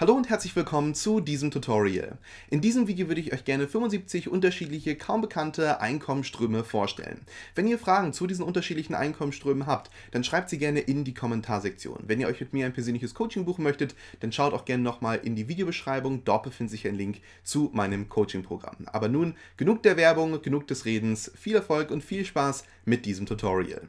Hallo und herzlich willkommen zu diesem Tutorial. In diesem Video würde ich euch gerne 75 unterschiedliche, kaum bekannte Einkommensströme vorstellen. Wenn ihr Fragen zu diesen unterschiedlichen Einkommensströmen habt, dann schreibt sie gerne in die Kommentarsektion. Wenn ihr euch mit mir ein persönliches Coaching buchen möchtet, dann schaut auch gerne nochmal in die Videobeschreibung. Dort befindet sich ein Link zu meinem Coaching-Programm. Aber nun genug der Werbung, genug des Redens, viel Erfolg und viel Spaß mit diesem Tutorial.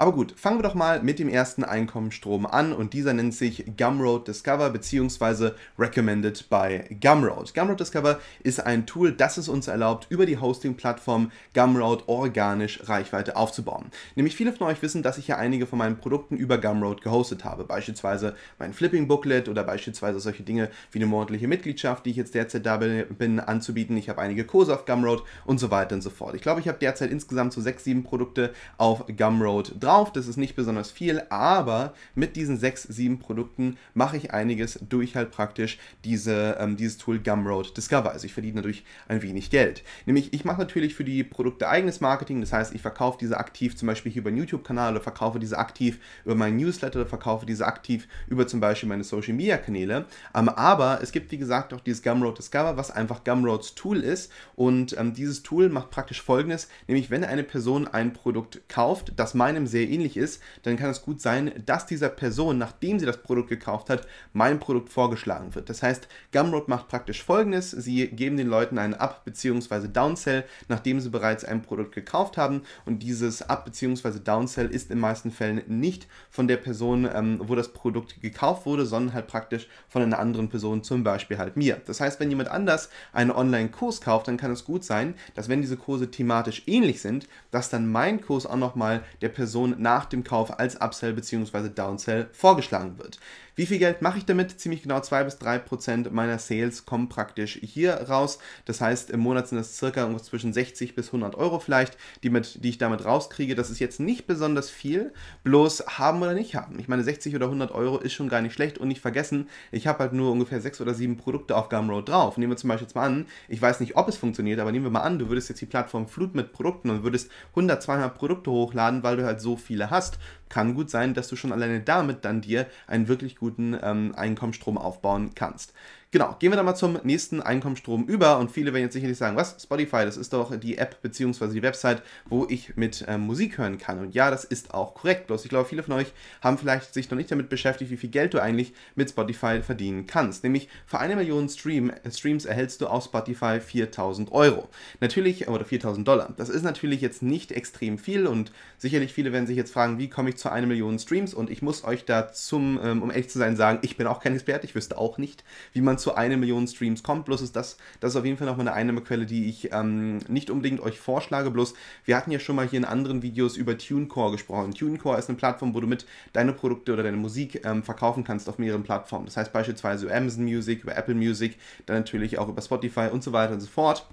Aber gut, fangen wir doch mal mit dem ersten Einkommensstrom an und dieser nennt sich Gumroad Discover bzw. Recommended by Gumroad. Gumroad Discover ist ein Tool, das es uns erlaubt, über die Hosting-Plattform Gumroad organisch Reichweite aufzubauen. Nämlich viele von euch wissen, dass ich ja einige von meinen Produkten über Gumroad gehostet habe, beispielsweise mein Flipping Booklet oder beispielsweise solche Dinge wie eine monatliche Mitgliedschaft, die ich jetzt derzeit da bin, anzubieten. Ich habe einige Kurse auf Gumroad und so weiter und so fort. Ich glaube, ich habe derzeit insgesamt so sechs, sieben Produkte auf Gumroad drauf drauf, das ist nicht besonders viel, aber mit diesen sechs, sieben Produkten mache ich einiges durch halt praktisch diese, ähm, dieses Tool Gumroad Discover. Also ich verdiene dadurch ein wenig Geld. Nämlich, ich mache natürlich für die Produkte eigenes Marketing, das heißt, ich verkaufe diese aktiv zum Beispiel hier über meinen YouTube-Kanal oder verkaufe diese aktiv über meinen Newsletter oder verkaufe diese aktiv über zum Beispiel meine Social-Media-Kanäle. Ähm, aber es gibt, wie gesagt, auch dieses Gumroad Discover, was einfach Gumroads Tool ist und ähm, dieses Tool macht praktisch folgendes, nämlich wenn eine Person ein Produkt kauft, das meinem sehr sehr ähnlich ist, dann kann es gut sein, dass dieser Person, nachdem sie das Produkt gekauft hat, mein Produkt vorgeschlagen wird. Das heißt, Gumroad macht praktisch folgendes: Sie geben den Leuten einen Up- bzw. Downsell, nachdem sie bereits ein Produkt gekauft haben. Und dieses Up- bzw. Downsell ist in den meisten Fällen nicht von der Person, ähm, wo das Produkt gekauft wurde, sondern halt praktisch von einer anderen Person, zum Beispiel halt mir. Das heißt, wenn jemand anders einen Online-Kurs kauft, dann kann es gut sein, dass wenn diese Kurse thematisch ähnlich sind, dass dann mein Kurs auch nochmal der Person nach dem Kauf als Upsell bzw. Downsell vorgeschlagen wird. Wie viel Geld mache ich damit? Ziemlich genau 2 bis 3 Prozent meiner Sales kommen praktisch hier raus. Das heißt, im Monat sind das circa zwischen 60 bis 100 Euro vielleicht, die, mit, die ich damit rauskriege. Das ist jetzt nicht besonders viel, bloß haben oder nicht haben. Ich meine, 60 oder 100 Euro ist schon gar nicht schlecht und nicht vergessen, ich habe halt nur ungefähr 6 oder 7 Produkte auf Gumroad drauf. Nehmen wir zum Beispiel jetzt mal an, ich weiß nicht, ob es funktioniert, aber nehmen wir mal an, du würdest jetzt die Plattform Flut mit Produkten und würdest 100, 200 Produkte hochladen, weil du halt so viele hast kann gut sein, dass du schon alleine damit dann dir einen wirklich guten ähm, Einkommensstrom aufbauen kannst. Genau, gehen wir dann mal zum nächsten Einkommensstrom über und viele werden jetzt sicherlich sagen, was? Spotify, das ist doch die App bzw. die Website, wo ich mit ähm, Musik hören kann. Und ja, das ist auch korrekt, bloß ich glaube, viele von euch haben vielleicht sich noch nicht damit beschäftigt, wie viel Geld du eigentlich mit Spotify verdienen kannst. Nämlich für eine Million Stream, äh, Streams erhältst du auf Spotify 4000 Euro. Natürlich, oder 4000 Dollar. Das ist natürlich jetzt nicht extrem viel und sicherlich viele werden sich jetzt fragen, wie komme ich zu einer Million Streams? Und ich muss euch da zum, ähm, um ehrlich zu sein, sagen, ich bin auch kein Experte, ich wüsste auch nicht, wie man zu einer Million Streams kommt. Bloß ist das, das ist auf jeden Fall nochmal eine Einnahmequelle, die ich ähm, nicht unbedingt euch vorschlage. Bloß, wir hatten ja schon mal hier in anderen Videos über TuneCore gesprochen. TuneCore ist eine Plattform, wo du mit deine Produkte oder deine Musik ähm, verkaufen kannst auf mehreren Plattformen. Das heißt beispielsweise über Amazon Music, über Apple Music, dann natürlich auch über Spotify und so weiter und so fort.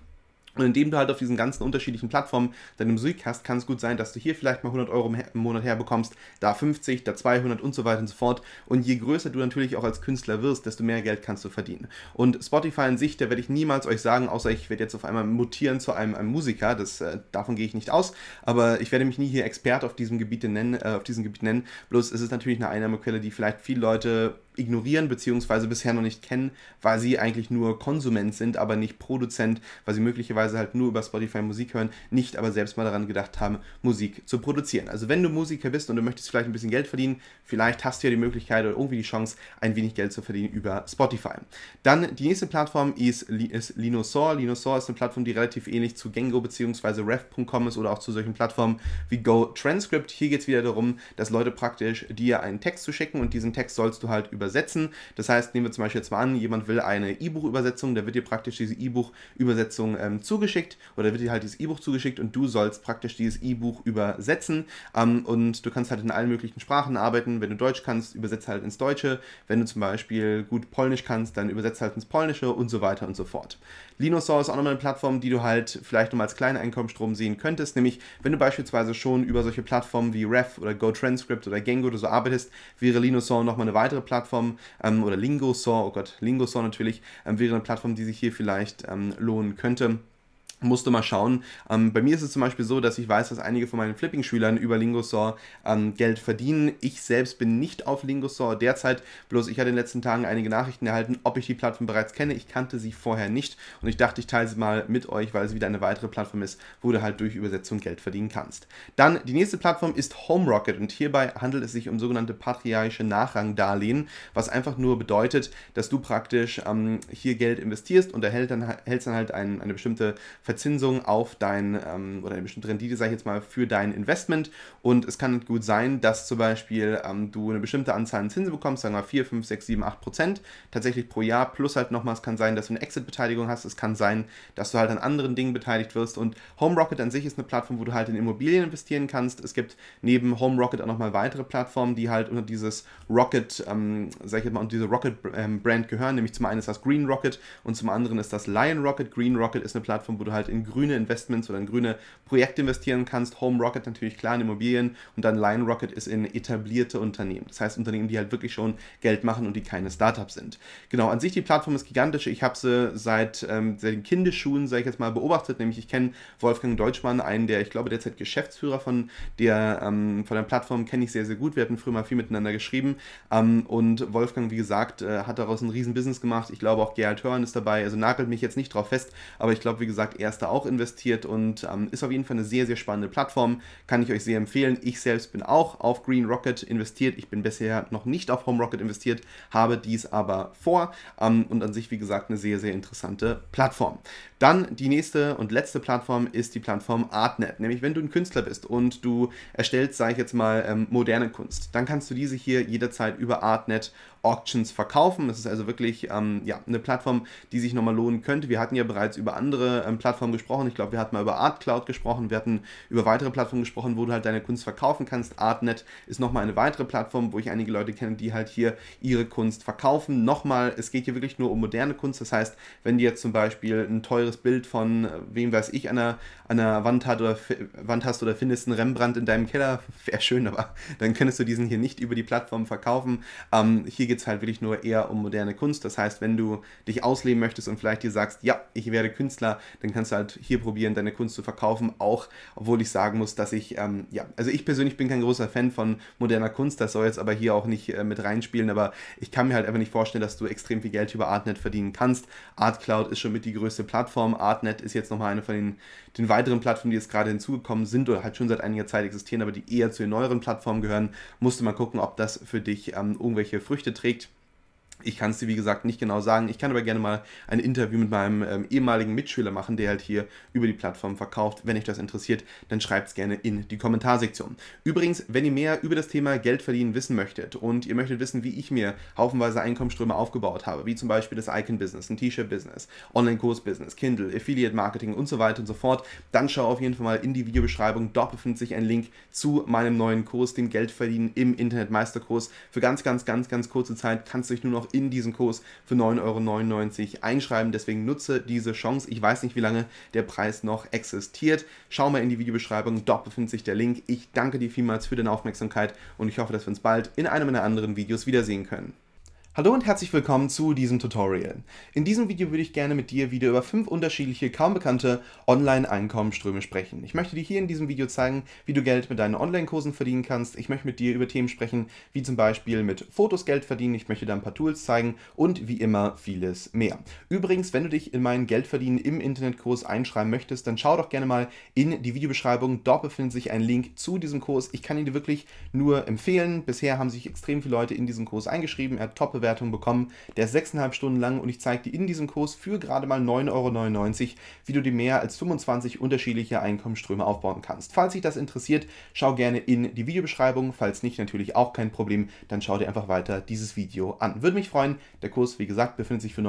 Und indem du halt auf diesen ganzen unterschiedlichen Plattformen deine Musik hast, kann es gut sein, dass du hier vielleicht mal 100 Euro im Monat herbekommst, da 50, da 200 und so weiter und so fort. Und je größer du natürlich auch als Künstler wirst, desto mehr Geld kannst du verdienen. Und Spotify in sich, da werde ich niemals euch sagen, außer ich werde jetzt auf einmal mutieren zu einem, einem Musiker, das, äh, davon gehe ich nicht aus, aber ich werde mich nie hier Experte auf diesem Gebiet nennen, äh, auf diesem Gebiet nennen. Bloß ist es natürlich eine Einnahmequelle, die vielleicht viele Leute ignorieren bzw. bisher noch nicht kennen, weil sie eigentlich nur Konsument sind, aber nicht Produzent, weil sie möglicherweise halt nur über Spotify Musik hören, nicht aber selbst mal daran gedacht haben, Musik zu produzieren. Also wenn du Musiker bist und du möchtest vielleicht ein bisschen Geld verdienen, vielleicht hast du ja die Möglichkeit oder irgendwie die Chance, ein wenig Geld zu verdienen über Spotify. Dann die nächste Plattform ist, ist Linosaur. Linosaur ist eine Plattform, die relativ ähnlich zu Gengo bzw. Rev.com ist oder auch zu solchen Plattformen wie GoTranscript. Hier geht es wieder darum, dass Leute praktisch dir einen Text zu schicken und diesen Text sollst du halt über übersetzen. Das heißt, nehmen wir zum Beispiel jetzt mal an, jemand will eine E-Buch-Übersetzung, der wird dir praktisch diese E-Buch-Übersetzung ähm, zugeschickt oder wird dir halt dieses E-Buch zugeschickt und du sollst praktisch dieses E-Buch übersetzen. Ähm, und du kannst halt in allen möglichen Sprachen arbeiten. Wenn du Deutsch kannst, übersetzt halt ins Deutsche. Wenn du zum Beispiel gut Polnisch kannst, dann übersetzt halt ins Polnische und so weiter und so fort. Linosaur ist auch nochmal eine Plattform, die du halt vielleicht nochmal als kleinen Einkommensstrom sehen könntest, nämlich wenn du beispielsweise schon über solche Plattformen wie Ref oder GoTranscript oder Gango oder so arbeitest, wäre Linosaur nochmal eine weitere Plattform, Plattform ähm, oder Lingosaur, oh Gott, Lingosaur natürlich, ähm, wäre eine Plattform, die sich hier vielleicht ähm, lohnen könnte musst du mal schauen. Ähm, bei mir ist es zum Beispiel so, dass ich weiß, dass einige von meinen Flipping-Schülern über Lingosaur ähm, Geld verdienen. Ich selbst bin nicht auf Lingosaur derzeit, bloß ich hatte in den letzten Tagen einige Nachrichten erhalten, ob ich die Plattform bereits kenne. Ich kannte sie vorher nicht und ich dachte, ich teile sie mal mit euch, weil es wieder eine weitere Plattform ist, wo du halt durch Übersetzung Geld verdienen kannst. Dann die nächste Plattform ist HomeRocket und hierbei handelt es sich um sogenannte patriarchische Nachrangdarlehen, was einfach nur bedeutet, dass du praktisch ähm, hier Geld investierst und erhältst dann, dann halt ein, eine bestimmte Verzinsung auf dein ähm, oder eine bestimmte Rendite, sage ich jetzt mal, für dein Investment. Und es kann gut sein, dass zum Beispiel ähm, du eine bestimmte Anzahl an Zinsen bekommst, sagen wir 4, 5, 6, 7, 8 Prozent tatsächlich pro Jahr. Plus halt nochmal, es kann sein, dass du eine Exit-Beteiligung hast. Es kann sein, dass du halt an anderen Dingen beteiligt wirst. Und Home Rocket an sich ist eine Plattform, wo du halt in Immobilien investieren kannst. Es gibt neben Home Rocket auch nochmal weitere Plattformen, die halt unter dieses Rocket, ähm, sag ich jetzt mal, unter diese Rocket-Brand ähm, gehören. Nämlich zum einen ist das Green Rocket und zum anderen ist das Lion Rocket. Green Rocket ist eine Plattform, wo du halt halt in grüne Investments oder in grüne Projekte investieren kannst. Home Rocket natürlich klar in Immobilien und dann Lion Rocket ist in etablierte Unternehmen. Das heißt Unternehmen, die halt wirklich schon Geld machen und die keine Startups sind. Genau, an sich die Plattform ist gigantisch. Ich habe sie seit, ähm, seit den Kindesschuhen, sage ich jetzt mal, beobachtet. Nämlich ich kenne Wolfgang Deutschmann, einen der, ich glaube, derzeit Geschäftsführer von der, ähm, von der Plattform, kenne ich sehr, sehr gut. Wir hatten früher mal viel miteinander geschrieben. Ähm, und Wolfgang, wie gesagt, äh, hat daraus ein riesen Business gemacht. Ich glaube auch Gerald Hörn ist dabei. Also nagelt mich jetzt nicht drauf fest, aber ich glaube, wie gesagt, er erste auch investiert und ähm, ist auf jeden Fall eine sehr, sehr spannende Plattform. Kann ich euch sehr empfehlen. Ich selbst bin auch auf Green Rocket investiert. Ich bin bisher noch nicht auf Home Rocket investiert, habe dies aber vor ähm, und an sich, wie gesagt, eine sehr, sehr interessante Plattform. Dann die nächste und letzte Plattform ist die Plattform Artnet. Nämlich, wenn du ein Künstler bist und du erstellst, sage ich jetzt mal, ähm, moderne Kunst, dann kannst du diese hier jederzeit über Artnet Auctions verkaufen. Das ist also wirklich ähm, ja, eine Plattform, die sich nochmal lohnen könnte. Wir hatten ja bereits über andere ähm, Plattformen gesprochen. Ich glaube, wir hatten mal über ArtCloud gesprochen. Wir hatten über weitere Plattformen gesprochen, wo du halt deine Kunst verkaufen kannst. ArtNet ist nochmal eine weitere Plattform, wo ich einige Leute kenne, die halt hier ihre Kunst verkaufen. Nochmal, es geht hier wirklich nur um moderne Kunst. Das heißt, wenn die jetzt zum Beispiel ein teures Bild von, äh, wem weiß ich, an der, an einer Wand, hat oder, Wand hast oder findest einen Rembrandt in deinem Keller, wäre schön, aber dann könntest du diesen hier nicht über die Plattform verkaufen. Ähm, hier geht geht es halt wirklich nur eher um moderne Kunst. Das heißt, wenn du dich ausleben möchtest und vielleicht dir sagst, ja, ich werde Künstler, dann kannst du halt hier probieren, deine Kunst zu verkaufen. Auch, obwohl ich sagen muss, dass ich, ähm, ja, also ich persönlich bin kein großer Fan von moderner Kunst. Das soll jetzt aber hier auch nicht äh, mit reinspielen. Aber ich kann mir halt einfach nicht vorstellen, dass du extrem viel Geld über Artnet verdienen kannst. Artcloud ist schon mit die größte Plattform. Artnet ist jetzt nochmal eine von den, den weiteren Plattformen, die jetzt gerade hinzugekommen sind oder halt schon seit einiger Zeit existieren, aber die eher zu den neueren Plattformen gehören. Musste mal gucken, ob das für dich ähm, irgendwelche Früchte trägt. Ich kann es dir, wie gesagt, nicht genau sagen. Ich kann aber gerne mal ein Interview mit meinem ähm, ehemaligen Mitschüler machen, der halt hier über die Plattform verkauft. Wenn euch das interessiert, dann schreibt es gerne in die Kommentarsektion. Übrigens, wenn ihr mehr über das Thema Geld verdienen wissen möchtet und ihr möchtet wissen, wie ich mir haufenweise Einkommensströme aufgebaut habe, wie zum Beispiel das Icon-Business, ein T-Shirt-Business, Online-Kurs-Business, Kindle, Affiliate-Marketing und so weiter und so fort, dann schau auf jeden Fall mal in die Videobeschreibung. Dort befindet sich ein Link zu meinem neuen Kurs, dem Geldverdienen im Internet-Meisterkurs. Für ganz, ganz, ganz, ganz kurze Zeit kannst du dich nur noch noch in diesen Kurs für 9,99 Euro einschreiben. Deswegen nutze diese Chance. Ich weiß nicht, wie lange der Preis noch existiert. Schau mal in die Videobeschreibung, dort befindet sich der Link. Ich danke dir vielmals für deine Aufmerksamkeit und ich hoffe, dass wir uns bald in einem meiner anderen Videos wiedersehen können. Hallo und herzlich willkommen zu diesem Tutorial. In diesem Video würde ich gerne mit dir wieder über fünf unterschiedliche, kaum bekannte online einkommenströme sprechen. Ich möchte dir hier in diesem Video zeigen, wie du Geld mit deinen Online-Kursen verdienen kannst. Ich möchte mit dir über Themen sprechen, wie zum Beispiel mit Fotos Geld verdienen. Ich möchte dir ein paar Tools zeigen und wie immer vieles mehr. Übrigens, wenn du dich in meinen Geldverdienen im Internetkurs einschreiben möchtest, dann schau doch gerne mal in die Videobeschreibung. Dort befindet sich ein Link zu diesem Kurs. Ich kann ihn dir wirklich nur empfehlen. Bisher haben sich extrem viele Leute in diesen Kurs eingeschrieben. Er hat top bewertet Kursbewertung bekommen. Der ist 6,5 Stunden lang und ich zeige dir in diesem Kurs für gerade mal 9,99 Euro, wie du dir mehr als 25 unterschiedliche Einkommensströme aufbauen kannst. Falls dich das interessiert, schau gerne in die Videobeschreibung. Falls nicht, natürlich auch kein Problem, dann schau dir einfach weiter dieses Video an. Würde mich freuen. Der Kurs, wie gesagt, befindet sich für 9,90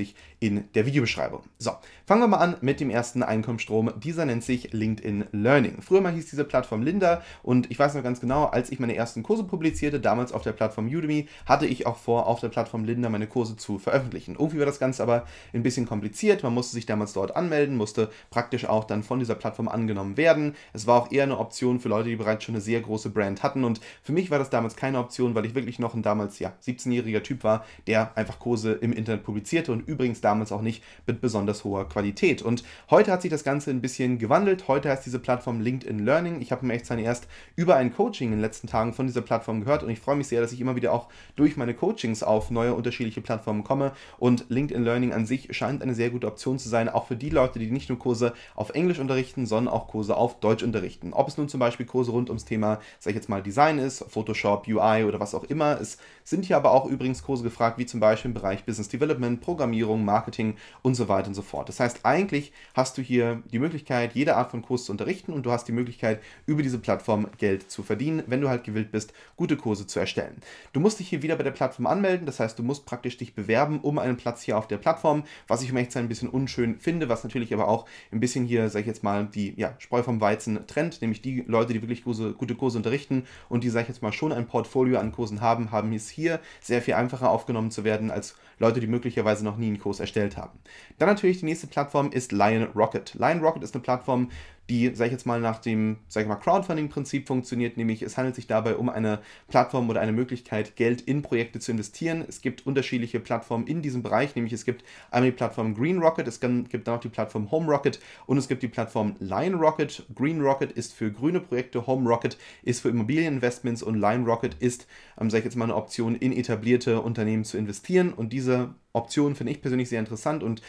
Euro in der Videobeschreibung. So, fangen wir mal an mit dem ersten Einkommensstrom. Dieser nennt sich LinkedIn Learning. Früher mal hieß diese Plattform Linda und ich weiß noch ganz genau, als ich meine ersten Kurse publizierte, damals auf der Plattform Udemy, hatte ich auch vor, auf der Plattform Linda meine Kurse zu veröffentlichen. Irgendwie war das Ganze aber ein bisschen kompliziert. Man musste sich damals dort anmelden, musste praktisch auch dann von dieser Plattform angenommen werden. Es war auch eher eine Option für Leute, die bereits schon eine sehr große Brand hatten. Und für mich war das damals keine Option, weil ich wirklich noch ein damals ja, 17-jähriger Typ war, der einfach Kurse im Internet publizierte und übrigens damals auch nicht mit besonders hoher Qualität. Und heute hat sich das Ganze ein bisschen gewandelt. Heute heißt diese Plattform LinkedIn Learning. Ich habe mir echt erst über ein Coaching in den letzten Tagen von dieser Plattform gehört und ich freue mich sehr, dass ich immer wieder auch durch meine Coaching Coachings auf neue unterschiedliche Plattformen komme. Und LinkedIn Learning an sich scheint eine sehr gute Option zu sein, auch für die Leute, die nicht nur Kurse auf Englisch unterrichten, sondern auch Kurse auf Deutsch unterrichten. Ob es nun zum Beispiel Kurse rund ums Thema, sag ich jetzt mal, Design ist, Photoshop, UI oder was auch immer. Es sind hier aber auch übrigens Kurse gefragt, wie zum Beispiel im Bereich Business Development, Programmierung, Marketing und so weiter und so fort. Das heißt, eigentlich hast du hier die Möglichkeit, jede Art von Kurs zu unterrichten und du hast die Möglichkeit, über diese Plattform Geld zu verdienen, wenn du halt gewillt bist, gute Kurse zu erstellen. Du musst dich hier wieder bei der Plattform anmelden anmelden. Das heißt, du musst praktisch dich bewerben um einen Platz hier auf der Plattform, was ich um echt ein bisschen unschön finde, was natürlich aber auch ein bisschen hier, sag ich jetzt mal, die ja, Spreu vom Weizen trennt, nämlich die Leute, die wirklich große, gute Kurse unterrichten und die, sag ich jetzt mal, schon ein Portfolio an Kursen haben, haben es hier sehr viel einfacher aufgenommen zu werden als Leute, die möglicherweise noch nie einen Kurs erstellt haben. Dann natürlich die nächste Plattform ist Lion Rocket. Lion Rocket ist eine Plattform, die, sag ich jetzt mal, nach dem, sag ich mal, Crowdfunding-Prinzip funktioniert, nämlich es handelt sich dabei um eine Plattform oder eine Möglichkeit, Geld in Projekte zu investieren. Es gibt unterschiedliche Plattformen in diesem Bereich, nämlich es gibt einmal die Plattform Green Rocket, es gibt dann auch die Plattform Home Rocket und es gibt die Plattform Line Rocket. Green Rocket ist für grüne Projekte, Home Rocket ist für Immobilieninvestments und Line Rocket ist, ähm, sag ich jetzt mal, eine Option, in etablierte Unternehmen zu investieren und diese Option finde ich persönlich sehr interessant und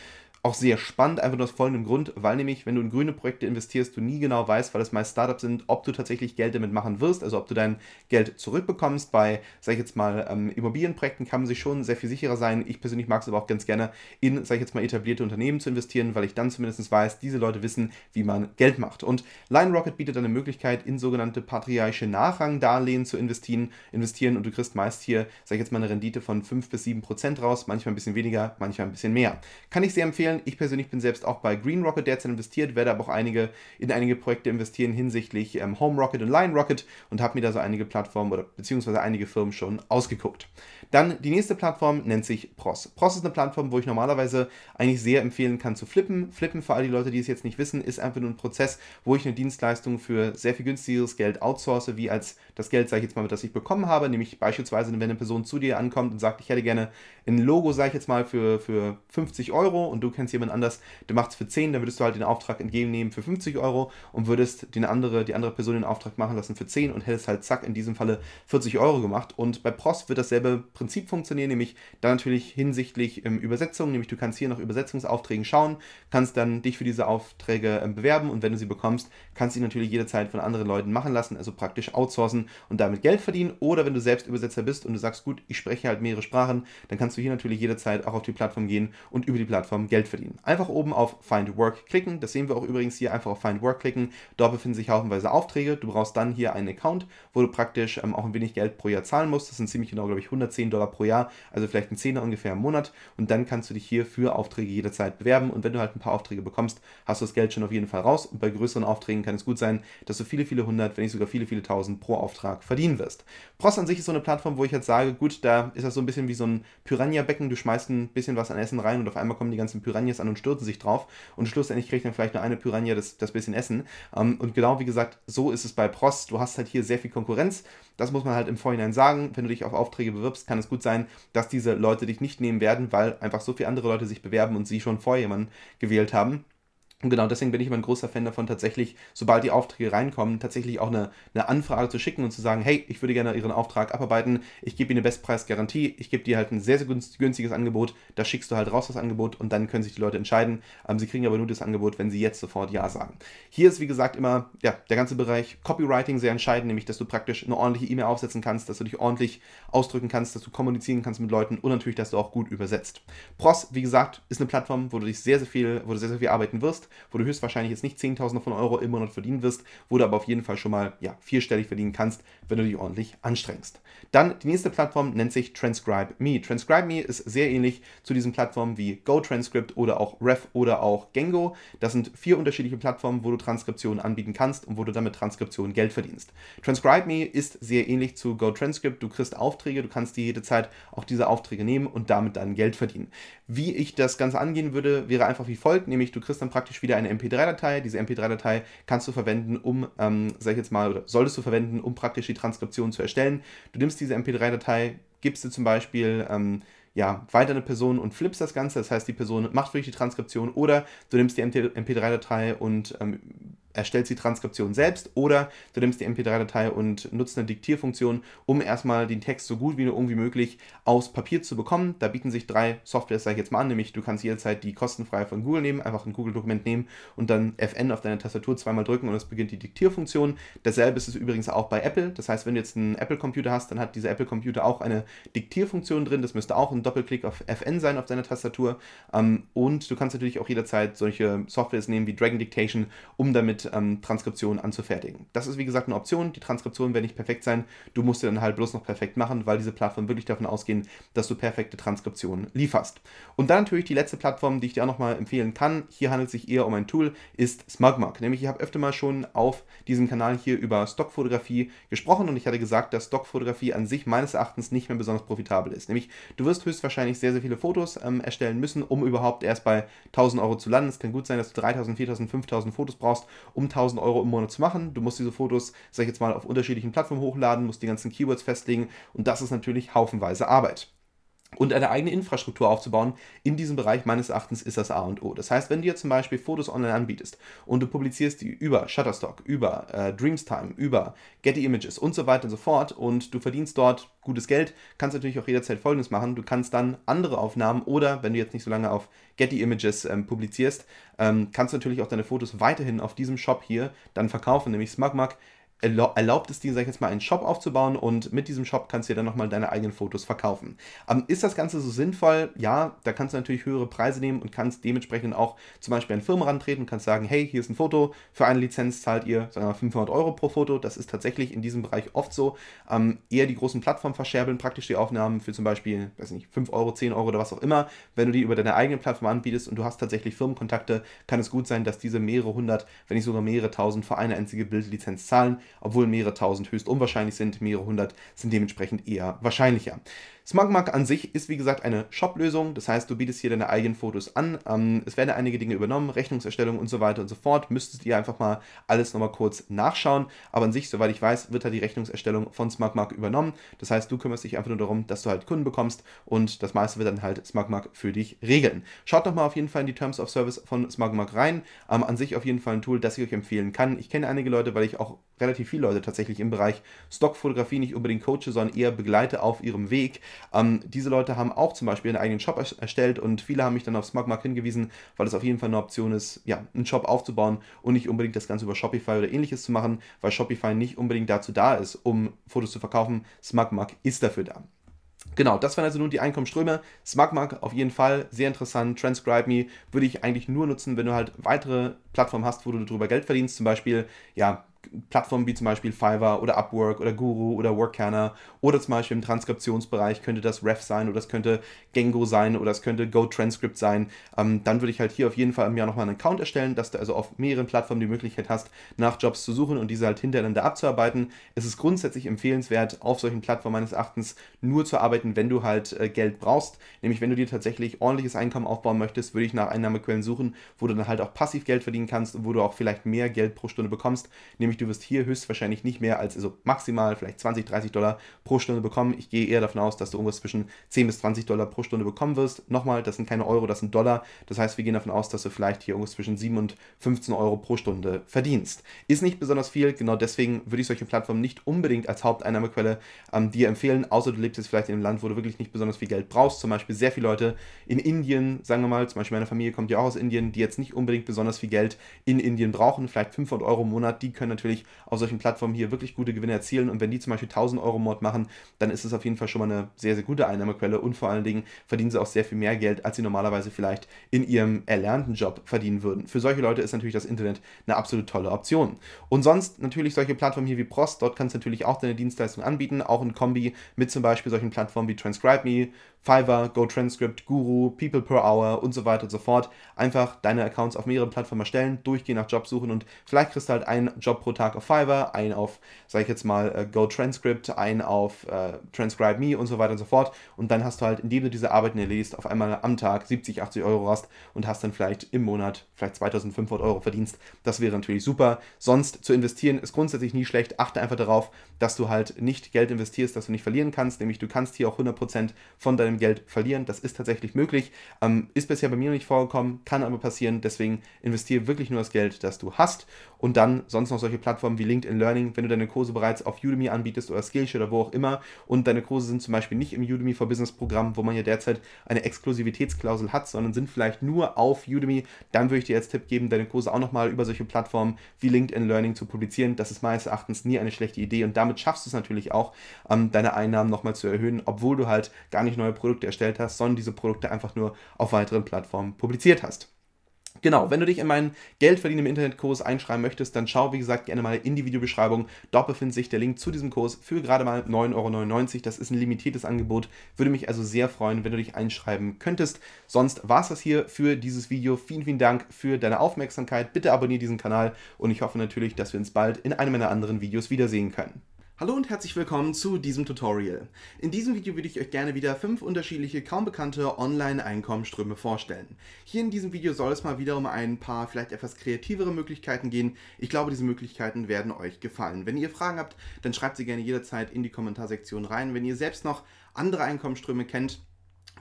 auch sehr spannend, einfach nur aus folgendem Grund, weil nämlich, wenn du in grüne Projekte investierst, du nie genau weißt, weil das meist Startups sind, ob du tatsächlich Geld damit machen wirst, also ob du dein Geld zurückbekommst. Bei, sag ich jetzt mal, ähm, Immobilienprojekten kann man sich schon sehr viel sicherer sein. Ich persönlich mag es aber auch ganz gerne, in, sag ich jetzt mal, etablierte Unternehmen zu investieren, weil ich dann zumindest weiß, diese Leute wissen, wie man Geld macht. Und Line Rocket bietet eine Möglichkeit, in sogenannte patriarchische Nachrangdarlehen zu investieren, investieren und du kriegst meist hier, sag ich jetzt mal, eine Rendite von 5 bis 7 Prozent raus, manchmal ein bisschen weniger, manchmal ein bisschen mehr. Kann ich sehr empfehlen empfehlen. Ich persönlich bin selbst auch bei Green Rocket derzeit investiert, werde aber auch einige in einige Projekte investieren hinsichtlich ähm, Home Rocket und Line Rocket und habe mir da so einige Plattformen oder beziehungsweise einige Firmen schon ausgeguckt. Dann die nächste Plattform nennt sich Pros. Pros ist eine Plattform, wo ich normalerweise eigentlich sehr empfehlen kann zu flippen. Flippen für all die Leute, die es jetzt nicht wissen, ist einfach nur ein Prozess, wo ich eine Dienstleistung für sehr viel günstigeres Geld outsource, wie als das Geld, sage ich jetzt mal, das ich bekommen habe, nämlich beispielsweise, wenn eine Person zu dir ankommt und sagt, ich hätte gerne ein Logo, sage ich jetzt mal, für, für 50 Euro und du kennst jemand anders, der macht es für 10, dann würdest du halt den Auftrag entgegennehmen für 50 Euro und würdest den andere, die andere Person den Auftrag machen lassen für 10 und hättest halt zack in diesem Falle 40 Euro gemacht. Und bei Prost wird dasselbe Prinzip funktionieren, nämlich da natürlich hinsichtlich ähm, Übersetzung, nämlich du kannst hier nach Übersetzungsaufträgen schauen, kannst dann dich für diese Aufträge ähm, bewerben und wenn du sie bekommst, kannst du sie natürlich jederzeit von anderen Leuten machen lassen, also praktisch outsourcen und damit Geld verdienen. Oder wenn du selbst Übersetzer bist und du sagst, gut, ich spreche halt mehrere Sprachen, dann kannst du hier natürlich jederzeit auch auf die Plattform gehen und über die Plattform Geld verdienen verdienen. Einfach oben auf Find Work klicken. Das sehen wir auch übrigens hier. Einfach auf Find Work klicken. Dort befinden sich haufenweise Aufträge. Du brauchst dann hier einen Account, wo du praktisch ähm, auch ein wenig Geld pro Jahr zahlen musst. Das sind ziemlich genau, glaube ich, 110 Dollar pro Jahr. Also vielleicht ein Zehner ungefähr im Monat. Und dann kannst du dich hier für Aufträge jederzeit bewerben. Und wenn du halt ein paar Aufträge bekommst, hast du das Geld schon auf jeden Fall raus. Und bei größeren Aufträgen kann es gut sein, dass du viele, viele hundert, wenn nicht sogar viele, viele tausend pro Auftrag verdienen wirst. Prost an sich ist so eine Plattform, wo ich jetzt sage, gut, da ist das so ein bisschen wie so ein Piranha-Becken. Du schmeißt ein bisschen was an Essen rein und auf einmal kommen die ganzen Piranha Piranhas an und stürzen sich drauf und schlussendlich kriegt dann vielleicht nur eine Piranha das, das bisschen Essen. Ähm, und genau wie gesagt, so ist es bei Prost. Du hast halt hier sehr viel Konkurrenz. Das muss man halt im Vorhinein sagen. Wenn du dich auf Aufträge bewirbst, kann es gut sein, dass diese Leute dich nicht nehmen werden, weil einfach so viele andere Leute sich bewerben und sie schon vorher jemanden gewählt haben. Und genau deswegen bin ich immer ein großer Fan davon, tatsächlich, sobald die Aufträge reinkommen, tatsächlich auch eine, eine Anfrage zu schicken und zu sagen, hey, ich würde gerne Ihren Auftrag abarbeiten, ich gebe Ihnen eine Bestpreisgarantie, ich gebe dir halt ein sehr, sehr günstiges Angebot, da schickst du halt raus das Angebot und dann können sich die Leute entscheiden. Ähm, sie kriegen aber nur das Angebot, wenn sie jetzt sofort Ja sagen. Hier ist, wie gesagt, immer ja, der ganze Bereich Copywriting sehr entscheidend, nämlich, dass du praktisch eine ordentliche E-Mail aufsetzen kannst, dass du dich ordentlich ausdrücken kannst, dass du kommunizieren kannst mit Leuten und natürlich, dass du auch gut übersetzt. Pros, wie gesagt, ist eine Plattform, wo du dich sehr, sehr viel, wo du sehr, sehr viel arbeiten wirst wo du höchstwahrscheinlich jetzt nicht Zehntausende von Euro im Monat verdienen wirst, wo du aber auf jeden Fall schon mal ja, vierstellig verdienen kannst, wenn du dich ordentlich anstrengst. Dann die nächste Plattform nennt sich TranscribeMe. TranscribeMe ist sehr ähnlich zu diesen Plattformen wie GoTranscript oder auch Ref oder auch Gengo. Das sind vier unterschiedliche Plattformen, wo du Transkriptionen anbieten kannst und wo du damit Transkriptionen Geld verdienst. TranscribeMe ist sehr ähnlich zu GoTranscript. Du kriegst Aufträge, du kannst dir jede Zeit auch diese Aufträge nehmen und damit dann Geld verdienen. Wie ich das Ganze angehen würde, wäre einfach wie folgt, nämlich du kriegst dann praktisch wieder eine MP3-Datei. Diese MP3-Datei kannst du verwenden, um, ähm, sag ich jetzt mal, oder solltest du verwenden, um praktisch die Transkription zu erstellen. Du nimmst diese MP3-Datei, gibst sie zum Beispiel... Ähm, ja, weiter eine Person und flippst das Ganze. Das heißt, die Person macht wirklich die Transkription oder du nimmst die MP3-Datei und ähm, erstellst die Transkription selbst oder du nimmst die MP3-Datei und nutzt eine Diktierfunktion, um erstmal den Text so gut wie nur irgendwie möglich aus Papier zu bekommen. Da bieten sich drei Softwares, sage ich jetzt mal an, nämlich du kannst jederzeit die kostenfrei von Google nehmen, einfach ein Google-Dokument nehmen und dann FN auf deiner Tastatur zweimal drücken und es beginnt die Diktierfunktion. Dasselbe ist es übrigens auch bei Apple. Das heißt, wenn du jetzt einen Apple-Computer hast, dann hat dieser Apple-Computer auch eine Diktierfunktion drin. Das müsste auch ein Doppelklick auf FN sein auf deiner Tastatur. Ähm, und du kannst natürlich auch jederzeit solche Softwares nehmen wie Dragon Dictation, um damit ähm, Transkriptionen anzufertigen. Das ist wie gesagt eine Option. Die Transkriptionen werden nicht perfekt sein. Du musst sie dann halt bloß noch perfekt machen, weil diese Plattformen wirklich davon ausgehen, dass du perfekte Transkriptionen lieferst. Und dann natürlich die letzte Plattform, die ich dir auch nochmal empfehlen kann. Hier handelt es sich eher um ein Tool, ist SmugMug. Nämlich ich habe öfter mal schon auf diesem Kanal hier über Stockfotografie gesprochen und ich hatte gesagt, dass Stockfotografie an sich meines Erachtens nicht mehr besonders profitabel ist. Nämlich du wirst höchstwahrscheinlich sehr, sehr viele Fotos ähm, erstellen müssen, um überhaupt erst bei 1000 Euro zu landen. Es kann gut sein, dass du 3000, 4000, 5000 Fotos brauchst, um 1000 Euro im Monat zu machen. Du musst diese Fotos, sag ich jetzt mal, auf unterschiedlichen Plattformen hochladen, musst die ganzen Keywords festlegen und das ist natürlich haufenweise Arbeit und eine eigene Infrastruktur aufzubauen in diesem Bereich meines Erachtens ist das A und O. Das heißt, wenn du jetzt zum Beispiel Fotos online anbietest und du publizierst die über Shutterstock, über äh, Dreamstime, über Getty Images und so weiter und so fort und du verdienst dort gutes Geld, kannst du natürlich auch jederzeit Folgendes machen. Du kannst dann andere Aufnahmen oder, wenn du jetzt nicht so lange auf Getty Images ähm, publizierst, ähm, kannst du natürlich auch deine Fotos weiterhin auf diesem Shop hier dann verkaufen, nämlich SmugMug erlaubt es dir, sag ich jetzt mal, einen Shop aufzubauen und mit diesem Shop kannst du dir dann nochmal deine eigenen Fotos verkaufen. Ähm, ist das Ganze so sinnvoll? Ja, da kannst du natürlich höhere Preise nehmen und kannst dementsprechend auch zum Beispiel an Firmen rantreten und kannst sagen, hey, hier ist ein Foto, für eine Lizenz zahlt ihr, sagen wir mal, 500 Euro pro Foto. Das ist tatsächlich in diesem Bereich oft so. Ähm, eher die großen Plattformen verscherbeln praktisch die Aufnahmen für zum Beispiel, weiß nicht, 5 Euro, 10 Euro oder was auch immer. Wenn du die über deine eigene Plattform anbietest und du hast tatsächlich Firmenkontakte, kann es gut sein, dass diese mehrere hundert, wenn nicht sogar mehrere tausend für eine einzige Bildlizenz zahlen obwohl mehrere tausend höchst unwahrscheinlich sind, mehrere hundert sind dementsprechend eher wahrscheinlicher. SmugMug an sich ist wie gesagt eine Shop-Lösung, das heißt, du bietest hier deine eigenen Fotos an. Ähm, es werden einige Dinge übernommen, Rechnungserstellung und so weiter und so fort. Müsstest ihr einfach mal alles nochmal kurz nachschauen. Aber an sich, soweit ich weiß, wird da die Rechnungserstellung von SmugMug übernommen. Das heißt, du kümmerst dich einfach nur darum, dass du halt Kunden bekommst und das meiste wird dann halt SmugMug für dich regeln. Schaut nochmal auf jeden Fall in die Terms of Service von SmugMug rein. Ähm, an sich auf jeden Fall ein Tool, das ich euch empfehlen kann. Ich kenne einige Leute, weil ich auch relativ viele Leute tatsächlich im Bereich Stockfotografie nicht unbedingt coache, sondern eher begleite auf ihrem Weg. Ähm, diese Leute haben auch zum Beispiel einen eigenen Shop erstellt und viele haben mich dann auf Smugmark hingewiesen, weil es auf jeden Fall eine Option ist, ja, einen Shop aufzubauen und nicht unbedingt das Ganze über Shopify oder ähnliches zu machen, weil Shopify nicht unbedingt dazu da ist, um Fotos zu verkaufen. Smugmark ist dafür da. Genau, das waren also nun die Einkommensströme. SmugMark auf jeden Fall sehr interessant. TranscribeMe würde ich eigentlich nur nutzen, wenn du halt weitere Plattformen hast, wo du darüber Geld verdienst. Zum Beispiel, ja, Plattformen wie zum Beispiel Fiverr oder Upwork oder Guru oder Workcanner oder zum Beispiel im Transkriptionsbereich könnte das Ref sein oder es könnte Gengo sein oder es könnte GoTranscript sein, ähm, dann würde ich halt hier auf jeden Fall im Jahr nochmal einen Account erstellen, dass du also auf mehreren Plattformen die Möglichkeit hast, nach Jobs zu suchen und diese halt hintereinander abzuarbeiten. Es ist grundsätzlich empfehlenswert, auf solchen Plattformen meines Erachtens nur zu arbeiten, wenn du halt äh, Geld brauchst. Nämlich wenn du dir tatsächlich ordentliches Einkommen aufbauen möchtest, würde ich nach Einnahmequellen suchen, wo du dann halt auch passiv Geld verdienen kannst und wo du auch vielleicht mehr Geld pro Stunde bekommst. Nämlich nämlich du wirst hier höchstwahrscheinlich nicht mehr als also maximal vielleicht 20, 30 Dollar pro Stunde bekommen. Ich gehe eher davon aus, dass du irgendwas zwischen 10 bis 20 Dollar pro Stunde bekommen wirst. Nochmal, das sind keine Euro, das sind Dollar. Das heißt, wir gehen davon aus, dass du vielleicht hier irgendwas zwischen 7 und 15 Euro pro Stunde verdienst. Ist nicht besonders viel, genau deswegen würde ich solche Plattformen nicht unbedingt als Haupteinnahmequelle ähm, dir empfehlen, außer du lebst jetzt vielleicht in einem Land, wo du wirklich nicht besonders viel Geld brauchst. Zum Beispiel sehr viele Leute in Indien, sagen wir mal, zum Beispiel meine Familie kommt ja auch aus Indien, die jetzt nicht unbedingt besonders viel Geld in Indien brauchen, vielleicht 500 Euro im Monat, die können natürlich natürlich auf solchen Plattformen hier wirklich gute Gewinne erzielen. Und wenn die zum Beispiel 1000 Euro Mord machen, dann ist es auf jeden Fall schon mal eine sehr, sehr gute Einnahmequelle. Und vor allen Dingen verdienen sie auch sehr viel mehr Geld, als sie normalerweise vielleicht in ihrem erlernten Job verdienen würden. Für solche Leute ist natürlich das Internet eine absolut tolle Option. Und sonst natürlich solche Plattformen hier wie Prost, dort kannst du natürlich auch deine Dienstleistung anbieten, auch in Kombi mit zum Beispiel solchen Plattformen wie TranscribeMe Fiverr, GoTranscript, Guru, People per Hour und so weiter und so fort. Einfach deine Accounts auf mehreren Plattformen erstellen, durchgehen nach Jobs suchen und vielleicht kriegst du halt einen Job pro Tag auf Fiverr, einen auf, sag ich jetzt mal, äh, GoTranscript, einen auf äh, TranscribeMe und so weiter und so fort. Und dann hast du halt, indem du diese Arbeiten erledigst, auf einmal am Tag 70, 80 Euro hast und hast dann vielleicht im Monat vielleicht 2500 Euro Verdienst. Das wäre natürlich super. Sonst zu investieren ist grundsätzlich nie schlecht. Achte einfach darauf, dass du halt nicht Geld investierst, das du nicht verlieren kannst. Nämlich du kannst hier auch 100% von deinem dein Geld verlieren. Das ist tatsächlich möglich. Ähm, ist bisher bei mir noch nicht vorgekommen, kann aber passieren. Deswegen investiere wirklich nur das Geld, das du hast und dann sonst noch solche Plattformen wie LinkedIn Learning, wenn du deine Kurse bereits auf Udemy anbietest oder Skillshare oder wo auch immer und deine Kurse sind zum Beispiel nicht im Udemy for Business Programm, wo man ja derzeit eine Exklusivitätsklausel hat, sondern sind vielleicht nur auf Udemy, dann würde ich dir als Tipp geben, deine Kurse auch nochmal über solche Plattformen wie LinkedIn Learning zu publizieren. Das ist meines Erachtens nie eine schlechte Idee und damit schaffst du es natürlich auch, ähm, deine Einnahmen nochmal zu erhöhen, obwohl du halt gar nicht neue Produkte erstellt hast, sondern diese Produkte einfach nur auf weiteren Plattformen publiziert hast. Genau, wenn du dich in meinen Geldverdienen im Internetkurs einschreiben möchtest, dann schau, wie gesagt, gerne mal in die Videobeschreibung. Dort befindet sich der Link zu diesem Kurs für gerade mal 9,99 Euro. Das ist ein limitiertes Angebot. Würde mich also sehr freuen, wenn du dich einschreiben könntest. Sonst war es das hier für dieses Video. Vielen, vielen Dank für deine Aufmerksamkeit. Bitte abonniere diesen Kanal und ich hoffe natürlich, dass wir uns bald in einem meiner anderen Videos wiedersehen können. Hallo und herzlich willkommen zu diesem Tutorial. In diesem Video würde ich euch gerne wieder fünf unterschiedliche, kaum bekannte Online-Einkommenströme vorstellen. Hier in diesem Video soll es mal wieder um ein paar vielleicht etwas kreativere Möglichkeiten gehen. Ich glaube, diese Möglichkeiten werden euch gefallen. Wenn ihr Fragen habt, dann schreibt sie gerne jederzeit in die Kommentarsektion rein. Wenn ihr selbst noch andere Einkommenströme kennt,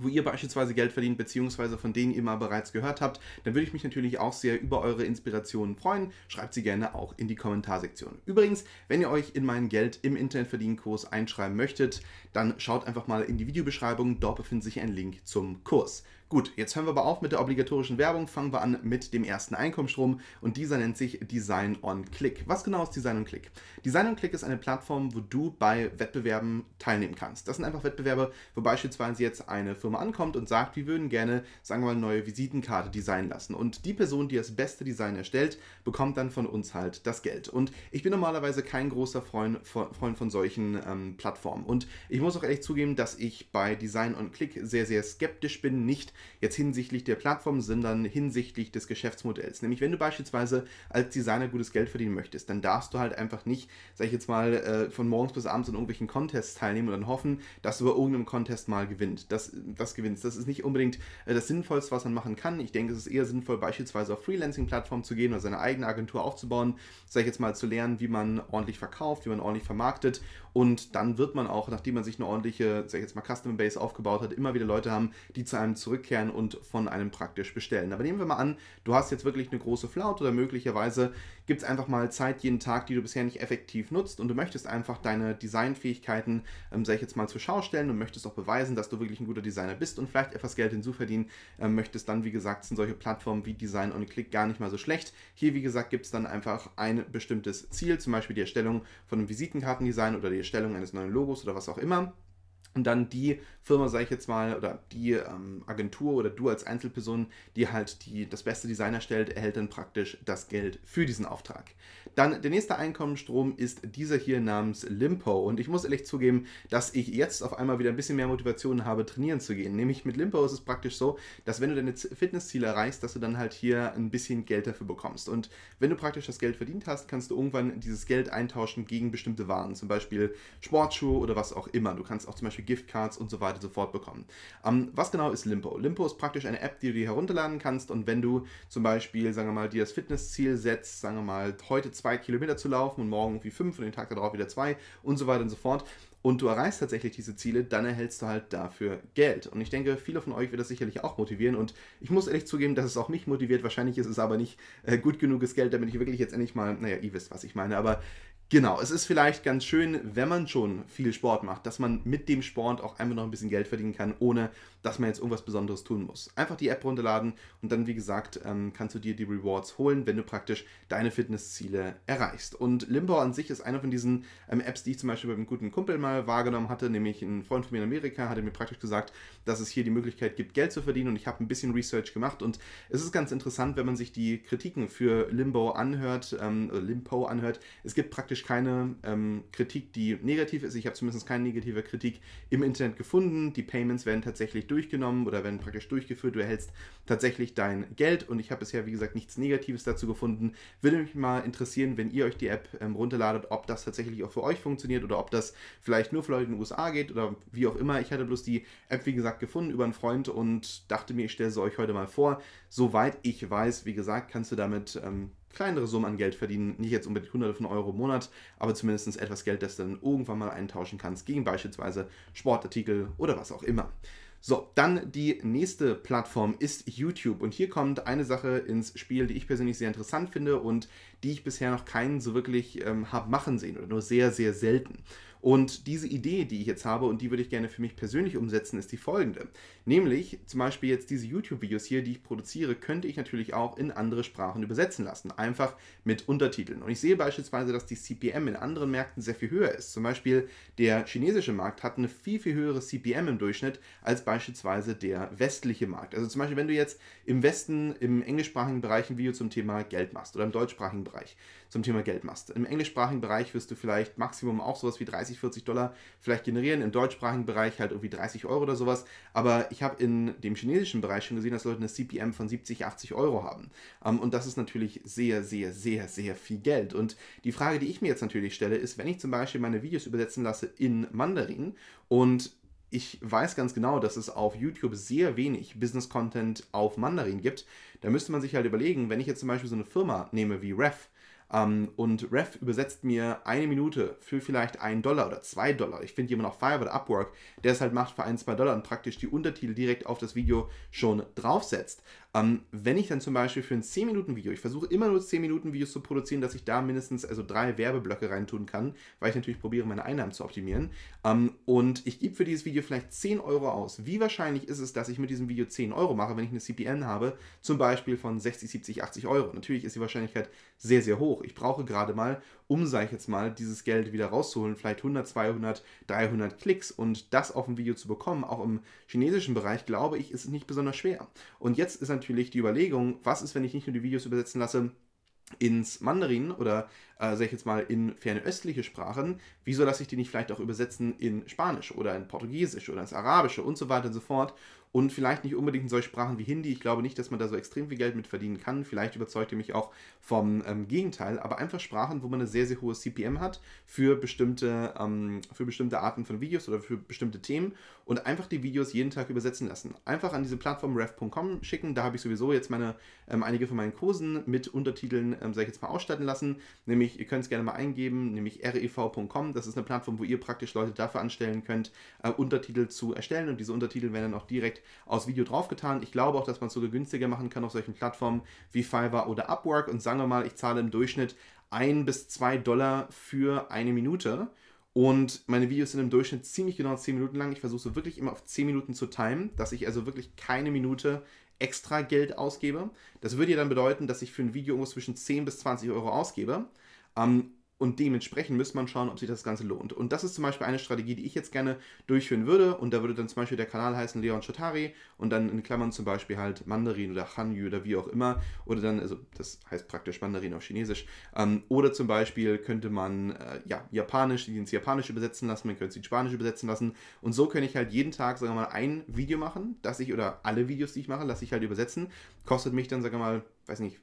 wo ihr beispielsweise Geld verdient, beziehungsweise von denen ihr mal bereits gehört habt, dann würde ich mich natürlich auch sehr über eure Inspirationen freuen. Schreibt sie gerne auch in die Kommentarsektion. Übrigens, wenn ihr euch in meinen Geld im Internet verdienen Kurs einschreiben möchtet, dann schaut einfach mal in die Videobeschreibung. Dort befindet sich ein Link zum Kurs. Gut, jetzt hören wir aber auf mit der obligatorischen Werbung, fangen wir an mit dem ersten Einkommensstrom und dieser nennt sich Design on Click. Was genau ist Design on Click? Design on Click ist eine Plattform, wo du bei Wettbewerben teilnehmen kannst. Das sind einfach Wettbewerbe, wo beispielsweise jetzt eine Firma ankommt und sagt, wir würden gerne, sagen wir mal, eine neue Visitenkarte designen lassen. Und die Person, die das beste Design erstellt, bekommt dann von uns halt das Geld. Und ich bin normalerweise kein großer Freund von, Freund von solchen ähm, Plattformen. Und ich muss auch ehrlich zugeben, dass ich bei Design on Click sehr, sehr skeptisch bin, nicht jetzt hinsichtlich der Plattform, sondern hinsichtlich des Geschäftsmodells. Nämlich, wenn du beispielsweise als Designer gutes Geld verdienen möchtest, dann darfst du halt einfach nicht, sag ich jetzt mal, äh, von morgens bis abends an irgendwelchen Contests teilnehmen und dann hoffen, dass du bei irgendeinem Contest mal gewinnt, das, das gewinnst. Das ist nicht unbedingt äh, das Sinnvollste, was man machen kann. Ich denke, es ist eher sinnvoll, beispielsweise auf Freelancing-Plattformen zu gehen oder seine eigene Agentur aufzubauen, sag ich jetzt mal, zu lernen, wie man ordentlich verkauft, wie man ordentlich vermarktet und dann wird man auch, nachdem man sich eine ordentliche, sag ich jetzt mal, Customer Base aufgebaut hat, immer wieder Leute haben, die zu einem zurückkehren zurückkehren und von einem praktisch bestellen. Aber nehmen wir mal an, du hast jetzt wirklich eine große Flaut oder möglicherweise gibt es einfach mal Zeit jeden Tag, die du bisher nicht effektiv nutzt und du möchtest einfach deine Designfähigkeiten, ähm, sag ich jetzt mal, zur Schau stellen und möchtest auch beweisen, dass du wirklich ein guter Designer bist und vielleicht etwas Geld hinzuverdienen, ähm, möchtest dann, wie gesagt, sind solche Plattformen wie Design und Click gar nicht mal so schlecht. Hier, wie gesagt, gibt es dann einfach ein bestimmtes Ziel, zum Beispiel die Erstellung von einem Visitenkartendesign oder die Erstellung eines neuen Logos oder was auch immer und dann die Firma, sage ich jetzt mal, oder die ähm, Agentur oder du als Einzelperson, die halt die, das beste Design erstellt, erhält dann praktisch das Geld für diesen Auftrag. Dann der nächste Einkommensstrom ist dieser hier namens Limpo. Und ich muss ehrlich zugeben, dass ich jetzt auf einmal wieder ein bisschen mehr Motivation habe, trainieren zu gehen. Nämlich mit Limpo ist es praktisch so, dass wenn du deine Fitnessziele erreichst, dass du dann halt hier ein bisschen Geld dafür bekommst. Und wenn du praktisch das Geld verdient hast, kannst du irgendwann dieses Geld eintauschen gegen bestimmte Waren, zum Beispiel Sportschuhe oder was auch immer. Du kannst auch zum Beispiel Beispiel Giftcards und so weiter sofort bekommen. Ähm, was genau ist Limpo? Limpo ist praktisch eine App, die du dir herunterladen kannst und wenn du zum Beispiel, sagen wir mal, dir das Fitnessziel setzt, sagen wir mal, heute zwei Kilometer zu laufen und morgen irgendwie fünf und den Tag darauf wieder zwei und so weiter und so fort, und du erreichst tatsächlich diese Ziele, dann erhältst du halt dafür Geld. Und ich denke, viele von euch wird das sicherlich auch motivieren. Und ich muss ehrlich zugeben, dass es auch mich motiviert. Wahrscheinlich ist es aber nicht äh, gut genuges Geld, damit ich wirklich jetzt endlich mal, naja, ihr wisst, was ich meine, aber Genau, es ist vielleicht ganz schön, wenn man schon viel Sport macht, dass man mit dem Sport auch einfach noch ein bisschen Geld verdienen kann, ohne dass man jetzt irgendwas Besonderes tun muss. Einfach die App runterladen und dann, wie gesagt, ähm, kannst du dir die Rewards holen, wenn du praktisch deine Fitnessziele erreichst. Und Limbo an sich ist eine von diesen ähm, Apps, die ich zum Beispiel bei einem guten Kumpel mal wahrgenommen hatte, nämlich ein Freund von mir in Amerika hatte mir praktisch gesagt, dass es hier die Möglichkeit gibt, Geld zu verdienen und ich habe ein bisschen Research gemacht und es ist ganz interessant, wenn man sich die Kritiken für Limbo anhört, ähm, Limpo anhört. Es gibt praktisch keine ähm, Kritik, die negativ ist. Ich habe zumindest keine negative Kritik im Internet gefunden. Die Payments werden tatsächlich durchgenommen oder werden praktisch durchgeführt. Du erhältst tatsächlich dein Geld und ich habe bisher, wie gesagt, nichts Negatives dazu gefunden. Würde mich mal interessieren, wenn ihr euch die App ähm, runterladet, ob das tatsächlich auch für euch funktioniert oder ob das vielleicht nur für Leute in den USA geht oder wie auch immer. Ich hatte bloß die App, wie gesagt, gefunden über einen Freund und dachte mir, ich stelle sie euch heute mal vor. Soweit ich weiß, wie gesagt, kannst du damit ähm, kleinere Summen an Geld verdienen. Nicht jetzt unbedingt hunderte von Euro im Monat, aber zumindest etwas Geld, das du dann irgendwann mal eintauschen kannst gegen beispielsweise Sportartikel oder was auch immer. So, dann die nächste Plattform ist YouTube. Und hier kommt eine Sache ins Spiel, die ich persönlich sehr interessant finde und die ich bisher noch keinen so wirklich ähm, habe machen sehen oder nur sehr, sehr selten. Und diese Idee, die ich jetzt habe und die würde ich gerne für mich persönlich umsetzen, ist die folgende. Nämlich zum Beispiel jetzt diese YouTube-Videos hier, die ich produziere, könnte ich natürlich auch in andere Sprachen übersetzen lassen. Einfach mit Untertiteln. Und ich sehe beispielsweise, dass die CPM in anderen Märkten sehr viel höher ist. Zum Beispiel der chinesische Markt hat eine viel, viel höhere CPM im Durchschnitt als beispielsweise der westliche Markt. Also zum Beispiel, wenn du jetzt im Westen im englischsprachigen Bereich ein Video zum Thema Geld machst oder im deutschsprachigen Bereich, zum Thema Geld machst. Im englischsprachigen Bereich wirst du vielleicht Maximum auch sowas wie 30, 40 Dollar vielleicht generieren, im deutschsprachigen Bereich halt irgendwie 30 Euro oder sowas. Aber ich habe in dem chinesischen Bereich schon gesehen, dass Leute eine CPM von 70, 80 Euro haben. Ähm, und das ist natürlich sehr, sehr, sehr, sehr viel Geld. Und die Frage, die ich mir jetzt natürlich stelle, ist, wenn ich zum Beispiel meine Videos übersetzen lasse in Mandarin und ich weiß ganz genau, dass es auf YouTube sehr wenig Business-Content auf Mandarin gibt. Da müsste man sich halt überlegen, wenn ich jetzt zum Beispiel so eine Firma nehme wie Ref, ähm, und Rev übersetzt mir eine Minute für vielleicht einen Dollar oder zwei Dollar. Ich finde jemanden auf Fiverr oder Upwork, der es halt macht für ein, zwei Dollar und praktisch die Untertitel direkt auf das Video schon draufsetzt. Ähm, wenn ich dann zum Beispiel für ein 10-Minuten-Video, ich versuche immer nur 10-Minuten-Videos zu produzieren, dass ich da mindestens also drei Werbeblöcke reintun kann, weil ich natürlich probiere, meine Einnahmen zu optimieren. Ähm, und ich gebe für dieses Video vielleicht 10 Euro aus. Wie wahrscheinlich ist es, dass ich mit diesem Video 10 Euro mache, wenn ich eine CPN habe, zum Beispiel von 60, 70, 80 Euro? Natürlich ist die Wahrscheinlichkeit sehr, sehr hoch. Ich brauche gerade mal um, sage ich jetzt mal, dieses Geld wieder rauszuholen, vielleicht 100, 200, 300 Klicks und das auf ein Video zu bekommen, auch im chinesischen Bereich, glaube ich, ist nicht besonders schwer. Und jetzt ist natürlich die Überlegung, was ist, wenn ich nicht nur die Videos übersetzen lasse, ins Mandarin oder äh, sage ich jetzt mal in ferne östliche Sprachen, wieso lasse ich die nicht vielleicht auch übersetzen in Spanisch oder in Portugiesisch oder ins Arabische und so weiter und so fort und vielleicht nicht unbedingt in solchen Sprachen wie Hindi. Ich glaube nicht, dass man da so extrem viel Geld mit verdienen kann. Vielleicht überzeugt ihr mich auch vom ähm, Gegenteil, aber einfach Sprachen, wo man eine sehr, sehr hohe CPM hat für bestimmte, ähm, für bestimmte Arten von Videos oder für bestimmte Themen und einfach die Videos jeden Tag übersetzen lassen. Einfach an diese Plattform ref.com schicken, da habe ich sowieso jetzt meine, ähm, einige von meinen Kursen mit Untertiteln, ähm, sage ich jetzt mal, ausstatten lassen. Nämlich, ihr könnt es gerne mal eingeben, nämlich rev.com. Das ist eine Plattform, wo ihr praktisch Leute dafür anstellen könnt, äh, Untertitel zu erstellen und diese Untertitel werden dann auch direkt direkt aus Video draufgetan. Ich glaube auch, dass man es sogar günstiger machen kann auf solchen Plattformen wie Fiverr oder Upwork. Und sagen wir mal, ich zahle im Durchschnitt 1 bis 2 Dollar für eine Minute. Und meine Videos sind im Durchschnitt ziemlich genau 10 Minuten lang. Ich versuche so wirklich immer auf 10 Minuten zu timen, dass ich also wirklich keine Minute extra Geld ausgebe. Das würde ja dann bedeuten, dass ich für ein Video irgendwo zwischen 10 bis 20 Euro ausgebe. Ähm, und dementsprechend müsste man schauen, ob sich das Ganze lohnt. Und das ist zum Beispiel eine Strategie, die ich jetzt gerne durchführen würde. Und da würde dann zum Beispiel der Kanal heißen Leon Chotari und dann in Klammern zum Beispiel halt Mandarin oder Hanyu oder wie auch immer. Oder dann, also das heißt praktisch Mandarin auf Chinesisch. Ähm, oder zum Beispiel könnte man äh, ja, Japanisch, die ins Japanische übersetzen lassen, man könnte sie in Spanisch übersetzen lassen. Und so könnte ich halt jeden Tag, sagen wir mal, ein Video machen, das ich oder alle Videos, die ich mache, lasse ich halt übersetzen. Kostet mich dann, sagen wir mal, weiß nicht,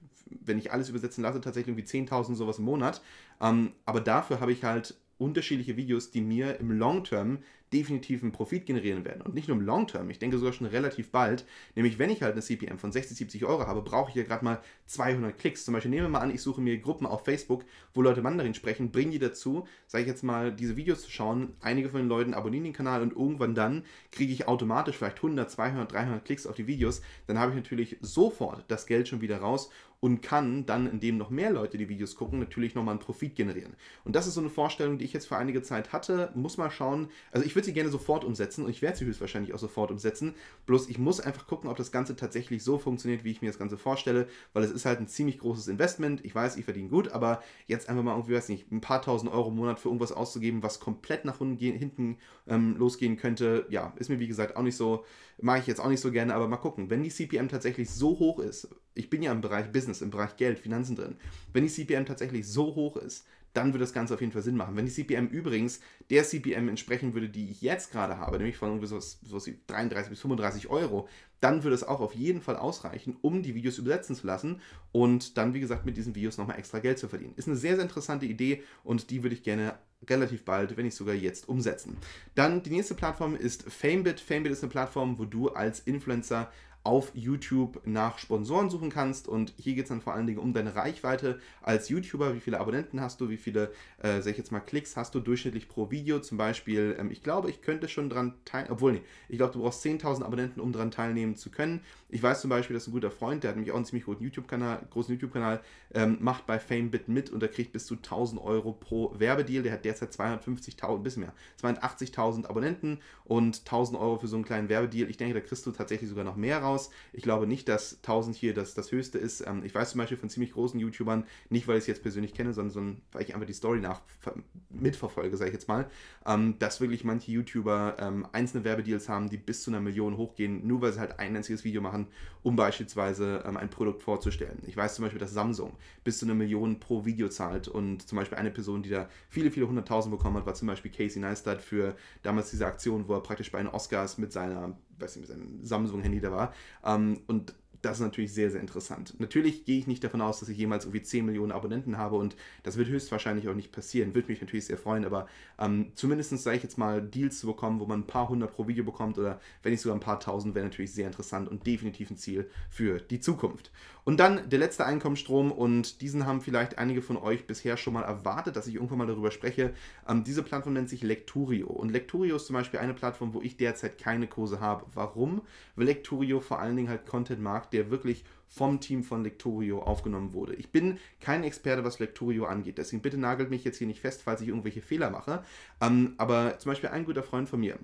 wenn ich alles übersetzen lasse, tatsächlich irgendwie 10.000 sowas im Monat. Ähm, aber dafür habe ich halt unterschiedliche Videos, die mir im Long Term definitiv einen Profit generieren werden. Und nicht nur im Long Term, ich denke sogar schon relativ bald. Nämlich, wenn ich halt eine CPM von 60, 70 Euro habe, brauche ich ja gerade mal 200 Klicks. Zum Beispiel nehmen wir mal an, ich suche mir Gruppen auf Facebook, wo Leute Mandarin sprechen, bringe die dazu, sage ich jetzt mal, diese Videos zu schauen. Einige von den Leuten abonnieren den Kanal und irgendwann dann kriege ich automatisch vielleicht 100, 200, 300 Klicks auf die Videos. Dann habe ich natürlich sofort das Geld schon wieder raus und kann dann, indem noch mehr Leute die Videos gucken, natürlich nochmal einen Profit generieren. Und das ist so eine Vorstellung, die ich jetzt für einige Zeit hatte. Muss mal schauen. Also ich würde sie gerne sofort umsetzen und ich werde sie höchstwahrscheinlich auch sofort umsetzen. Bloß ich muss einfach gucken, ob das Ganze tatsächlich so funktioniert, wie ich mir das Ganze vorstelle, weil es ist halt ein ziemlich großes Investment. Ich weiß, ich verdiene gut, aber jetzt einfach mal irgendwie, weiß nicht, ein paar tausend Euro im Monat für irgendwas auszugeben, was komplett nach hinten ähm, losgehen könnte, ja, ist mir wie gesagt auch nicht so Mache ich jetzt auch nicht so gerne, aber mal gucken. Wenn die CPM tatsächlich so hoch ist, ich bin ja im Bereich Business, im Bereich Geld, Finanzen drin, wenn die CPM tatsächlich so hoch ist, dann würde das Ganze auf jeden Fall Sinn machen. Wenn die CPM übrigens der CPM entsprechen würde, die ich jetzt gerade habe, nämlich von irgendwie so, so 33 bis 35 Euro, dann würde es auch auf jeden Fall ausreichen, um die Videos übersetzen zu lassen und dann, wie gesagt, mit diesen Videos nochmal extra Geld zu verdienen. Ist eine sehr, sehr interessante Idee und die würde ich gerne relativ bald, wenn nicht sogar jetzt, umsetzen. Dann die nächste Plattform ist Famebit. Famebit ist eine Plattform, wo du als Influencer auf YouTube nach Sponsoren suchen kannst. Und hier geht es dann vor allen Dingen um deine Reichweite als YouTuber. Wie viele Abonnenten hast du? Wie viele, äh, sag ich jetzt mal, Klicks hast du durchschnittlich pro Video? Zum Beispiel, ähm, ich glaube, ich könnte schon dran teilnehmen, obwohl, nee, ich glaube, du brauchst 10.000 Abonnenten, um dran teilnehmen zu können. Ich weiß zum Beispiel, dass ein guter Freund, der hat nämlich auch einen ziemlich guten YouTube-Kanal, großen YouTube-Kanal, ähm, macht bei FameBit mit und der kriegt bis zu 1000 Euro pro Werbedeal. Der hat derzeit 250.000, bis mehr, 82.000 Abonnenten und 1000 Euro für so einen kleinen Werbedeal. Ich denke, da kriegst du tatsächlich sogar noch mehr raus. Ich glaube nicht, dass 1000 hier das, das höchste ist. Ähm, ich weiß zum Beispiel von ziemlich großen YouTubern, nicht weil ich es jetzt persönlich kenne, sondern, sondern, weil ich einfach die Story nach mitverfolge, sage ich jetzt mal, ähm, dass wirklich manche YouTuber ähm, einzelne Werbedeals haben, die bis zu einer Million hochgehen, nur weil sie halt ein einziges Video machen machen, um beispielsweise ähm, ein Produkt vorzustellen. Ich weiß zum Beispiel, dass Samsung bis zu einer Million pro Video zahlt und zum Beispiel eine Person, die da viele, viele hunderttausend bekommen hat, war zum Beispiel Casey Neistat für damals diese Aktion, wo er praktisch bei den Oscars mit seiner, weiß nicht, mit seinem Samsung-Handy da war. Ähm, und das ist natürlich sehr, sehr interessant. Natürlich gehe ich nicht davon aus, dass ich jemals irgendwie 10 Millionen Abonnenten habe und das wird höchstwahrscheinlich auch nicht passieren. Würde mich natürlich sehr freuen, aber ähm, zumindest, sage ich jetzt mal, Deals zu bekommen, wo man ein paar hundert pro Video bekommt oder wenn nicht sogar ein paar tausend, wäre natürlich sehr interessant und definitiv ein Ziel für die Zukunft. Und dann der letzte Einkommensstrom und diesen haben vielleicht einige von euch bisher schon mal erwartet, dass ich irgendwann mal darüber spreche. Ähm, diese Plattform nennt sich Lecturio und Lecturio ist zum Beispiel eine Plattform, wo ich derzeit keine Kurse habe. Warum? Weil Lecturio vor allen Dingen halt Content mag, der wirklich vom Team von Lecturio aufgenommen wurde. Ich bin kein Experte, was Lecturio angeht, deswegen bitte nagelt mich jetzt hier nicht fest, falls ich irgendwelche Fehler mache. Ähm, aber zum Beispiel ein guter Freund von mir,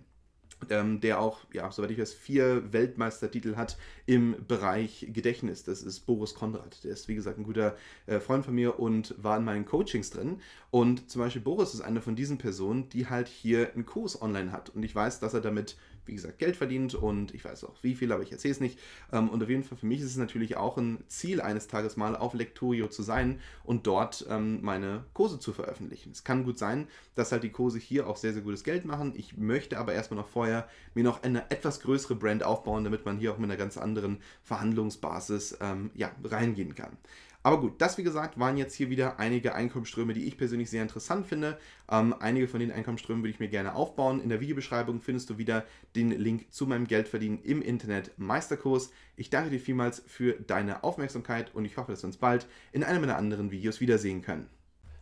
ähm, der auch, ja, soweit ich weiß, vier Weltmeistertitel hat im Bereich Gedächtnis. Das ist Boris Konrad. Der ist, wie gesagt, ein guter äh, Freund von mir und war in meinen Coachings drin. Und zum Beispiel Boris ist eine von diesen Personen, die halt hier einen Kurs online hat. Und ich weiß, dass er damit wie gesagt, Geld verdient und ich weiß auch wie viel, aber ich erzähle es nicht. Ähm, und auf jeden Fall für mich ist es natürlich auch ein Ziel, eines Tages mal auf Lecturio zu sein und dort ähm, meine Kurse zu veröffentlichen. Es kann gut sein, dass halt die Kurse hier auch sehr, sehr gutes Geld machen. Ich möchte aber erstmal noch vorher mir noch eine etwas größere Brand aufbauen, damit man hier auch mit einer ganz anderen Verhandlungsbasis ähm, ja, reingehen kann. Aber gut, das wie gesagt waren jetzt hier wieder einige Einkommensströme, die ich persönlich sehr interessant finde. Ähm, einige von den Einkommensströmen würde ich mir gerne aufbauen. In der Videobeschreibung findest du wieder den Link zu meinem Geldverdienen im Internet Meisterkurs. Ich danke dir vielmals für deine Aufmerksamkeit und ich hoffe, dass wir uns bald in einem meiner anderen Videos wiedersehen können.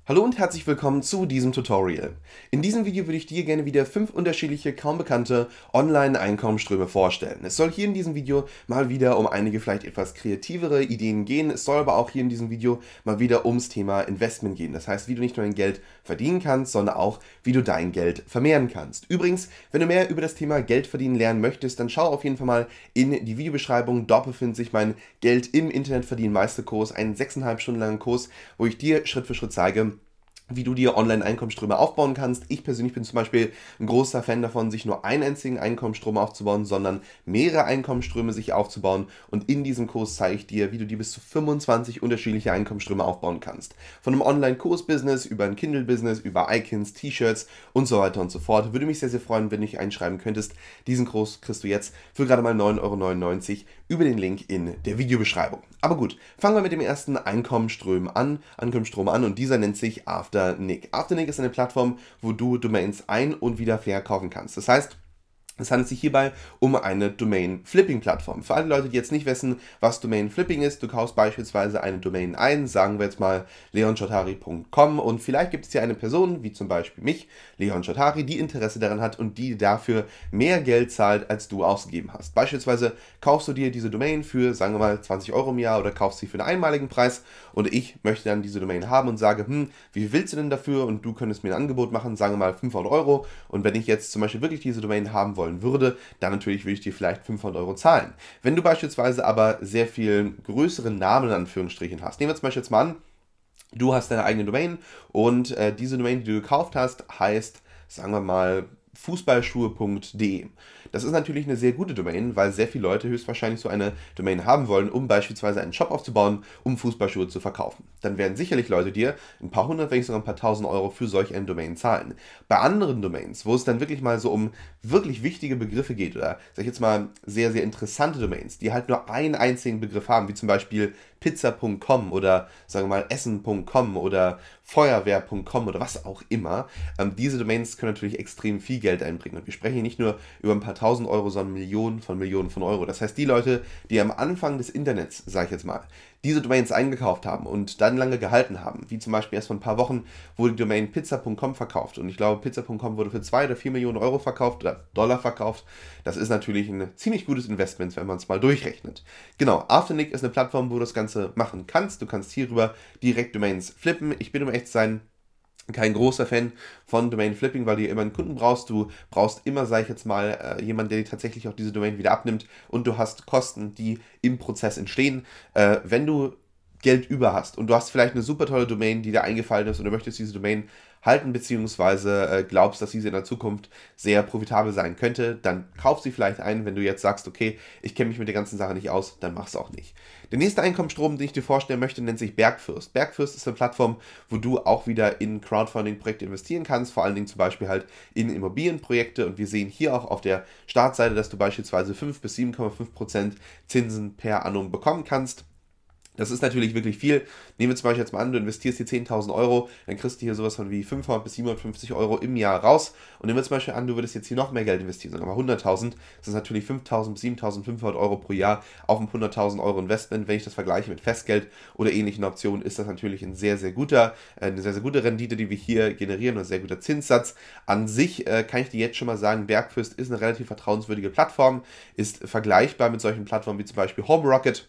Hallo und herzlich willkommen zu diesem Tutorial. In diesem Video würde ich dir gerne wieder fünf unterschiedliche, kaum bekannte Online-Einkommensströme vorstellen. Es soll hier in diesem Video mal wieder um einige vielleicht etwas kreativere Ideen gehen. Es soll aber auch hier in diesem Video mal wieder ums Thema Investment gehen. Das heißt, wie du nicht nur dein Geld verdienen kannst, sondern auch, wie du dein Geld vermehren kannst. Übrigens, wenn du mehr über das Thema Geld verdienen lernen möchtest, dann schau auf jeden Fall mal in die Videobeschreibung. Dort befindet sich mein Geld im Internet verdienen Meisterkurs, einen 6,5 Stunden langen Kurs, wo ich dir Schritt für Schritt zeige, wie du dir Online-Einkommensströme aufbauen kannst. Ich persönlich bin zum Beispiel ein großer Fan davon, sich nur einen einzigen Einkommensstrom aufzubauen, sondern mehrere Einkommensströme sich aufzubauen. Und in diesem Kurs zeige ich dir, wie du dir bis zu 25 unterschiedliche Einkommensströme aufbauen kannst. Von einem Online-Kurs-Business über ein Kindle-Business, über Icons, T-Shirts und so weiter und so fort. Würde mich sehr, sehr freuen, wenn du dich einschreiben könntest. Diesen Kurs kriegst du jetzt für gerade mal 9,99 Euro über den Link in der Videobeschreibung. Aber gut, fangen wir mit dem ersten Einkommensstrom an, Einkommensstrom an und dieser nennt sich Afternick. Afternick ist eine Plattform, wo du Domains ein- und wieder verkaufen kannst. Das heißt, es handelt sich hierbei um eine Domain-Flipping-Plattform. Für alle Leute, die jetzt nicht wissen, was Domain-Flipping ist, du kaufst beispielsweise eine Domain ein, sagen wir jetzt mal leonchotari.com und vielleicht gibt es hier eine Person, wie zum Beispiel mich, Leon Chotari, die Interesse daran hat und die dafür mehr Geld zahlt, als du ausgegeben hast. Beispielsweise kaufst du dir diese Domain für, sagen wir mal, 20 Euro im Jahr oder kaufst sie für einen einmaligen Preis und ich möchte dann diese Domain haben und sage, hm, wie willst du denn dafür? Und du könntest mir ein Angebot machen, sagen wir mal 500 Euro und wenn ich jetzt zum Beispiel wirklich diese Domain haben wollte, wollen würde, dann natürlich würde ich dir vielleicht 500 Euro zahlen. Wenn du beispielsweise aber sehr viel größeren Namen in Anführungsstrichen hast, nehmen wir zum Beispiel jetzt mal an, du hast deine eigene Domain und äh, diese Domain, die du gekauft hast, heißt, sagen wir mal, fußballschuhe.de. Das ist natürlich eine sehr gute Domain, weil sehr viele Leute höchstwahrscheinlich so eine Domain haben wollen, um beispielsweise einen Shop aufzubauen, um Fußballschuhe zu verkaufen. Dann werden sicherlich Leute dir ein paar hundert, wenn nicht sogar ein paar tausend Euro für solch eine Domain zahlen. Bei anderen Domains, wo es dann wirklich mal so um wirklich wichtige Begriffe geht oder, sag ich jetzt mal, sehr, sehr interessante Domains, die halt nur einen einzigen Begriff haben, wie zum Beispiel pizza.com oder sagen wir mal essen.com oder feuerwehr.com oder was auch immer. Ähm, diese Domains können natürlich extrem viel Geld einbringen. Und wir sprechen hier nicht nur über ein paar tausend Euro, sondern Millionen von Millionen von Euro. Das heißt, die Leute, die am Anfang des Internets, sage ich jetzt mal, diese Domains eingekauft haben und dann lange gehalten haben. Wie zum Beispiel erst vor ein paar Wochen wurde die Domain pizza.com verkauft und ich glaube, pizza.com wurde für 2 oder 4 Millionen Euro verkauft oder Dollar verkauft. Das ist natürlich ein ziemlich gutes Investment, wenn man es mal durchrechnet. Genau, Afternic ist eine Plattform, wo du das Ganze machen kannst. Du kannst hierüber direkt Domains flippen. Ich bin um echt sein, kein großer Fan von Domain Flipping, weil du ja immer einen Kunden brauchst. Du brauchst immer, sage ich jetzt mal, äh, jemanden, der dir tatsächlich auch diese Domain wieder abnimmt und du hast Kosten, die im Prozess entstehen. Äh, wenn du Geld über hast und du hast vielleicht eine super tolle Domain, die dir eingefallen ist und du möchtest diese Domain halten, beziehungsweise äh, glaubst, dass diese in der Zukunft sehr profitabel sein könnte, dann kauf sie vielleicht ein. Wenn du jetzt sagst, okay, ich kenne mich mit der ganzen Sache nicht aus, dann mach's auch nicht. Der nächste Einkommensstrom, den ich dir vorstellen möchte, nennt sich Bergfürst. Bergfürst ist eine Plattform, wo du auch wieder in Crowdfunding-Projekte investieren kannst, vor allen Dingen zum Beispiel halt in Immobilienprojekte. Und wir sehen hier auch auf der Startseite, dass du beispielsweise 5 bis 7,5 Prozent Zinsen per annum bekommen kannst. Das ist natürlich wirklich viel. Nehmen wir zum Beispiel jetzt mal an, du investierst hier 10.000 Euro, dann kriegst du hier sowas von wie 500 bis 750 Euro im Jahr raus. Und nehmen wir zum Beispiel an, du würdest jetzt hier noch mehr Geld investieren, sagen wir mal 100.000, das ist natürlich 5.000 bis 7.500 Euro pro Jahr auf ein 100.000 Euro Investment. Wenn ich das vergleiche mit Festgeld oder ähnlichen Optionen, ist das natürlich ein sehr, sehr guter, eine sehr, sehr gute Rendite, die wir hier generieren, ein sehr guter Zinssatz. An sich äh, kann ich dir jetzt schon mal sagen, Bergfürst ist eine relativ vertrauenswürdige Plattform, ist vergleichbar mit solchen Plattformen wie zum Beispiel Home Rocket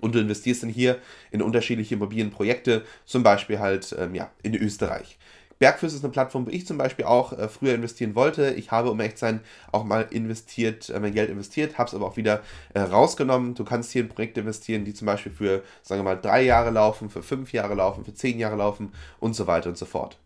und du investierst dann hier in unterschiedliche Immobilienprojekte, zum Beispiel halt ähm, ja, in Österreich. Bergfürst ist eine Plattform, wo ich zum Beispiel auch äh, früher investieren wollte. Ich habe, um echt zu sein, auch mal investiert, äh, mein Geld investiert, habe es aber auch wieder äh, rausgenommen. Du kannst hier in Projekte investieren, die zum Beispiel für, sagen wir mal, drei Jahre laufen, für fünf Jahre laufen, für zehn Jahre laufen und so weiter und so fort.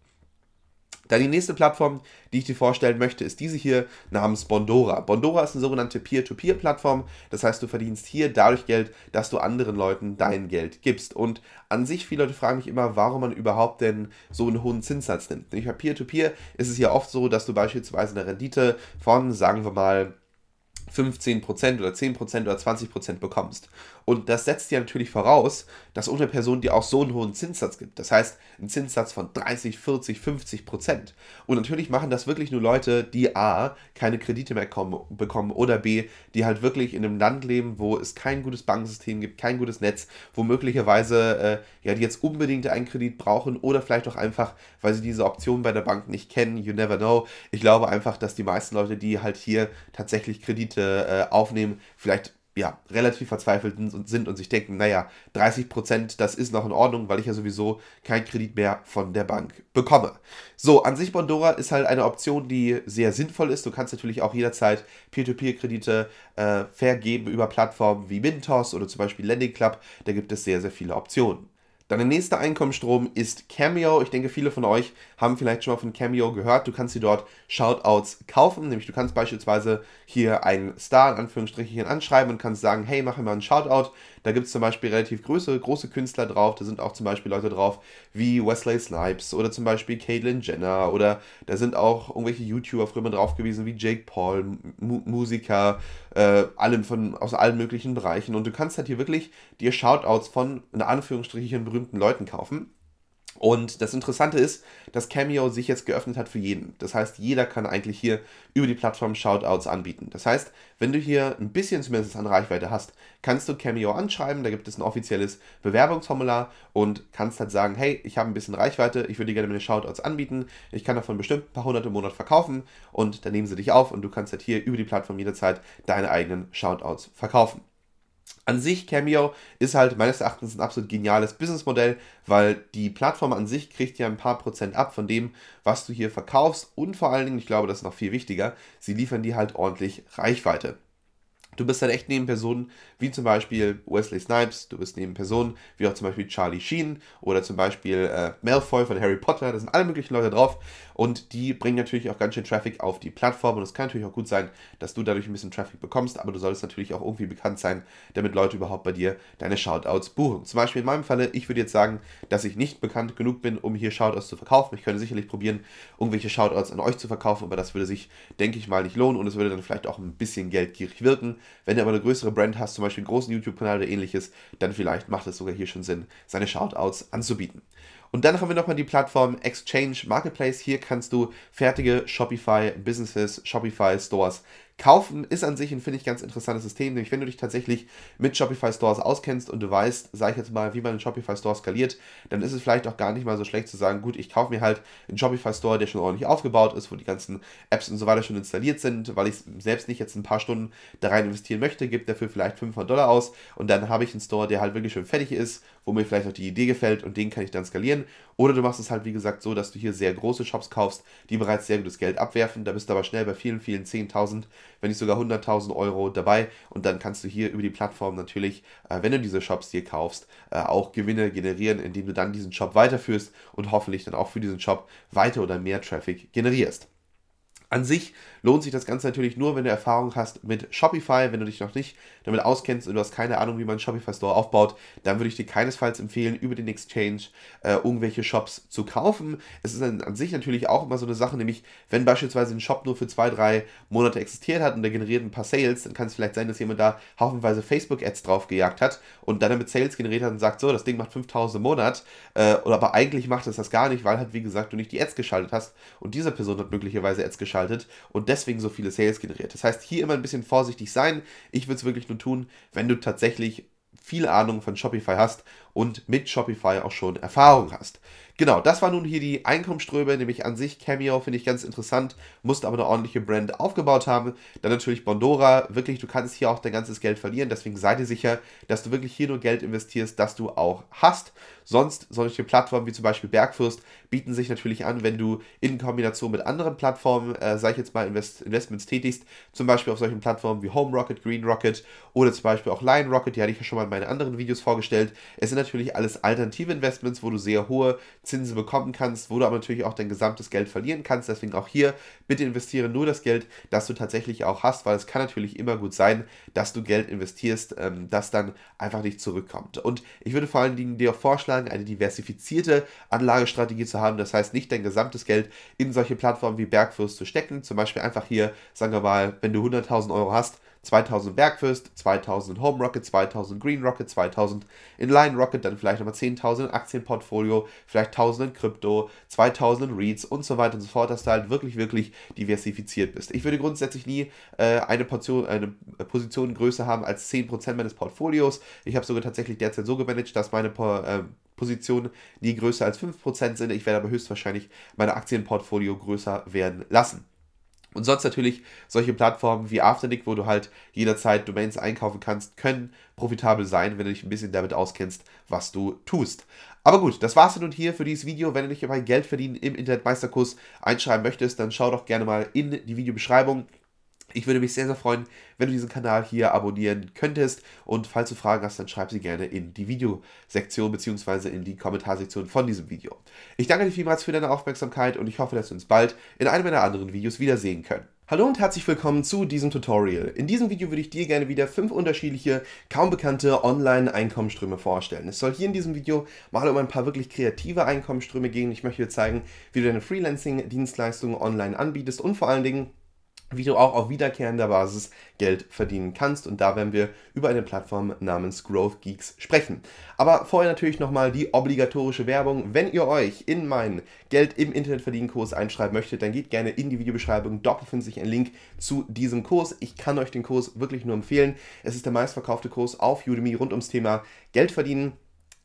Dann die nächste Plattform, die ich dir vorstellen möchte, ist diese hier namens Bondora. Bondora ist eine sogenannte Peer-to-Peer-Plattform. Das heißt, du verdienst hier dadurch Geld, dass du anderen Leuten dein Geld gibst. Und an sich, viele Leute fragen mich immer, warum man überhaupt denn so einen hohen Zinssatz nimmt. Nämlich bei Peer-to-Peer ist es ja oft so, dass du beispielsweise eine Rendite von, sagen wir mal, 15% oder 10% oder 20% bekommst. Und das setzt ja natürlich voraus, dass unter Personen, die auch so einen hohen Zinssatz gibt. Das heißt, einen Zinssatz von 30, 40, 50 Prozent. Und natürlich machen das wirklich nur Leute, die A, keine Kredite mehr kommen, bekommen oder B, die halt wirklich in einem Land leben, wo es kein gutes Bankensystem gibt, kein gutes Netz, wo möglicherweise äh, ja, die jetzt unbedingt einen Kredit brauchen oder vielleicht auch einfach, weil sie diese Option bei der Bank nicht kennen. You never know. Ich glaube einfach, dass die meisten Leute, die halt hier tatsächlich Kredite äh, aufnehmen, vielleicht ja, relativ verzweifelt sind und sich denken, naja, 30 Prozent, das ist noch in Ordnung, weil ich ja sowieso keinen Kredit mehr von der Bank bekomme. So, an sich Bondora ist halt eine Option, die sehr sinnvoll ist. Du kannst natürlich auch jederzeit Peer-to-Peer-Kredite äh, vergeben über Plattformen wie Mintos oder zum Beispiel Lending Club. Da gibt es sehr, sehr viele Optionen. Dann der nächste Einkommensstrom ist Cameo. Ich denke, viele von euch haben vielleicht schon mal von Cameo gehört. Du kannst dir dort Shoutouts kaufen, nämlich du kannst beispielsweise hier einen Star in Anführungsstrichen anschreiben und kannst sagen, hey, mach mir mal einen Shoutout da gibt es zum Beispiel relativ große, große Künstler drauf. Da sind auch zum Beispiel Leute drauf wie Wesley Snipes oder zum Beispiel Caitlyn Jenner oder da sind auch irgendwelche YouTuber früher mal drauf gewesen wie Jake Paul, M Musiker, äh, allem von, aus allen möglichen Bereichen. Und du kannst halt hier wirklich dir Shoutouts von, in Anführungsstrichen, berühmten Leuten kaufen. Und das Interessante ist, dass Cameo sich jetzt geöffnet hat für jeden. Das heißt, jeder kann eigentlich hier über die Plattform Shoutouts anbieten. Das heißt, wenn du hier ein bisschen zumindest an Reichweite hast, kannst du Cameo anschreiben. Da gibt es ein offizielles Bewerbungsformular und kannst halt sagen, hey, ich habe ein bisschen Reichweite, ich würde dir gerne meine Shoutouts anbieten. Ich kann davon bestimmt ein paar hundert im Monat verkaufen und dann nehmen sie dich auf und du kannst halt hier über die Plattform jederzeit deine eigenen Shoutouts verkaufen. An sich, Cameo ist halt meines Erachtens ein absolut geniales Businessmodell, weil die Plattform an sich kriegt ja ein paar Prozent ab von dem, was du hier verkaufst und vor allen Dingen, ich glaube, das ist noch viel wichtiger, sie liefern dir halt ordentlich Reichweite. Du bist dann halt echt neben Personen wie zum Beispiel Wesley Snipes, du bist neben Personen, wie auch zum Beispiel Charlie Sheen oder zum Beispiel äh, Malfoy von Harry Potter, da sind alle möglichen Leute drauf und die bringen natürlich auch ganz schön Traffic auf die Plattform und es kann natürlich auch gut sein, dass du dadurch ein bisschen Traffic bekommst, aber du solltest natürlich auch irgendwie bekannt sein, damit Leute überhaupt bei dir deine Shoutouts buchen. Zum Beispiel in meinem Falle, ich würde jetzt sagen, dass ich nicht bekannt genug bin, um hier Shoutouts zu verkaufen. Ich könnte sicherlich probieren, irgendwelche Shoutouts an euch zu verkaufen, aber das würde sich, denke ich mal, nicht lohnen und es würde dann vielleicht auch ein bisschen geldgierig wirken. Wenn du aber eine größere Brand hast, zum Beispiel Beispiel einen großen YouTube-Kanal oder ähnliches, dann vielleicht macht es sogar hier schon Sinn, seine Shoutouts anzubieten. Und dann haben wir nochmal die Plattform Exchange Marketplace. Hier kannst du fertige Shopify Businesses, Shopify Stores Kaufen ist an sich, ein, finde ich, ganz interessantes System, nämlich wenn du dich tatsächlich mit Shopify Stores auskennst und du weißt, sag ich jetzt mal, wie man einen Shopify Store skaliert, dann ist es vielleicht auch gar nicht mal so schlecht zu sagen, gut, ich kaufe mir halt einen Shopify Store, der schon ordentlich aufgebaut ist, wo die ganzen Apps und so weiter schon installiert sind, weil ich selbst nicht jetzt ein paar Stunden da rein investieren möchte, gebe dafür vielleicht 500 Dollar aus und dann habe ich einen Store, der halt wirklich schon fertig ist, wo mir vielleicht auch die Idee gefällt und den kann ich dann skalieren oder du machst es halt, wie gesagt, so, dass du hier sehr große Shops kaufst, die bereits sehr gutes Geld abwerfen. Da bist du aber schnell bei vielen, vielen 10.000, wenn nicht sogar 100.000 Euro dabei. Und dann kannst du hier über die Plattform natürlich, äh, wenn du diese Shops dir kaufst, äh, auch Gewinne generieren, indem du dann diesen Shop weiterführst und hoffentlich dann auch für diesen Shop weiter oder mehr Traffic generierst. An sich lohnt sich das Ganze natürlich nur, wenn du Erfahrung hast mit Shopify. Wenn du dich noch nicht damit auskennst und du hast keine Ahnung, wie man einen Shopify Store aufbaut, dann würde ich dir keinesfalls empfehlen, über den Exchange äh, irgendwelche Shops zu kaufen. Es ist an, an, sich natürlich auch immer so eine Sache, nämlich wenn beispielsweise ein Shop nur für zwei, drei Monate existiert hat und der generiert ein paar Sales, dann kann es vielleicht sein, dass jemand da haufenweise Facebook-Ads draufgejagt hat und dann damit Sales generiert hat und sagt, so, das Ding macht 5000 im Monat, äh, oder aber eigentlich macht es das gar nicht, weil halt, wie gesagt, du nicht die Ads geschaltet hast und diese Person hat möglicherweise Ads geschaltet und deswegen deswegen so viele Sales generiert. Das heißt, hier immer ein bisschen vorsichtig sein. Ich würde es wirklich nur tun, wenn du tatsächlich viel Ahnung von Shopify hast und mit Shopify auch schon Erfahrung hast. Genau, das war nun hier die Einkommensströme, nämlich an sich Cameo finde ich ganz interessant, musst aber eine ordentliche Brand aufgebaut haben. Dann natürlich Bondora, wirklich, du kannst hier auch dein ganzes Geld verlieren, deswegen sei dir sicher, dass du wirklich hier nur Geld investierst, das du auch hast. Sonst solche Plattformen wie zum Beispiel Bergfürst bieten sich natürlich an, wenn du in Kombination mit anderen Plattformen, äh, sage ich jetzt mal, Invest Investments tätigst, zum Beispiel auf solchen Plattformen wie Home Rocket, Green Rocket oder zum Beispiel auch Lion Rocket, die hatte ich ja schon mal in meinen anderen Videos vorgestellt. Es sind natürlich natürlich alles alternative Investments, wo du sehr hohe Zinsen bekommen kannst, wo du aber natürlich auch dein gesamtes Geld verlieren kannst. Deswegen auch hier bitte investiere nur das Geld, das du tatsächlich auch hast, weil es kann natürlich immer gut sein, dass du Geld investierst, ähm, das dann einfach nicht zurückkommt. Und ich würde vor allen Dingen dir auch vorschlagen, eine diversifizierte Anlagestrategie zu haben. Das heißt, nicht dein gesamtes Geld in solche Plattformen wie Bergfluss zu stecken. Zum Beispiel einfach hier, sagen wir mal, wenn du 100.000 Euro hast, 2000 Bergfürst, 2000 Home Rocket, 2000 Green Rocket, 2000 Inline Rocket, dann vielleicht nochmal 10.000 in Aktienportfolio, vielleicht 1000 in Krypto, 2000 in Reads und so weiter und so fort, dass du halt wirklich, wirklich diversifiziert bist. Ich würde grundsätzlich nie äh, eine, Portion, eine äh, Position größer haben als 10% meines Portfolios. Ich habe sogar tatsächlich derzeit so gemanagt, dass meine äh, Positionen nie größer als 5% sind. Ich werde aber höchstwahrscheinlich mein Aktienportfolio größer werden lassen. Und sonst natürlich solche Plattformen wie Afternic, wo du halt jederzeit Domains einkaufen kannst, können profitabel sein, wenn du dich ein bisschen damit auskennst, was du tust. Aber gut, das war's nun hier für dieses Video. Wenn du dich bei Geld verdienen im Internetmeisterkurs einschreiben möchtest, dann schau doch gerne mal in die Videobeschreibung ich würde mich sehr, sehr freuen, wenn du diesen Kanal hier abonnieren könntest. Und falls du Fragen hast, dann schreib sie gerne in die Videosektion bzw. in die Kommentarsektion von diesem Video. Ich danke dir vielmals für deine Aufmerksamkeit und ich hoffe, dass wir uns bald in einem meiner anderen Videos wiedersehen können. Hallo und herzlich willkommen zu diesem Tutorial. In diesem Video würde ich dir gerne wieder fünf unterschiedliche, kaum bekannte Online-Einkommensströme vorstellen. Es soll hier in diesem Video mal um ein paar wirklich kreative Einkommensströme gehen. Ich möchte dir zeigen, wie du deine Freelancing-Dienstleistungen online anbietest und vor allen Dingen, wie du auch auf wiederkehrender Basis Geld verdienen kannst. Und da werden wir über eine Plattform namens Growth Geeks sprechen. Aber vorher natürlich nochmal die obligatorische Werbung. Wenn ihr euch in meinen Geld im Internet verdienen Kurs einschreiben möchtet, dann geht gerne in die Videobeschreibung. Dort befindet sich ein Link zu diesem Kurs. Ich kann euch den Kurs wirklich nur empfehlen. Es ist der meistverkaufte Kurs auf Udemy rund ums Thema Geld verdienen.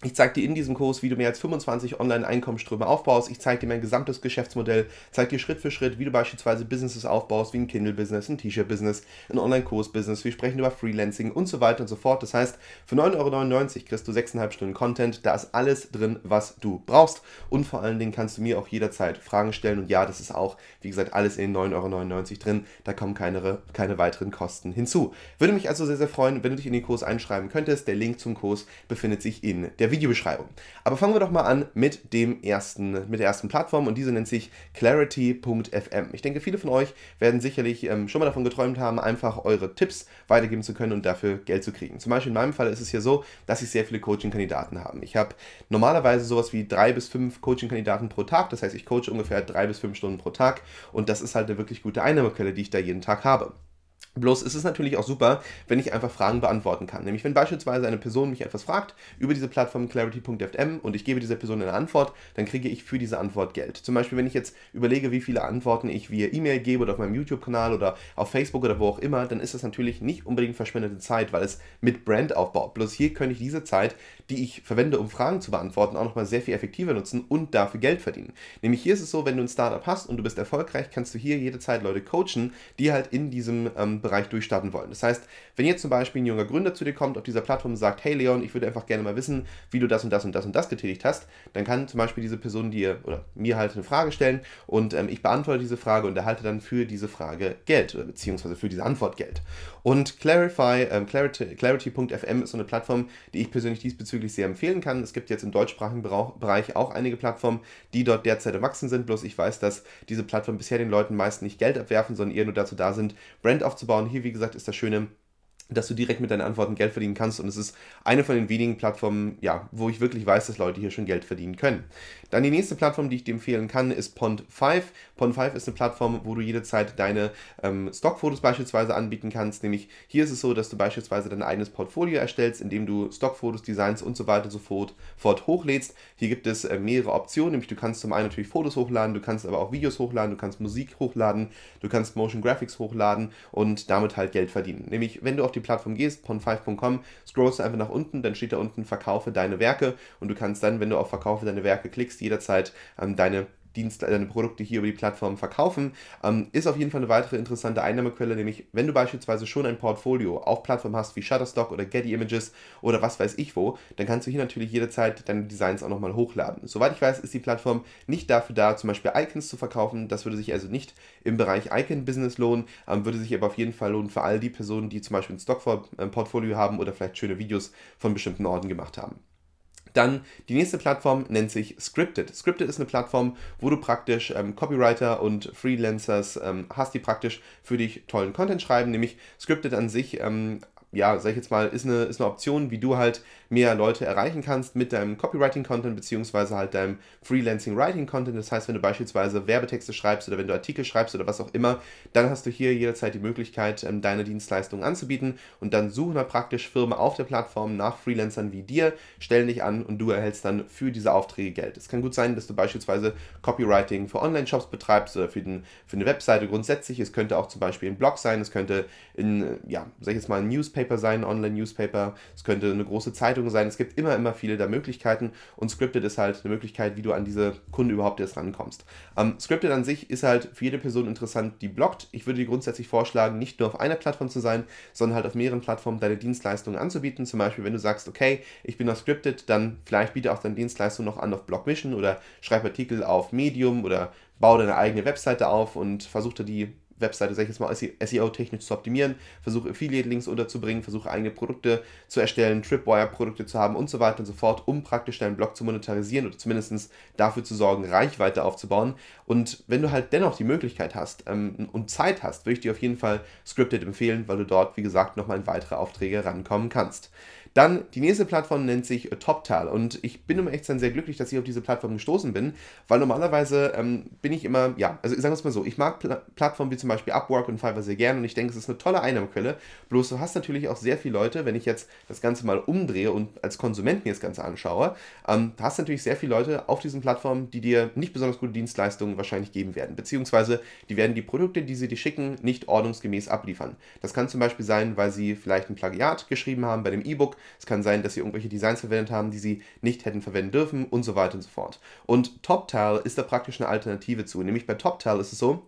Ich zeige dir in diesem Kurs, wie du mehr als 25 Online-Einkommensströme aufbaust. Ich zeige dir mein gesamtes Geschäftsmodell, zeige dir Schritt für Schritt, wie du beispielsweise Businesses aufbaust, wie ein Kindle-Business, ein T-Shirt-Business, ein Online-Kurs-Business. Wir sprechen über Freelancing und so weiter und so fort. Das heißt, für 9,99 Euro kriegst du 6,5 Stunden Content. Da ist alles drin, was du brauchst. Und vor allen Dingen kannst du mir auch jederzeit Fragen stellen. Und ja, das ist auch, wie gesagt, alles in 9,99 Euro drin. Da kommen keine, keine weiteren Kosten hinzu. Würde mich also sehr, sehr freuen, wenn du dich in den Kurs einschreiben könntest. Der Link zum Kurs befindet sich in der Videobeschreibung. Aber fangen wir doch mal an mit, dem ersten, mit der ersten Plattform und diese nennt sich Clarity.fm. Ich denke, viele von euch werden sicherlich ähm, schon mal davon geträumt haben, einfach eure Tipps weitergeben zu können und dafür Geld zu kriegen. Zum Beispiel in meinem Fall ist es hier so, dass ich sehr viele Coaching-Kandidaten habe. Ich habe normalerweise sowas wie drei bis fünf Coaching-Kandidaten pro Tag. Das heißt, ich coache ungefähr drei bis fünf Stunden pro Tag und das ist halt eine wirklich gute Einnahmequelle, die ich da jeden Tag habe. Bloß ist es natürlich auch super, wenn ich einfach Fragen beantworten kann. Nämlich wenn beispielsweise eine Person mich etwas fragt über diese Plattform clarity.fm und ich gebe dieser Person eine Antwort, dann kriege ich für diese Antwort Geld. Zum Beispiel, wenn ich jetzt überlege, wie viele Antworten ich via E-Mail gebe oder auf meinem YouTube-Kanal oder auf Facebook oder wo auch immer, dann ist das natürlich nicht unbedingt verschwendete Zeit, weil es mit Brand aufbaut. Bloß hier könnte ich diese Zeit, die ich verwende, um Fragen zu beantworten, auch nochmal sehr viel effektiver nutzen und dafür Geld verdienen. Nämlich hier ist es so, wenn du ein Startup hast und du bist erfolgreich, kannst du hier jederzeit Leute coachen, die halt in diesem ähm, ähm, Bereich durchstarten wollen. Das heißt, wenn jetzt zum Beispiel ein junger Gründer zu dir kommt auf dieser Plattform und sagt, hey Leon, ich würde einfach gerne mal wissen, wie du das und das und das und das getätigt hast, dann kann zum Beispiel diese Person dir oder mir halt eine Frage stellen und ähm, ich beantworte diese Frage und erhalte dann für diese Frage Geld oder beziehungsweise für diese Antwort Geld. Und Clarify, ähm, Clarity.fm Clarity ist so eine Plattform, die ich persönlich diesbezüglich sehr empfehlen kann. Es gibt jetzt im deutschsprachigen Bereich auch einige Plattformen, die dort derzeit erwachsen sind. Bloß ich weiß, dass diese Plattformen bisher den Leuten meist nicht Geld abwerfen, sondern eher nur dazu da sind, Brand aufzubauen. Hier, wie gesagt, ist das Schöne, dass du direkt mit deinen Antworten Geld verdienen kannst. Und es ist eine von den wenigen Plattformen, ja, wo ich wirklich weiß, dass Leute hier schon Geld verdienen können. Dann die nächste Plattform, die ich dir empfehlen kann, ist Pond5. Pond5 ist eine Plattform, wo du jederzeit deine ähm, Stockfotos beispielsweise anbieten kannst. Nämlich hier ist es so, dass du beispielsweise dein eigenes Portfolio erstellst, indem du Stockfotos, Designs und so weiter sofort fort hochlädst. Hier gibt es äh, mehrere Optionen, nämlich du kannst zum einen natürlich Fotos hochladen, du kannst aber auch Videos hochladen, du kannst Musik hochladen, du kannst Motion Graphics hochladen und damit halt Geld verdienen. Nämlich, wenn du auf die die Plattform gehst, pon5.com, scrollst du einfach nach unten, dann steht da unten Verkaufe deine Werke und du kannst dann, wenn du auf Verkaufe deine Werke klickst, jederzeit ähm, deine Dienst, äh, deine Produkte hier über die Plattform verkaufen, ähm, ist auf jeden Fall eine weitere interessante Einnahmequelle, nämlich wenn du beispielsweise schon ein Portfolio auf Plattformen hast wie Shutterstock oder Getty Images oder was weiß ich wo, dann kannst du hier natürlich jederzeit deine Designs auch nochmal hochladen. Soweit ich weiß, ist die Plattform nicht dafür da, zum Beispiel Icons zu verkaufen. Das würde sich also nicht im Bereich Icon-Business lohnen, ähm, würde sich aber auf jeden Fall lohnen für all die Personen, die zum Beispiel ein Stock-Portfolio äh, haben oder vielleicht schöne Videos von bestimmten Orten gemacht haben. Dann die nächste Plattform nennt sich Scripted. Scripted ist eine Plattform, wo du praktisch ähm, Copywriter und Freelancers ähm, hast, die praktisch für dich tollen Content schreiben. Nämlich Scripted an sich ähm, ja, sag ich jetzt mal, ist eine, ist eine Option, wie du halt mehr Leute erreichen kannst mit deinem Copywriting-Content beziehungsweise halt deinem Freelancing-Writing-Content. Das heißt, wenn du beispielsweise Werbetexte schreibst oder wenn du Artikel schreibst oder was auch immer, dann hast du hier jederzeit die Möglichkeit, ähm, deine Dienstleistungen anzubieten und dann suchen da halt praktisch Firmen auf der Plattform nach Freelancern wie dir, stellen dich an und du erhältst dann für diese Aufträge Geld. Es kann gut sein, dass du beispielsweise Copywriting für Online-Shops betreibst oder für, den, für eine Webseite grundsätzlich. Es könnte auch zum Beispiel ein Blog sein, es könnte in, ja, sag ich jetzt mal, ein Newspaper Newspaper sein, Online-Newspaper, es könnte eine große Zeitung sein. Es gibt immer, immer viele da Möglichkeiten und Scripted ist halt eine Möglichkeit, wie du an diese Kunden überhaupt erst rankommst. Ähm, Scripted an sich ist halt für jede Person interessant, die bloggt. Ich würde dir grundsätzlich vorschlagen, nicht nur auf einer Plattform zu sein, sondern halt auf mehreren Plattformen deine Dienstleistungen anzubieten. Zum Beispiel, wenn du sagst, okay, ich bin auf Scripted, dann vielleicht biete auch deine Dienstleistung noch an auf Blogmission oder schreib Artikel auf Medium oder baue deine eigene Webseite auf und versuche die Webseite, sag ich jetzt mal, SEO-technisch e zu optimieren, versuche Affiliate-Links unterzubringen, versuche eigene Produkte zu erstellen, Tripwire-Produkte zu haben und so weiter und so fort, um praktisch deinen Blog zu monetarisieren oder zumindest dafür zu sorgen, Reichweite aufzubauen. Und wenn du halt dennoch die Möglichkeit hast ähm, und Zeit hast, würde ich dir auf jeden Fall Scripted empfehlen, weil du dort, wie gesagt, nochmal in weitere Aufträge rankommen kannst. Dann die nächste Plattform nennt sich äh, TopTal und ich bin um echt sehr glücklich, dass ich auf diese Plattform gestoßen bin, weil normalerweise ähm, bin ich immer, ja, also sagen wir es mal so, ich mag Pl Plattformen wie zum Beispiel Upwork und Fiverr sehr gern und ich denke, es ist eine tolle Einnahmequelle. Bloß du hast natürlich auch sehr viele Leute, wenn ich jetzt das Ganze mal umdrehe und als Konsument mir das Ganze anschaue, ähm, hast natürlich sehr viele Leute auf diesen Plattformen, die dir nicht besonders gute Dienstleistungen wahrscheinlich geben werden, beziehungsweise die werden die Produkte, die sie dir schicken, nicht ordnungsgemäß abliefern. Das kann zum Beispiel sein, weil sie vielleicht ein Plagiat geschrieben haben bei dem E-Book es kann sein, dass sie irgendwelche Designs verwendet haben, die sie nicht hätten verwenden dürfen und so weiter und so fort. Und TopTile ist da praktisch eine Alternative zu. Nämlich bei TopTile ist es so,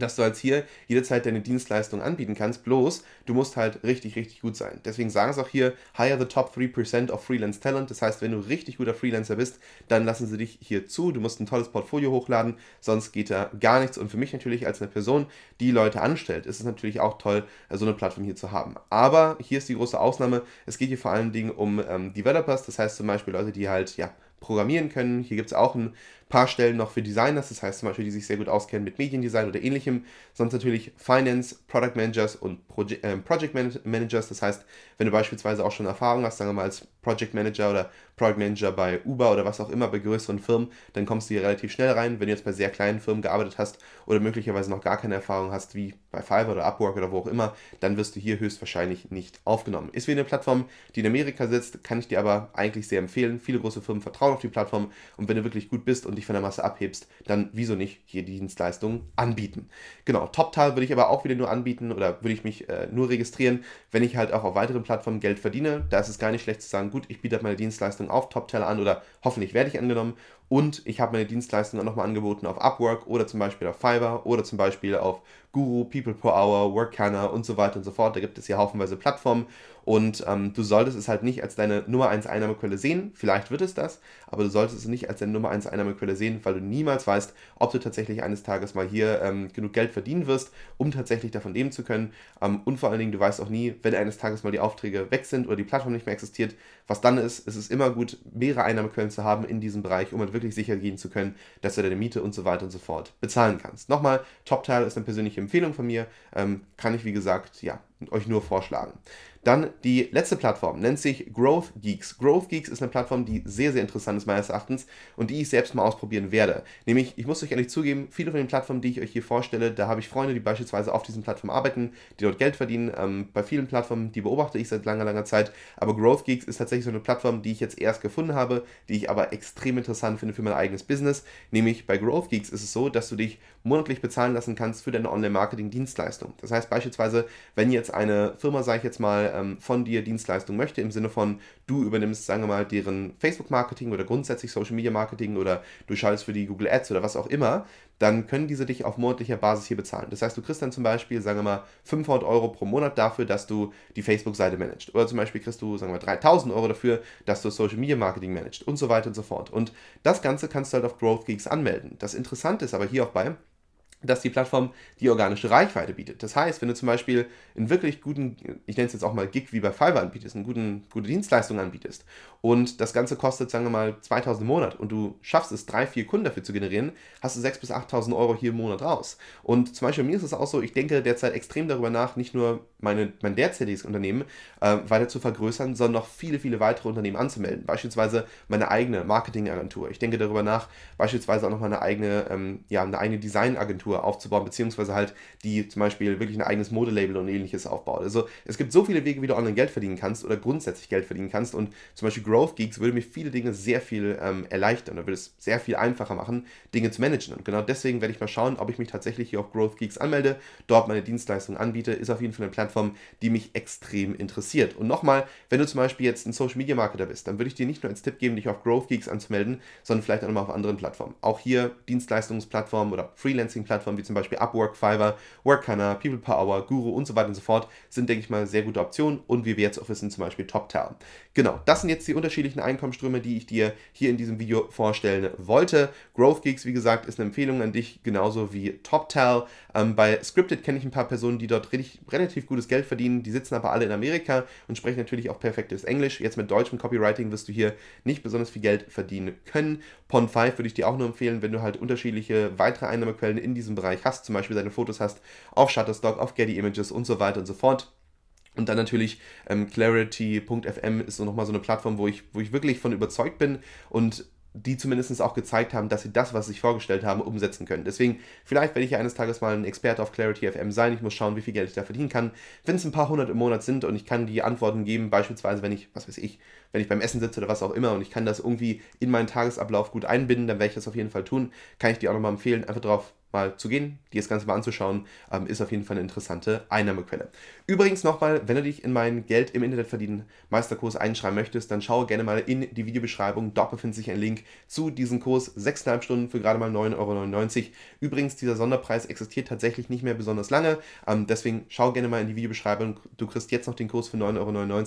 dass du als halt hier jederzeit deine Dienstleistung anbieten kannst, bloß du musst halt richtig, richtig gut sein. Deswegen sagen sie auch hier, hire the top 3% of Freelance Talent. Das heißt, wenn du richtig guter Freelancer bist, dann lassen sie dich hier zu. Du musst ein tolles Portfolio hochladen, sonst geht da gar nichts. Und für mich natürlich als eine Person, die Leute anstellt, ist es natürlich auch toll, äh, so eine Plattform hier zu haben. Aber hier ist die große Ausnahme. Es geht hier vor allen Dingen um ähm, Developers, das heißt zum Beispiel Leute, die halt, ja, programmieren können. Hier gibt es auch ein paar Stellen noch für Designers, das heißt zum Beispiel, die sich sehr gut auskennen mit Mediendesign oder ähnlichem. Sonst natürlich Finance, Product Managers und Proje äh, Project Managers, das heißt, wenn du beispielsweise auch schon Erfahrung hast, sagen wir mal als Project Manager oder Product Manager bei Uber oder was auch immer bei größeren Firmen, dann kommst du hier relativ schnell rein. Wenn du jetzt bei sehr kleinen Firmen gearbeitet hast oder möglicherweise noch gar keine Erfahrung hast, wie bei Fiverr oder Upwork oder wo auch immer, dann wirst du hier höchstwahrscheinlich nicht aufgenommen. Ist wie eine Plattform, die in Amerika sitzt, kann ich dir aber eigentlich sehr empfehlen. Viele große Firmen vertrauen auf die Plattform und wenn du wirklich gut bist und dich von der Masse abhebst, dann wieso nicht hier die Dienstleistung anbieten. Genau, TopTal würde ich aber auch wieder nur anbieten oder würde ich mich äh, nur registrieren, wenn ich halt auch auf weiteren Plattformen Geld verdiene. Da ist es gar nicht schlecht zu sagen, gut, ich biete halt meine Dienstleistung auf TopTal an oder hoffentlich werde ich angenommen und ich habe meine Dienstleistungen auch nochmal angeboten auf Upwork oder zum Beispiel auf Fiverr oder zum Beispiel auf Guru, People Per Hour, Workana und so weiter und so fort. Da gibt es hier haufenweise Plattformen und ähm, du solltest es halt nicht als deine Nummer 1 Einnahmequelle sehen. Vielleicht wird es das, aber du solltest es nicht als deine Nummer 1 Einnahmequelle sehen, weil du niemals weißt, ob du tatsächlich eines Tages mal hier ähm, genug Geld verdienen wirst, um tatsächlich davon leben zu können. Ähm, und vor allen Dingen, du weißt auch nie, wenn eines Tages mal die Aufträge weg sind oder die Plattform nicht mehr existiert, was dann ist, ist es immer gut, mehrere Einnahmequellen zu haben in diesem Bereich, um halt wirklich sicher gehen zu können, dass du deine Miete und so weiter und so fort bezahlen kannst. Nochmal, Top-Teil ist eine persönliche Empfehlung von mir, ähm, kann ich wie gesagt, ja, euch nur vorschlagen. Dann die letzte Plattform, nennt sich Growth Geeks. Growth Geeks ist eine Plattform, die sehr, sehr interessant ist meines Erachtens und die ich selbst mal ausprobieren werde. Nämlich, ich muss euch ehrlich zugeben, viele von den Plattformen, die ich euch hier vorstelle, da habe ich Freunde, die beispielsweise auf diesen Plattformen arbeiten, die dort Geld verdienen. Ähm, bei vielen Plattformen, die beobachte ich seit langer, langer Zeit. Aber Growth Geeks ist tatsächlich so eine Plattform, die ich jetzt erst gefunden habe, die ich aber extrem interessant finde für mein eigenes Business. Nämlich bei Growth Geeks ist es so, dass du dich monatlich bezahlen lassen kannst für deine Online-Marketing-Dienstleistung. Das heißt beispielsweise, wenn jetzt eine Firma, sage ich jetzt mal, ähm, von dir Dienstleistung möchte, im Sinne von, du übernimmst, sagen wir mal, deren Facebook-Marketing oder grundsätzlich Social-Media-Marketing oder du schaltest für die Google Ads oder was auch immer, dann können diese dich auf monatlicher Basis hier bezahlen. Das heißt, du kriegst dann zum Beispiel, sagen wir mal, 500 Euro pro Monat dafür, dass du die Facebook-Seite managst. Oder zum Beispiel kriegst du, sagen wir 3000 Euro dafür, dass du Social Media Marketing managst und so weiter und so fort. Und das Ganze kannst du halt auf Growth Geeks anmelden. Das Interessante ist aber hier auch bei, dass die Plattform die organische Reichweite bietet. Das heißt, wenn du zum Beispiel einen wirklich guten, ich nenne es jetzt auch mal Gig wie bei Fiverr anbietest, eine guten, gute Dienstleistung anbietest und das Ganze kostet, sagen wir mal, 2000 im Monat und du schaffst es, drei, vier Kunden dafür zu generieren, hast du 6.000 bis 8.000 Euro hier im Monat raus. Und zum Beispiel mir ist es auch so, ich denke derzeit extrem darüber nach, nicht nur meine, mein derzeitiges Unternehmen äh, weiter zu vergrößern, sondern noch viele, viele weitere Unternehmen anzumelden. Beispielsweise meine eigene Marketingagentur. Ich denke darüber nach, beispielsweise auch noch mal eine eigene, ähm, ja, eine eigene Designagentur aufzubauen, beziehungsweise halt, die zum Beispiel wirklich ein eigenes Modelabel und ähnliches aufbaut. Also es gibt so viele Wege, wie du online Geld verdienen kannst oder grundsätzlich Geld verdienen kannst. Und zum Beispiel Growth Geeks würde mir viele Dinge sehr viel ähm, erleichtern oder würde es sehr viel einfacher machen, Dinge zu managen. Und genau deswegen werde ich mal schauen, ob ich mich tatsächlich hier auf Growth Geeks anmelde, dort meine Dienstleistungen anbiete. Ist auf jeden Fall ein Plan Plattform, die mich extrem interessiert. Und nochmal, wenn du zum Beispiel jetzt ein Social Media Marketer bist, dann würde ich dir nicht nur als Tipp geben, dich auf Growth Geeks anzumelden, sondern vielleicht auch nochmal auf anderen Plattformen. Auch hier Dienstleistungsplattformen oder Freelancing-Plattformen wie zum Beispiel Upwork, Fiverr, Workana, PeoplePower, Guru und so weiter und so fort sind, denke ich mal, sehr gute Optionen und wie wir jetzt auch wissen, zum Beispiel TopTal. Genau, das sind jetzt die unterschiedlichen Einkommensströme, die ich dir hier in diesem Video vorstellen wollte. Growth Geeks, wie gesagt, ist eine Empfehlung an dich, genauso wie TopTal. Ähm, bei Scripted kenne ich ein paar Personen, die dort richtig, relativ gute gutes Geld verdienen, die sitzen aber alle in Amerika und sprechen natürlich auch perfektes Englisch. Jetzt mit deutschem Copywriting wirst du hier nicht besonders viel Geld verdienen können. Pond5 würde ich dir auch nur empfehlen, wenn du halt unterschiedliche weitere Einnahmequellen in diesem Bereich hast, zum Beispiel deine Fotos hast auf Shutterstock, auf Getty Images und so weiter und so fort. Und dann natürlich ähm, Clarity.fm ist so nochmal so eine Plattform, wo ich, wo ich wirklich von überzeugt bin und die zumindest auch gezeigt haben, dass sie das, was sie sich vorgestellt haben, umsetzen können. Deswegen, vielleicht werde ich ja eines Tages mal ein Experte auf Clarity FM sein. Ich muss schauen, wie viel Geld ich da verdienen kann. Wenn es ein paar hundert im Monat sind und ich kann die Antworten geben, beispielsweise, wenn ich, was weiß ich, wenn ich beim Essen sitze oder was auch immer und ich kann das irgendwie in meinen Tagesablauf gut einbinden, dann werde ich das auf jeden Fall tun. Kann ich dir auch nochmal empfehlen, einfach drauf mal zu gehen, dir das Ganze mal anzuschauen, ähm, ist auf jeden Fall eine interessante Einnahmequelle. Übrigens nochmal, wenn du dich in meinen Geld im Internet verdienen Meisterkurs einschreiben möchtest, dann schau gerne mal in die Videobeschreibung. Dort befindet sich ein Link zu diesem Kurs. 6,5 Stunden für gerade mal 9,99 Euro. Übrigens, dieser Sonderpreis existiert tatsächlich nicht mehr besonders lange. Ähm, deswegen schau gerne mal in die Videobeschreibung. Du kriegst jetzt noch den Kurs für 9,99 Euro.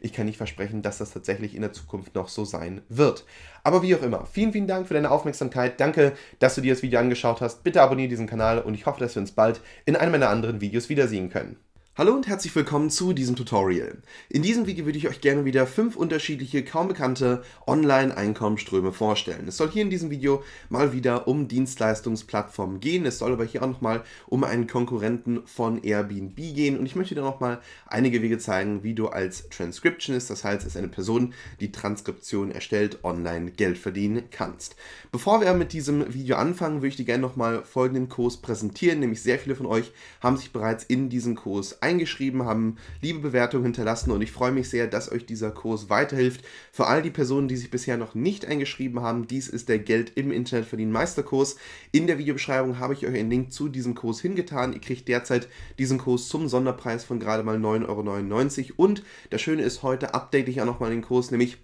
Ich kann nicht versprechen, dass das tatsächlich in der Zukunft noch so sein wird. Aber wie auch immer, vielen, vielen Dank für deine Aufmerksamkeit. Danke, dass du dir das Video angeschaut hast. Bitte abonniere diesen Kanal und ich hoffe, dass wir uns bald in einem meiner anderen Videos wiedersehen können. Hallo und herzlich willkommen zu diesem Tutorial. In diesem Video würde ich euch gerne wieder fünf unterschiedliche, kaum bekannte Online-Einkommensströme vorstellen. Es soll hier in diesem Video mal wieder um Dienstleistungsplattformen gehen, es soll aber hier auch nochmal um einen Konkurrenten von Airbnb gehen und ich möchte dir nochmal einige Wege zeigen, wie du als Transcriptionist, das heißt als eine Person, die Transkription erstellt, online Geld verdienen kannst. Bevor wir mit diesem Video anfangen, würde ich dir gerne nochmal folgenden Kurs präsentieren, nämlich sehr viele von euch haben sich bereits in diesen Kurs eingeschrieben, haben liebe Bewertungen hinterlassen und ich freue mich sehr, dass euch dieser Kurs weiterhilft. Für all die Personen, die sich bisher noch nicht eingeschrieben haben, dies ist der Geld im Internet verdienen Meisterkurs. In der Videobeschreibung habe ich euch einen Link zu diesem Kurs hingetan. Ihr kriegt derzeit diesen Kurs zum Sonderpreis von gerade mal 9,99 Euro und das Schöne ist, heute update ich auch nochmal den Kurs, nämlich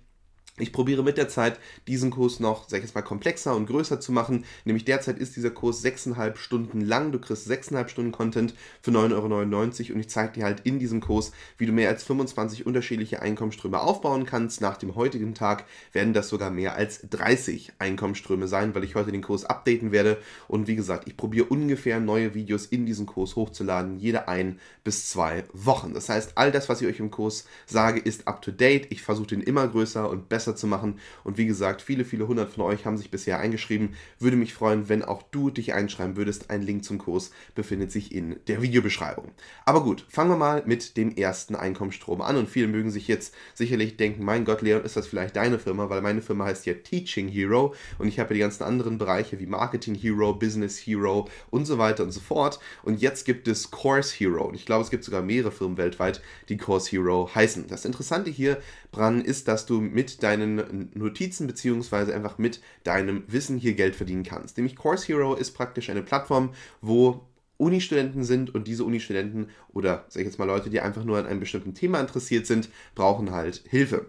ich probiere mit der Zeit, diesen Kurs noch, sag ich jetzt mal, komplexer und größer zu machen. Nämlich derzeit ist dieser Kurs 6,5 Stunden lang. Du kriegst 6,5 Stunden Content für 9,99 Euro und ich zeige dir halt in diesem Kurs, wie du mehr als 25 unterschiedliche Einkommensströme aufbauen kannst. Nach dem heutigen Tag werden das sogar mehr als 30 Einkommensströme sein, weil ich heute den Kurs updaten werde. Und wie gesagt, ich probiere ungefähr neue Videos in diesem Kurs hochzuladen, jede ein bis zwei Wochen. Das heißt, all das, was ich euch im Kurs sage, ist up to date. Ich versuche den immer größer und besser besser zu machen. Und wie gesagt, viele, viele hundert von euch haben sich bisher eingeschrieben. Würde mich freuen, wenn auch du dich einschreiben würdest. Ein Link zum Kurs befindet sich in der Videobeschreibung. Aber gut, fangen wir mal mit dem ersten Einkommensstrom an. Und viele mögen sich jetzt sicherlich denken, mein Gott, Leon, ist das vielleicht deine Firma? Weil meine Firma heißt ja Teaching Hero und ich habe ja die ganzen anderen Bereiche wie Marketing Hero, Business Hero und so weiter und so fort. Und jetzt gibt es Course Hero. Und ich glaube, es gibt sogar mehrere Firmen weltweit, die Course Hero heißen. Das Interessante hier dran ist, dass du mit deinem deinen Notizen bzw. einfach mit deinem Wissen hier Geld verdienen kannst. Nämlich Course Hero ist praktisch eine Plattform, wo Uni-Studenten sind und diese Uni-Studenten oder sag ich jetzt mal Leute, die einfach nur an einem bestimmten Thema interessiert sind, brauchen halt Hilfe.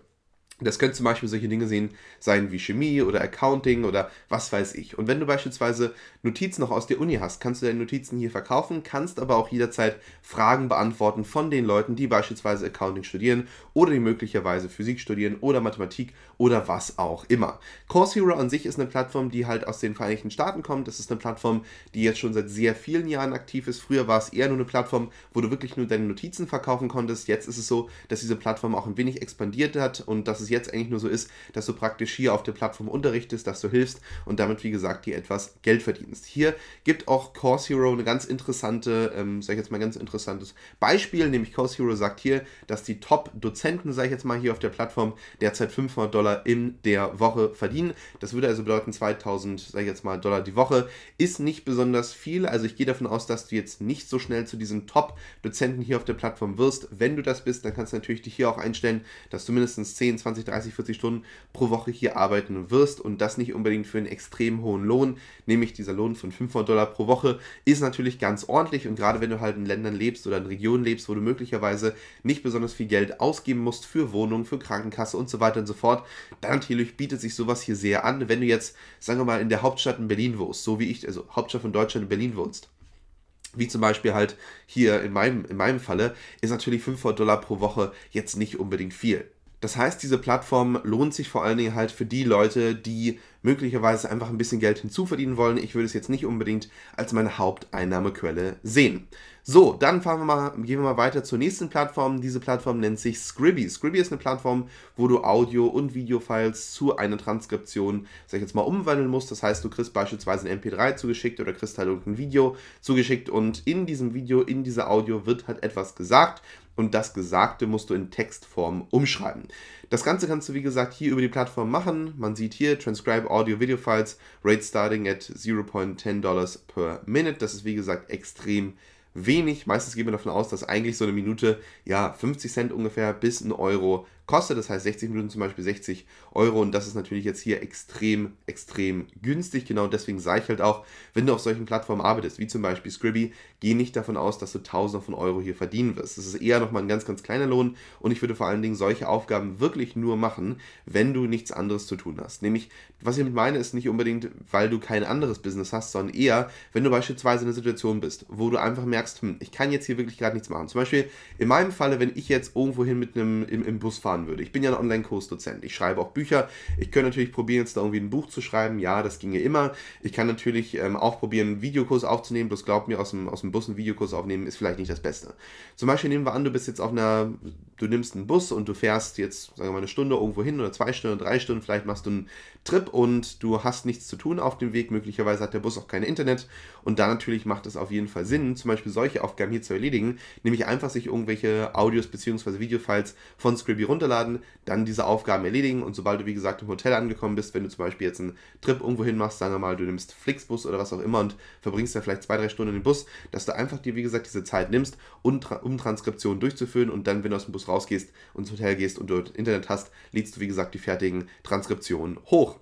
Das können zum Beispiel solche Dinge sehen, sein wie Chemie oder Accounting oder was weiß ich. Und wenn du beispielsweise Notizen noch aus der Uni hast, kannst du deine Notizen hier verkaufen, kannst aber auch jederzeit Fragen beantworten von den Leuten, die beispielsweise Accounting studieren oder die möglicherweise Physik studieren oder Mathematik oder was auch immer. Course Hero an sich ist eine Plattform, die halt aus den Vereinigten Staaten kommt. Das ist eine Plattform, die jetzt schon seit sehr vielen Jahren aktiv ist. Früher war es eher nur eine Plattform, wo du wirklich nur deine Notizen verkaufen konntest. Jetzt ist es so, dass diese Plattform auch ein wenig expandiert hat und dass es jetzt eigentlich nur so ist, dass du praktisch hier auf der Plattform unterrichtest, dass du hilfst und damit, wie gesagt, dir etwas Geld verdienst. Hier gibt auch Course Hero eine ganz interessante, ähm, sag ich jetzt mal, ganz interessantes Beispiel, nämlich Course Hero sagt hier, dass die Top-Dozenten, sag ich jetzt mal, hier auf der Plattform derzeit 500 Dollar in der Woche verdienen. Das würde also bedeuten 2000, sage ich jetzt mal, Dollar die Woche. Ist nicht besonders viel, also ich gehe davon aus, dass du jetzt nicht so schnell zu diesen Top-Dozenten hier auf der Plattform wirst. Wenn du das bist, dann kannst du natürlich dich hier auch einstellen, dass du mindestens 10, 20 20, 30, 40 Stunden pro Woche hier arbeiten wirst und das nicht unbedingt für einen extrem hohen Lohn, nämlich dieser Lohn von 500 Dollar pro Woche, ist natürlich ganz ordentlich und gerade wenn du halt in Ländern lebst oder in Regionen lebst, wo du möglicherweise nicht besonders viel Geld ausgeben musst für Wohnung, für Krankenkasse und so weiter und so fort, dann natürlich bietet sich sowas hier sehr an. Wenn du jetzt, sagen wir mal, in der Hauptstadt in Berlin wohnst, so wie ich, also Hauptstadt von Deutschland in Berlin wohnst, wie zum Beispiel halt hier in meinem, in meinem Falle, ist natürlich 500 Dollar pro Woche jetzt nicht unbedingt viel. Das heißt, diese Plattform lohnt sich vor allen Dingen halt für die Leute, die möglicherweise einfach ein bisschen Geld hinzuverdienen wollen. Ich würde es jetzt nicht unbedingt als meine Haupteinnahmequelle sehen. So, dann fahren wir mal, gehen wir mal weiter zur nächsten Plattform. Diese Plattform nennt sich Scribby. Scribby ist eine Plattform, wo du Audio- und Videofiles zu einer Transkription, sag ich jetzt mal, umwandeln musst. Das heißt, du kriegst beispielsweise ein MP3 zugeschickt oder kriegst halt irgendein Video zugeschickt und in diesem Video, in dieser Audio wird halt etwas gesagt und das Gesagte musst du in Textform umschreiben. Das Ganze kannst du, wie gesagt, hier über die Plattform machen. Man sieht hier Transcribe Audio Video Files, Rate starting at 0.10 Dollars per Minute. Das ist, wie gesagt, extrem wenig. Meistens gehen wir davon aus, dass eigentlich so eine Minute, ja, 50 Cent ungefähr bis ein Euro kostet. Das heißt 60 Minuten zum Beispiel 60 Euro und das ist natürlich jetzt hier extrem, extrem günstig. Genau deswegen sage ich halt auch, wenn du auf solchen Plattformen arbeitest, wie zum Beispiel Scribby, geh nicht davon aus, dass du Tausende von Euro hier verdienen wirst. Das ist eher nochmal ein ganz, ganz kleiner Lohn und ich würde vor allen Dingen solche Aufgaben wirklich nur machen, wenn du nichts anderes zu tun hast. Nämlich, was ich mit meine, ist nicht unbedingt, weil du kein anderes Business hast, sondern eher, wenn du beispielsweise in einer Situation bist, wo du einfach merkst, hm, ich kann jetzt hier wirklich gerade nichts machen. Zum Beispiel in meinem Falle, wenn ich jetzt irgendwohin mit einem im, im Bus fahre, fahren würde. Ich bin ja ein Online-Kursdozent. Ich schreibe auch Bücher. Ich könnte natürlich probieren, jetzt da irgendwie ein Buch zu schreiben. Ja, das ginge immer. Ich kann natürlich ähm, auch probieren, einen Videokurs aufzunehmen. Bloß glaubt mir, aus dem, aus dem Bus einen Videokurs aufnehmen ist vielleicht nicht das Beste. Zum Beispiel nehmen wir an, du bist jetzt auf einer, du nimmst einen Bus und du fährst jetzt, sagen wir mal, eine Stunde irgendwo hin oder zwei Stunden, drei Stunden. Vielleicht machst du einen Trip und du hast nichts zu tun auf dem Weg. Möglicherweise hat der Bus auch kein Internet. Und da natürlich macht es auf jeden Fall Sinn, zum Beispiel solche Aufgaben hier zu erledigen, nämlich einfach sich irgendwelche Audios bzw. Videofiles von Scribby runter runterladen, dann diese Aufgaben erledigen und sobald du, wie gesagt, im Hotel angekommen bist, wenn du zum Beispiel jetzt einen Trip irgendwo hin machst, sagen wir mal, du nimmst Flixbus oder was auch immer und verbringst da vielleicht zwei, drei Stunden im Bus, dass du einfach dir, wie gesagt, diese Zeit nimmst, um, um Transkriptionen durchzuführen und dann, wenn du aus dem Bus rausgehst und ins Hotel gehst und dort Internet hast, lädst du, wie gesagt, die fertigen Transkriptionen hoch.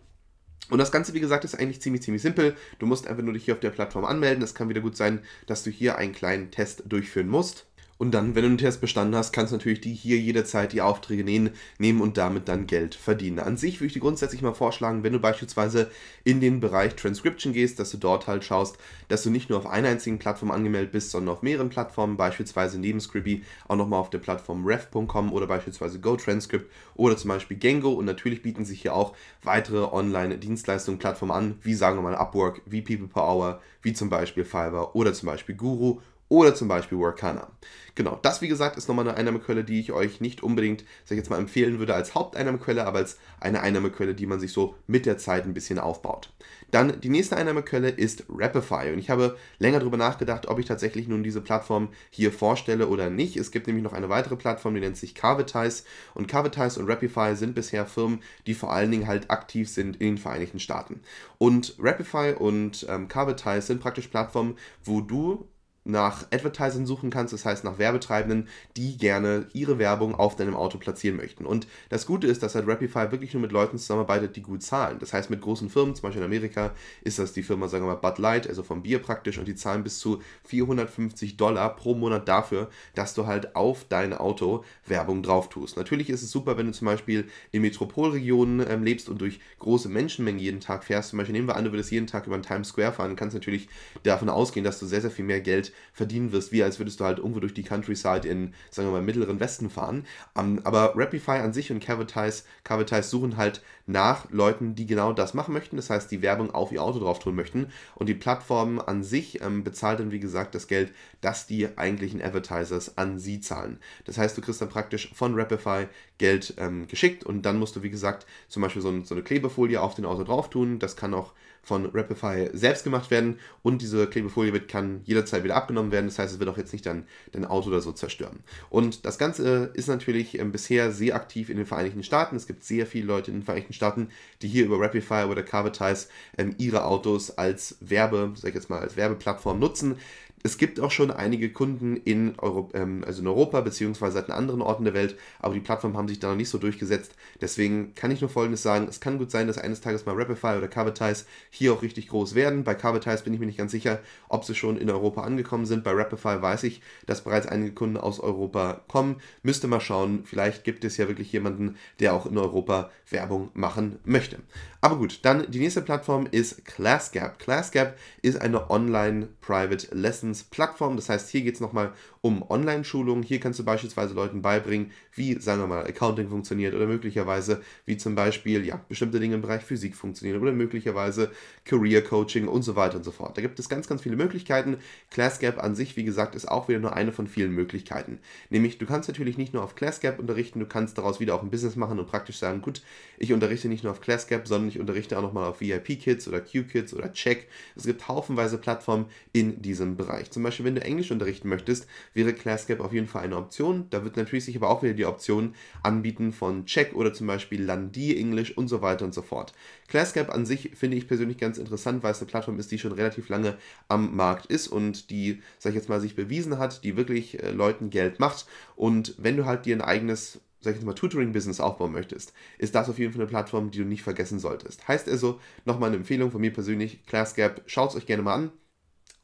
Und das Ganze, wie gesagt, ist eigentlich ziemlich, ziemlich simpel. Du musst einfach nur dich hier auf der Plattform anmelden. Es kann wieder gut sein, dass du hier einen kleinen Test durchführen musst. Und dann, wenn du einen Test bestanden hast, kannst du natürlich die hier jederzeit die Aufträge nähen, nehmen und damit dann Geld verdienen. An sich würde ich dir grundsätzlich mal vorschlagen, wenn du beispielsweise in den Bereich Transcription gehst, dass du dort halt schaust, dass du nicht nur auf einer einzigen Plattform angemeldet bist, sondern auf mehreren Plattformen, beispielsweise neben Scribby auch nochmal auf der Plattform ref.com oder beispielsweise GoTranscript oder zum Beispiel Gango. Und natürlich bieten sich hier auch weitere Online-Dienstleistungen, Plattformen an, wie sagen wir mal Upwork, wie People per Hour, wie zum Beispiel Fiverr oder zum Beispiel Guru oder zum Beispiel Workana. Genau, das wie gesagt ist nochmal eine Einnahmequelle, die ich euch nicht unbedingt, sag ich jetzt mal, empfehlen würde als Haupteinnahmequelle, aber als eine Einnahmequelle, die man sich so mit der Zeit ein bisschen aufbaut. Dann die nächste Einnahmequelle ist Rapify und ich habe länger darüber nachgedacht, ob ich tatsächlich nun diese Plattform hier vorstelle oder nicht. Es gibt nämlich noch eine weitere Plattform, die nennt sich Carvetize und Carvetize und Rapify sind bisher Firmen, die vor allen Dingen halt aktiv sind in den Vereinigten Staaten. Und Rapify und ähm, Carvetize sind praktisch Plattformen, wo du nach Advertisern suchen kannst, das heißt nach Werbetreibenden, die gerne ihre Werbung auf deinem Auto platzieren möchten. Und das Gute ist, dass halt Rapify wirklich nur mit Leuten zusammenarbeitet, die gut zahlen. Das heißt, mit großen Firmen, zum Beispiel in Amerika, ist das die Firma, sagen wir mal, Bud Light, also vom Bier praktisch, und die zahlen bis zu 450 Dollar pro Monat dafür, dass du halt auf dein Auto Werbung drauf tust. Natürlich ist es super, wenn du zum Beispiel in Metropolregionen ähm, lebst und durch große Menschenmengen jeden Tag fährst. Zum Beispiel nehmen wir an, du würdest jeden Tag über den Times Square fahren, kannst natürlich davon ausgehen, dass du sehr, sehr viel mehr Geld verdienen wirst, wie als würdest du halt irgendwo durch die Countryside in, sagen wir mal, mittleren Westen fahren. Um, ähm, aber Rapify an sich und Cavitize, Cavitize suchen halt nach Leuten, die genau das machen möchten. Das heißt, die Werbung auf ihr Auto drauf tun möchten. Und die Plattform an sich ähm, bezahlt dann, wie gesagt, das Geld, das die eigentlichen Advertisers an sie zahlen. Das heißt, du kriegst dann praktisch von Rapify Geld ähm, geschickt und dann musst du, wie gesagt, zum Beispiel so, ein, so eine Klebefolie auf den Auto drauf tun. Das kann auch von Rapify selbst gemacht werden und diese Klebefolie wird, kann jederzeit wieder abgenommen werden. Das heißt, es wird auch jetzt nicht dein, dein Auto oder so zerstören. Und das Ganze ist natürlich ähm, bisher sehr aktiv in den Vereinigten Staaten. Es gibt sehr viele Leute in den Vereinigten Staaten, die hier über Rapify oder Carvetize ähm, ihre Autos als Werbe, sag ich jetzt mal, als Werbeplattform nutzen es gibt auch schon einige Kunden in, Euro, ähm, also in Europa beziehungsweise seit anderen Orten der Welt, aber die Plattformen haben sich da noch nicht so durchgesetzt. Deswegen kann ich nur Folgendes sagen. Es kann gut sein, dass eines Tages mal Rapify oder Carvetize hier auch richtig groß werden. Bei Carvetize bin ich mir nicht ganz sicher, ob sie schon in Europa angekommen sind. Bei Rapify weiß ich, dass bereits einige Kunden aus Europa kommen. Müsste mal schauen. Vielleicht gibt es ja wirklich jemanden, der auch in Europa Werbung machen möchte. Aber gut, dann die nächste Plattform ist ClassGap. ClassGap ist eine Online-Private Lesson Horizons Plattform. Das heißt, hier geht es nochmal um Online-Schulungen. Hier kannst du beispielsweise Leuten beibringen, wie, sagen wir mal, Accounting funktioniert oder möglicherweise, wie zum Beispiel, ja, bestimmte Dinge im Bereich Physik funktionieren oder möglicherweise Career-Coaching und so weiter und so fort. Da gibt es ganz, ganz viele Möglichkeiten. ClassGap an sich, wie gesagt, ist auch wieder nur eine von vielen Möglichkeiten. Nämlich, du kannst natürlich nicht nur auf ClassGap unterrichten, du kannst daraus wieder auch ein Business machen und praktisch sagen, gut, ich unterrichte nicht nur auf ClassGap, sondern ich unterrichte auch nochmal auf VIP-Kids oder Q-Kids oder Check. Es gibt haufenweise Plattformen in diesem Bereich. Zum Beispiel, wenn du Englisch unterrichten möchtest, wäre Classgap auf jeden Fall eine Option. Da wird natürlich sich aber auch wieder die Option anbieten von Czech oder zum Beispiel Landi Englisch und so weiter und so fort. Classgap an sich finde ich persönlich ganz interessant, weil es eine Plattform ist, die schon relativ lange am Markt ist und die, sag ich jetzt mal, sich bewiesen hat, die wirklich äh, Leuten Geld macht. Und wenn du halt dir ein eigenes sag ich jetzt mal, Tutoring-Business aufbauen möchtest, ist das auf jeden Fall eine Plattform, die du nicht vergessen solltest. Heißt also, nochmal eine Empfehlung von mir persönlich, ClassGap, schaut es euch gerne mal an.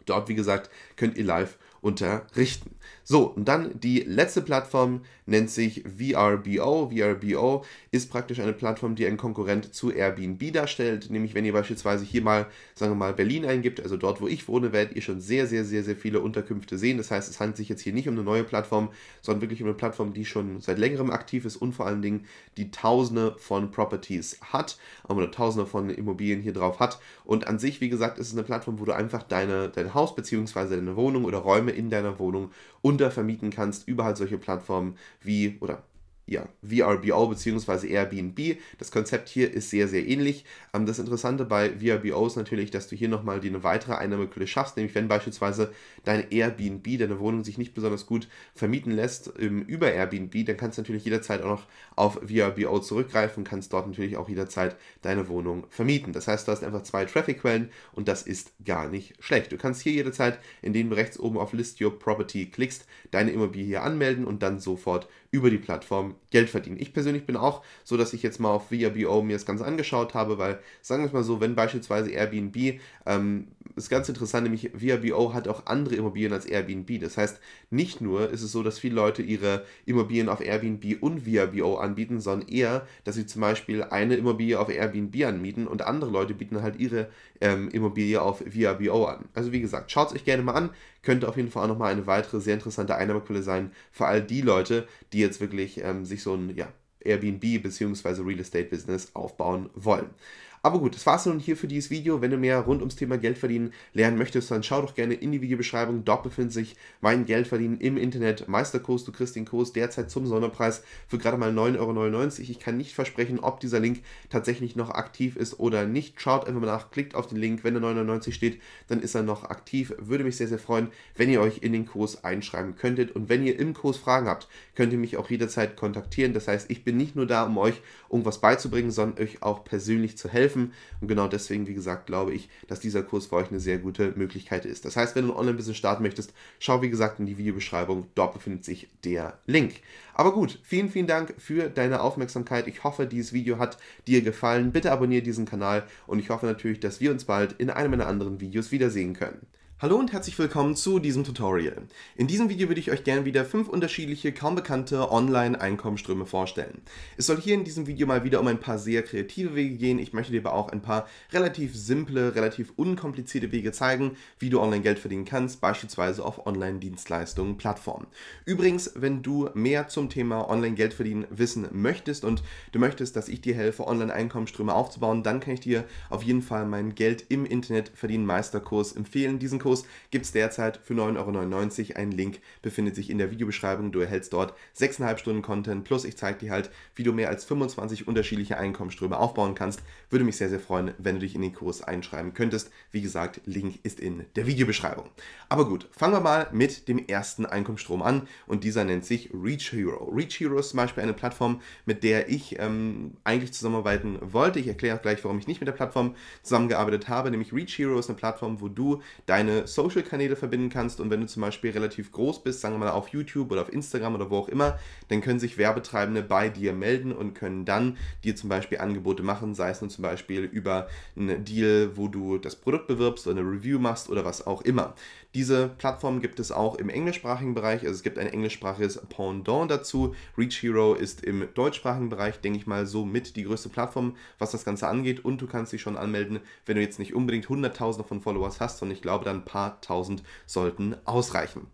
Dort, wie gesagt, könnt ihr live unterrichten. So, und dann die letzte Plattform nennt sich VRBO. VRBO ist praktisch eine Plattform, die einen Konkurrent zu Airbnb darstellt. Nämlich, wenn ihr beispielsweise hier mal, sagen wir mal, Berlin eingibt, also dort, wo ich wohne, werdet ihr schon sehr, sehr, sehr, sehr viele Unterkünfte sehen. Das heißt, es handelt sich jetzt hier nicht um eine neue Plattform, sondern wirklich um eine Plattform, die schon seit längerem aktiv ist und vor allen Dingen die Tausende von Properties hat oder Tausende von Immobilien hier drauf hat. Und an sich, wie gesagt, ist es eine Plattform, wo du einfach deine, dein Haus bzw. deine Wohnung oder Räume in deiner Wohnung untervermieten kannst. Überall solche Plattformen wie oder ja, VRBO bzw. Airbnb. Das Konzept hier ist sehr, sehr ähnlich. Ähm, das Interessante bei VRBO ist natürlich, dass du hier nochmal eine weitere Einnahmequelle schaffst, nämlich wenn beispielsweise dein Airbnb, deine Wohnung sich nicht besonders gut vermieten lässt ähm, über Airbnb, dann kannst du natürlich jederzeit auch noch auf VRBO zurückgreifen, kannst dort natürlich auch jederzeit deine Wohnung vermieten. Das heißt, du hast einfach zwei Traffic-Quellen und das ist gar nicht schlecht. Du kannst hier jederzeit, indem du rechts oben auf List Your Property klickst, deine Immobilie hier anmelden und dann sofort über die Plattform Geld verdienen. Ich persönlich bin auch so, dass ich jetzt mal auf VRBO mir das Ganze angeschaut habe, weil sagen wir es mal so, wenn beispielsweise Airbnb ähm, ist ganz interessant, nämlich VRBO hat auch andere Immobilien als Airbnb. Das heißt, nicht nur ist es so, dass viele Leute ihre Immobilien auf Airbnb und VRBO anbieten, sondern eher, dass sie zum Beispiel eine Immobilie auf Airbnb anmieten und andere Leute bieten halt ihre ähm, Immobilie auf VRBO an. Also wie gesagt, schaut es euch gerne mal an. Könnte auf jeden Fall auch nochmal eine weitere sehr interessante Einnahmequelle sein für all die Leute, die jetzt wirklich ähm, sich so ein, ja, Airbnb bzw. Real Estate Business aufbauen wollen. Aber gut, das war es nun hier für dieses Video. Wenn du mehr rund ums Thema Geld verdienen lernen möchtest, dann schau doch gerne in die Videobeschreibung. Dort befindet sich mein Geldverdienen im Internet Meisterkurs. Du kriegst den Kurs derzeit zum Sonderpreis für gerade mal 9,99 Euro. Ich kann nicht versprechen, ob dieser Link tatsächlich noch aktiv ist oder nicht. Schaut einfach mal nach, klickt auf den Link. Wenn er 99 steht, dann ist er noch aktiv. Würde mich sehr, sehr freuen, wenn ihr euch in den Kurs einschreiben könntet. Und wenn ihr im Kurs Fragen habt, könnt ihr mich auch jederzeit kontaktieren. Das heißt, ich bin nicht nur da, um euch irgendwas beizubringen, sondern euch auch persönlich zu helfen helfen. Und genau deswegen, wie gesagt, glaube ich, dass dieser Kurs für euch eine sehr gute Möglichkeit ist. Das heißt, wenn du ein Online-Business starten möchtest, schau wie gesagt in die Videobeschreibung. Dort befindet sich der Link. Aber gut, vielen, vielen Dank für deine Aufmerksamkeit. Ich hoffe, dieses Video hat dir gefallen. Bitte abonniere diesen Kanal und ich hoffe natürlich, dass wir uns bald in einem meiner anderen Videos wiedersehen können. Hallo und herzlich willkommen zu diesem Tutorial. In diesem Video würde ich euch gerne wieder fünf unterschiedliche, kaum bekannte Online-Einkommensströme vorstellen. Es soll hier in diesem Video mal wieder um ein paar sehr kreative Wege gehen. Ich möchte dir aber auch ein paar relativ simple, relativ unkomplizierte Wege zeigen, wie du Online-Geld verdienen kannst, beispielsweise auf Online-Dienstleistungen, Plattformen. Übrigens, wenn du mehr zum Thema Online-Geld verdienen wissen möchtest und du möchtest, dass ich dir helfe, Online-Einkommensströme aufzubauen, dann kann ich dir auf jeden Fall meinen Geld im Internet verdienen Meisterkurs empfehlen. Diesen Trikots gibt es derzeit für 9,99 Euro. Ein Link befindet sich in der Videobeschreibung. Du erhältst dort 6,5 Stunden Content plus ich zeige dir halt, wie du mehr als 25 unterschiedliche Einkommensströme aufbauen kannst. Würde mich sehr, sehr freuen, wenn du dich in den Kurs einschreiben könntest. Wie gesagt, Link ist in der Videobeschreibung. Aber gut, fangen wir mal mit dem ersten Einkommensstrom an und dieser nennt sich Reach Hero. Reach Hero ist zum Beispiel eine Plattform, mit der ich ähm, eigentlich zusammenarbeiten wollte. Ich erkläre auch gleich, warum ich nicht mit der Plattform zusammengearbeitet habe. Nämlich Reach Hero ist eine Plattform, wo du deine Social-Kanäle verbinden kannst. Und wenn du zum Beispiel relativ groß bist, sagen wir mal auf YouTube oder auf Instagram oder wo auch immer, dann können sich Werbetreibende bei dir melden und können dann dir zum Beispiel Angebote machen, sei es nun zum Beispiel über einen Deal, wo du das Produkt bewirbst oder eine Review machst oder was auch immer. Diese Plattform gibt es auch im englischsprachigen Bereich, also es gibt ein englischsprachiges Pendant dazu. Reach Hero ist im deutschsprachigen Bereich, denke ich mal, so mit die größte Plattform, was das Ganze angeht. Und du kannst dich schon anmelden, wenn du jetzt nicht unbedingt Hunderttausende von Followers hast, sondern ich glaube, dann ein paar Tausend sollten ausreichen.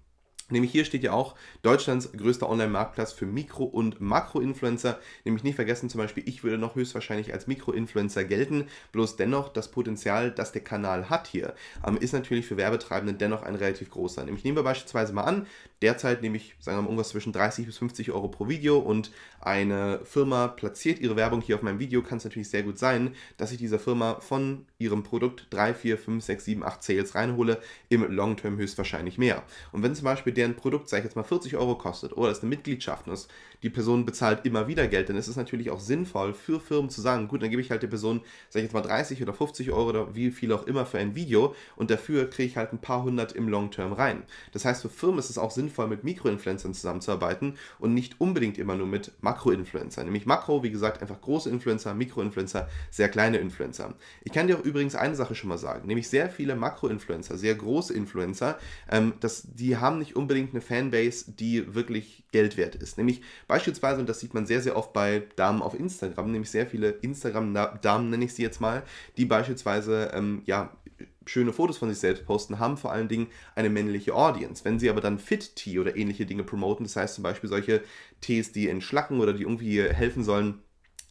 Nämlich hier steht ja auch Deutschlands größter Online-Marktplatz für Mikro- und Makro-Influencer. Nämlich nicht vergessen, zum Beispiel, ich würde noch höchstwahrscheinlich als Mikro-Influencer gelten. Bloß dennoch, das Potenzial, das der Kanal hat hier, ähm, ist natürlich für Werbetreibende dennoch ein relativ großer. Nämlich nehmen wir beispielsweise mal an, Derzeit nehme ich, sagen wir mal, irgendwas zwischen 30 bis 50 Euro pro Video und eine Firma platziert ihre Werbung hier auf meinem Video, kann es natürlich sehr gut sein, dass ich dieser Firma von ihrem Produkt 3, 4, 5, 6, 7, 8 Sales reinhole, im Long Term höchstwahrscheinlich mehr. Und wenn zum Beispiel deren Produkt, sage ich jetzt mal, 40 Euro kostet oder es eine Mitgliedschaft ist, die Person bezahlt immer wieder Geld, dann ist es natürlich auch sinnvoll für Firmen zu sagen, gut, dann gebe ich halt der Person, sag ich jetzt mal 30 oder 50 Euro oder wie viel auch immer für ein Video und dafür kriege ich halt ein paar hundert im Long Term rein. Das heißt, für Firmen ist es auch sinnvoll, mit Mikroinfluencern zusammenzuarbeiten und nicht unbedingt immer nur mit Makroinfluencern. Nämlich Makro, wie gesagt, einfach große Influencer, Mikroinfluencer, sehr kleine Influencer. Ich kann dir auch übrigens eine Sache schon mal sagen, nämlich sehr viele Makroinfluencer, sehr große Influencer, ähm, das, die haben nicht unbedingt eine Fanbase, die wirklich Geld wert ist. Nämlich bei Beispielsweise, und das sieht man sehr, sehr oft bei Damen auf Instagram, nämlich sehr viele Instagram-Damen, nenne ich sie jetzt mal, die beispielsweise, ähm, ja, schöne Fotos von sich selbst posten, haben vor allen Dingen eine männliche Audience. Wenn sie aber dann fit tee oder ähnliche Dinge promoten, das heißt zum Beispiel solche Tees, die entschlacken oder die irgendwie helfen sollen,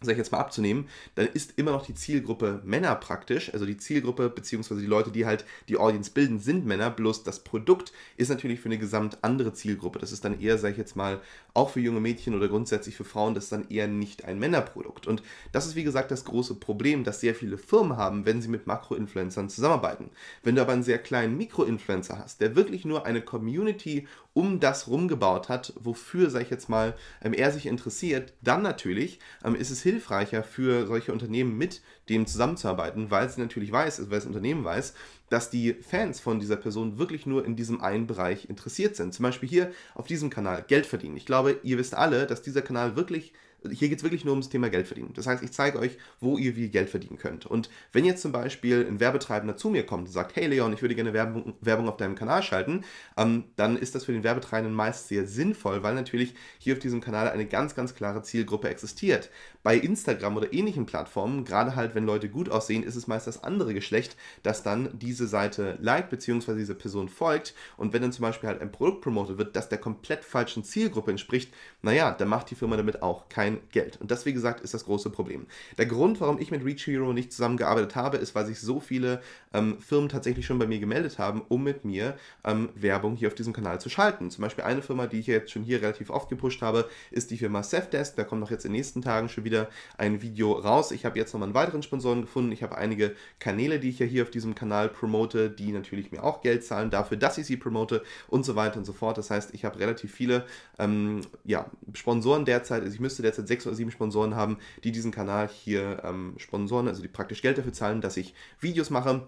sag ich jetzt mal, abzunehmen, dann ist immer noch die Zielgruppe Männer praktisch. Also die Zielgruppe beziehungsweise die Leute, die halt die Audience bilden, sind Männer. Bloß das Produkt ist natürlich für eine gesamt andere Zielgruppe. Das ist dann eher, sag ich jetzt mal, auch für junge Mädchen oder grundsätzlich für Frauen, das ist dann eher nicht ein Männerprodukt. Und das ist, wie gesagt, das große Problem, das sehr viele Firmen haben, wenn sie mit Makroinfluencern zusammenarbeiten. Wenn du aber einen sehr kleinen Mikroinfluencer hast, der wirklich nur eine Community um das rumgebaut hat, wofür, sage ich jetzt mal, ähm, er sich interessiert, dann natürlich ähm, ist es hilfreicher für solche Unternehmen mit dem zusammenzuarbeiten, weil sie natürlich weiß, also weil das Unternehmen weiß, dass die Fans von dieser Person wirklich nur in diesem einen Bereich interessiert sind. Zum Beispiel hier auf diesem Kanal Geld verdienen. Ich glaube, ihr wisst alle, dass dieser Kanal wirklich hier geht es wirklich nur ums Thema Geld verdienen. Das heißt, ich zeige euch, wo ihr wie Geld verdienen könnt. Und wenn jetzt zum Beispiel ein Werbetreibender zu mir kommt und sagt, hey Leon, ich würde gerne Werbung, Werbung auf deinem Kanal schalten, ähm, dann ist das für den Werbetreibenden meist sehr sinnvoll, weil natürlich hier auf diesem Kanal eine ganz, ganz klare Zielgruppe existiert. Bei Instagram oder ähnlichen Plattformen, gerade halt, wenn Leute gut aussehen, ist es meist das andere Geschlecht, das dann diese Seite liked bzw. diese Person folgt. Und wenn dann zum Beispiel halt ein Produkt promotet wird, das der komplett falschen Zielgruppe entspricht, naja, dann macht die Firma damit auch keinen kein Geld. Und das, wie gesagt, ist das große Problem. Der Grund, warum ich mit Reach Hero nicht zusammengearbeitet habe, ist, weil sich so viele ähm, Firmen tatsächlich schon bei mir gemeldet haben, um mit mir ähm, Werbung hier auf diesem Kanal zu schalten. Zum Beispiel eine Firma, die ich jetzt schon hier relativ oft gepusht habe, ist die Firma Safdesk. Da kommt noch jetzt in den nächsten Tagen schon wieder ein Video raus. Ich habe jetzt nochmal einen weiteren Sponsoren gefunden. Ich habe einige Kanäle, die ich ja hier auf diesem Kanal promote, die natürlich mir auch Geld zahlen dafür, dass ich sie promote und so weiter und so fort. Das heißt, ich habe relativ viele ähm, ja, Sponsoren derzeit. Also ich müsste derzeit derzeit sechs oder sieben Sponsoren haben, die diesen Kanal hier ähm, sponsoren, also die praktisch Geld dafür zahlen, dass ich Videos mache.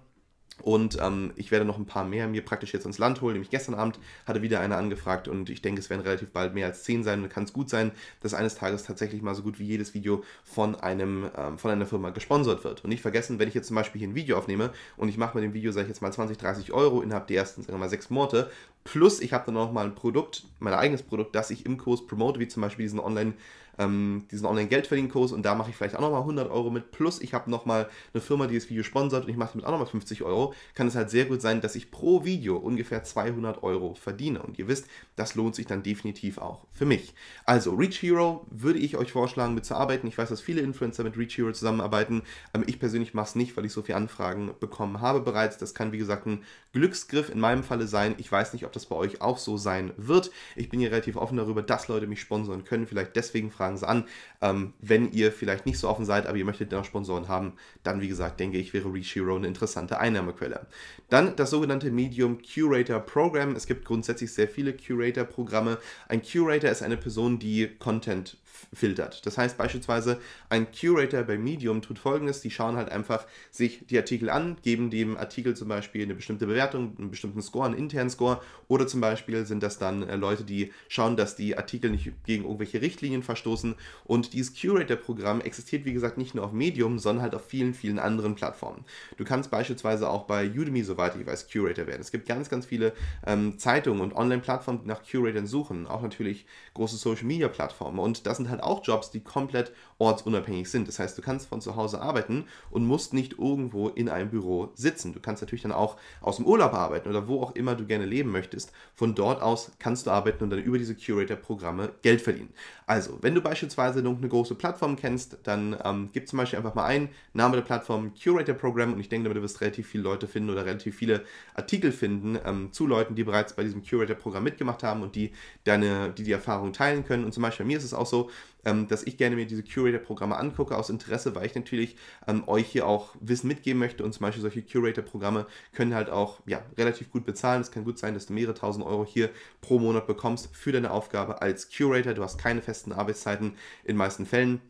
Und ähm, ich werde noch ein paar mehr mir praktisch jetzt ins Land holen. Nämlich gestern Abend hatte wieder einer angefragt und ich denke, es werden relativ bald mehr als zehn sein. Und kann es gut sein, dass eines Tages tatsächlich mal so gut wie jedes Video von, einem, ähm, von einer Firma gesponsert wird. Und nicht vergessen, wenn ich jetzt zum Beispiel hier ein Video aufnehme und ich mache mit dem Video, sage ich jetzt mal 20, 30 Euro innerhalb der ersten, sagen wir mal, sechs Monate, plus ich habe dann noch mal ein Produkt, mein eigenes Produkt, das ich im Kurs promote, wie zum Beispiel diesen Online- kurs ähm, diesen Online-Geldverdienen-Kurs und da mache ich vielleicht auch nochmal 100 Euro mit. Plus ich habe nochmal eine Firma, die das Video sponsert und ich mache damit auch nochmal 50 Euro. Kann es halt sehr gut sein, dass ich pro Video ungefähr 200 Euro verdiene. Und ihr wisst, das lohnt sich dann definitiv auch für mich. Also Reach Hero würde ich euch vorschlagen, mitzuarbeiten. Ich weiß, dass viele Influencer mit Reach Hero zusammenarbeiten. Ähm, ich persönlich mache es nicht, weil ich so viele Anfragen bekommen habe bereits. Das kann, wie gesagt, ein Glücksgriff in meinem Falle sein. Ich weiß nicht, ob das bei euch auch so sein wird. Ich bin hier relativ offen darüber, dass Leute mich sponsern können. Vielleicht deswegen fragen fragen an. Ähm, wenn ihr vielleicht nicht so offen seid, aber ihr möchtet dennoch Sponsoren haben, dann wie gesagt, denke ich, wäre Reach Hero eine interessante Einnahmequelle. Dann das sogenannte Medium Curator Program. Es gibt grundsätzlich sehr viele Curator-Programme. Ein Curator ist eine Person, die Content filtert. Das heißt beispielsweise, ein Curator bei Medium tut folgendes, die schauen halt einfach sich die Artikel an, geben dem Artikel zum Beispiel eine bestimmte Bewertung, einen bestimmten Score, einen internen Score oder zum Beispiel sind das dann äh, Leute, die schauen, dass die Artikel nicht gegen irgendwelche Richtlinien verstoßen und dieses Curator-Programm existiert wie gesagt nicht nur auf Medium, sondern halt auf vielen, vielen anderen Plattformen. Du kannst beispielsweise auch bei Udemy, soweit ich weiß, Curator werden. Es gibt ganz, ganz viele ähm, Zeitungen und Online-Plattformen, die nach Curatoren suchen, auch natürlich große Social-Media-Plattformen und das sind halt halt auch Jobs, die komplett ortsunabhängig sind. Das heißt, du kannst von zu Hause arbeiten und musst nicht irgendwo in einem Büro sitzen. Du kannst natürlich dann auch aus dem Urlaub arbeiten oder wo auch immer du gerne leben möchtest. Von dort aus kannst du arbeiten und dann über diese Curator-Programme Geld verdienen. Also, wenn du beispielsweise eine große Plattform kennst, dann ähm, gib zum Beispiel einfach mal ein, Name der Plattform Curator-Programm und ich denke, damit wirst du relativ viele Leute finden oder relativ viele Artikel finden ähm, zu Leuten, die bereits bei diesem Curator-Programm mitgemacht haben und die deine, die die Erfahrung teilen können. Und zum Beispiel bei mir ist es auch so, ähm, dass ich gerne mir diese Curator-Programme angucke aus Interesse, weil ich natürlich ähm, euch hier auch Wissen mitgeben möchte und zum Beispiel solche Curator-Programme können halt auch ja, relativ gut bezahlen. Es kann gut sein, dass du mehrere tausend Euro hier pro Monat bekommst für deine Aufgabe als Curator. Du hast keine festen Arbeitszeiten in meisten Fällen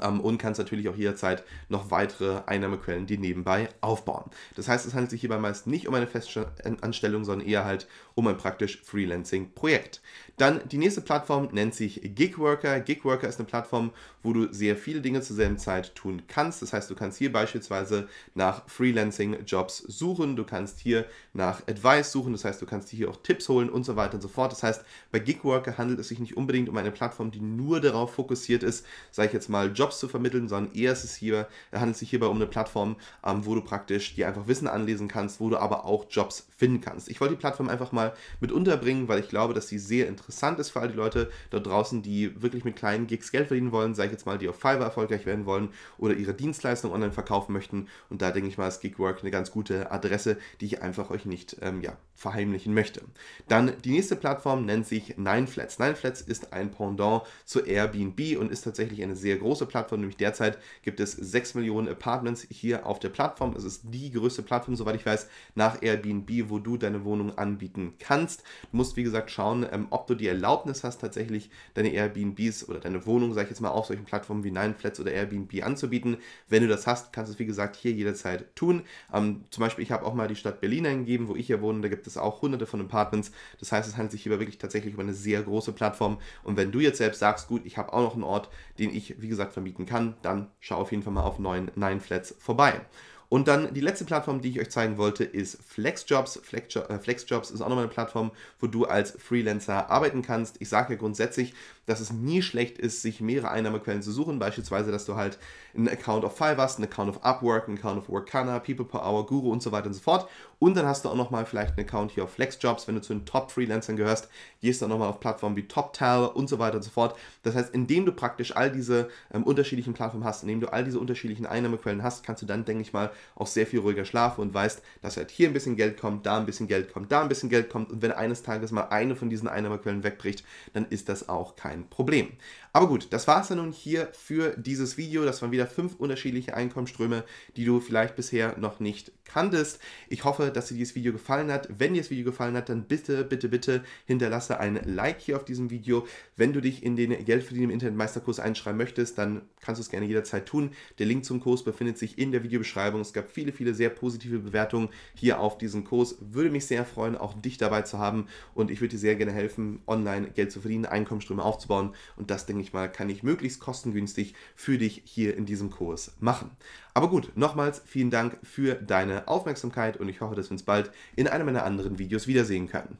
ähm, und kannst natürlich auch jederzeit noch weitere Einnahmequellen, die nebenbei aufbauen. Das heißt, es handelt sich hierbei meist nicht um eine Festanstellung, sondern eher halt um ein praktisch Freelancing-Projekt. Dann die nächste Plattform nennt sich Gigworker. Gigworker ist eine Plattform, wo du sehr viele Dinge zur selben Zeit tun kannst. Das heißt, du kannst hier beispielsweise nach Freelancing-Jobs suchen, du kannst hier nach Advice suchen, das heißt, du kannst dir hier auch Tipps holen und so weiter und so fort. Das heißt, bei Gigworker handelt es sich nicht unbedingt um eine Plattform, die nur darauf fokussiert ist, sage ich jetzt mal, Jobs zu vermitteln, sondern eher ist es hier, handelt es sich hierbei um eine Plattform, ähm, wo du praktisch dir einfach Wissen anlesen kannst, wo du aber auch Jobs finden kannst. Ich wollte die Plattform einfach mal mit unterbringen, weil ich glaube, dass sie sehr interessant interessant ist für all die Leute da draußen, die wirklich mit kleinen Gigs Geld verdienen wollen, sage ich jetzt mal, die auf Fiverr erfolgreich werden wollen oder ihre Dienstleistung online verkaufen möchten. Und da denke ich mal, ist Gigwork eine ganz gute Adresse, die ich einfach euch nicht ähm, ja, verheimlichen möchte. Dann die nächste Plattform nennt sich Nineflats. Nineflats ist ein Pendant zu Airbnb und ist tatsächlich eine sehr große Plattform, nämlich derzeit gibt es 6 Millionen Apartments hier auf der Plattform. Es ist die größte Plattform, soweit ich weiß, nach Airbnb, wo du deine Wohnung anbieten kannst. Du musst, wie gesagt, schauen, ähm, ob du die Erlaubnis hast, tatsächlich deine Airbnbs oder deine Wohnung, sag ich jetzt mal, auf solchen Plattformen wie Nineflats oder Airbnb anzubieten. Wenn du das hast, kannst du es wie gesagt hier jederzeit tun. Ähm, zum Beispiel, ich habe auch mal die Stadt Berlin eingegeben, wo ich hier wohne. Da gibt es auch hunderte von Apartments. Das heißt, es handelt sich hier wirklich tatsächlich um eine sehr große Plattform. Und wenn du jetzt selbst sagst, gut, ich habe auch noch einen Ort, den ich, wie gesagt, vermieten kann, dann schau auf jeden Fall mal auf neuen Nineflats vorbei. Und dann die letzte Plattform, die ich euch zeigen wollte, ist Flexjobs. Äh, Flexjobs ist auch nochmal eine Plattform, wo du als Freelancer arbeiten kannst. Ich sage ja grundsätzlich, dass es nie schlecht ist, sich mehrere Einnahmequellen zu suchen. Beispielsweise, dass du halt einen Account auf Fiverr hast, einen Account auf Upwork, einen Account auf Workana, People per Hour, Guru und so weiter und so fort. Und dann hast du auch nochmal vielleicht einen Account hier auf Flexjobs, wenn du zu den Top-Freelancern gehörst, gehst dann nochmal auf Plattformen wie TopTal und so weiter und so fort. Das heißt, indem du praktisch all diese ähm, unterschiedlichen Plattformen hast, indem du all diese unterschiedlichen Einnahmequellen hast, kannst du dann, denke ich mal, auch sehr viel ruhiger schlafen und weißt, dass halt hier ein bisschen Geld kommt, da ein bisschen Geld kommt, da ein bisschen Geld kommt. Und wenn eines Tages mal eine von diesen Einnahmequellen wegbricht, dann ist das auch kein ein Problem. Aber gut, das war es dann nun hier für dieses Video. Das waren wieder fünf unterschiedliche Einkommensströme, die du vielleicht bisher noch nicht kanntest. Ich hoffe, dass dir dieses Video gefallen hat. Wenn dir das Video gefallen hat, dann bitte, bitte, bitte hinterlasse ein Like hier auf diesem Video. Wenn du dich in den Geldverdienen im Internetmeisterkurs einschreiben möchtest, dann kannst du es gerne jederzeit tun. Der Link zum Kurs befindet sich in der Videobeschreibung. Es gab viele, viele sehr positive Bewertungen hier auf diesen Kurs. Würde mich sehr freuen, auch dich dabei zu haben und ich würde dir sehr gerne helfen, online Geld zu verdienen, Einkommensströme aufzubauen und das, denke ich, ich mal, kann ich möglichst kostengünstig für dich hier in diesem Kurs machen. Aber gut, nochmals vielen Dank für deine Aufmerksamkeit und ich hoffe, dass wir uns bald in einem meiner anderen Videos wiedersehen können.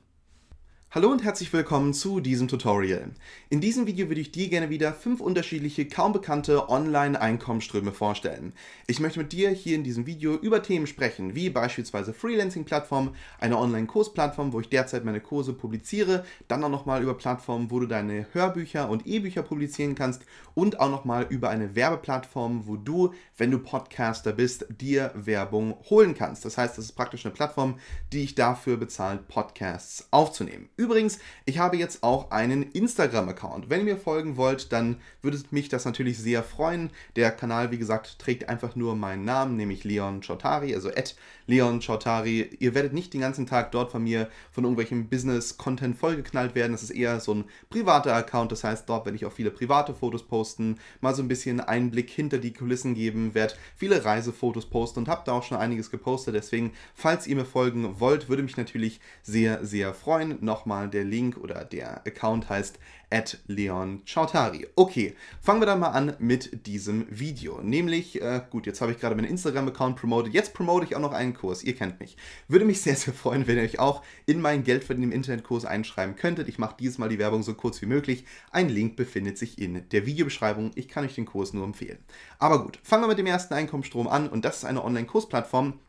Hallo und herzlich willkommen zu diesem Tutorial. In diesem Video würde ich dir gerne wieder fünf unterschiedliche, kaum bekannte Online-Einkommensströme vorstellen. Ich möchte mit dir hier in diesem Video über Themen sprechen, wie beispielsweise Freelancing-Plattformen, eine Online-Kursplattform, wo ich derzeit meine Kurse publiziere, dann auch nochmal über Plattformen, wo du deine Hörbücher und E-Bücher publizieren kannst und auch nochmal über eine Werbeplattform, wo du, wenn du Podcaster bist, dir Werbung holen kannst. Das heißt, das ist praktisch eine Plattform, die ich dafür bezahlt, Podcasts aufzunehmen. Übrigens, ich habe jetzt auch einen Instagram-Account. Wenn ihr mir folgen wollt, dann würde mich das natürlich sehr freuen. Der Kanal, wie gesagt, trägt einfach nur meinen Namen, nämlich Leon Chotari, also at Leon Chotari. Ihr werdet nicht den ganzen Tag dort von mir von irgendwelchem Business-Content vollgeknallt werden. Das ist eher so ein privater Account. Das heißt, dort werde ich auch viele private Fotos posten, mal so ein bisschen Einblick hinter die Kulissen geben, werde viele Reisefotos posten und habe da auch schon einiges gepostet. Deswegen, falls ihr mir folgen wollt, würde mich natürlich sehr, sehr freuen. Nochmal nochmal der Link oder der Account heißt at Leon Chautari. Okay, fangen wir dann mal an mit diesem Video. Nämlich, äh, gut, jetzt habe ich gerade meinen Instagram-Account promotet, jetzt promote ich auch noch einen Kurs, ihr kennt mich. Würde mich sehr, sehr freuen, wenn ihr euch auch in meinen Geldverdienen im Internetkurs einschreiben könntet. Ich mache diesmal die Werbung so kurz wie möglich. Ein Link befindet sich in der Videobeschreibung. Ich kann euch den Kurs nur empfehlen. Aber gut, fangen wir mit dem ersten Einkommensstrom an und das ist eine Online-Kursplattform,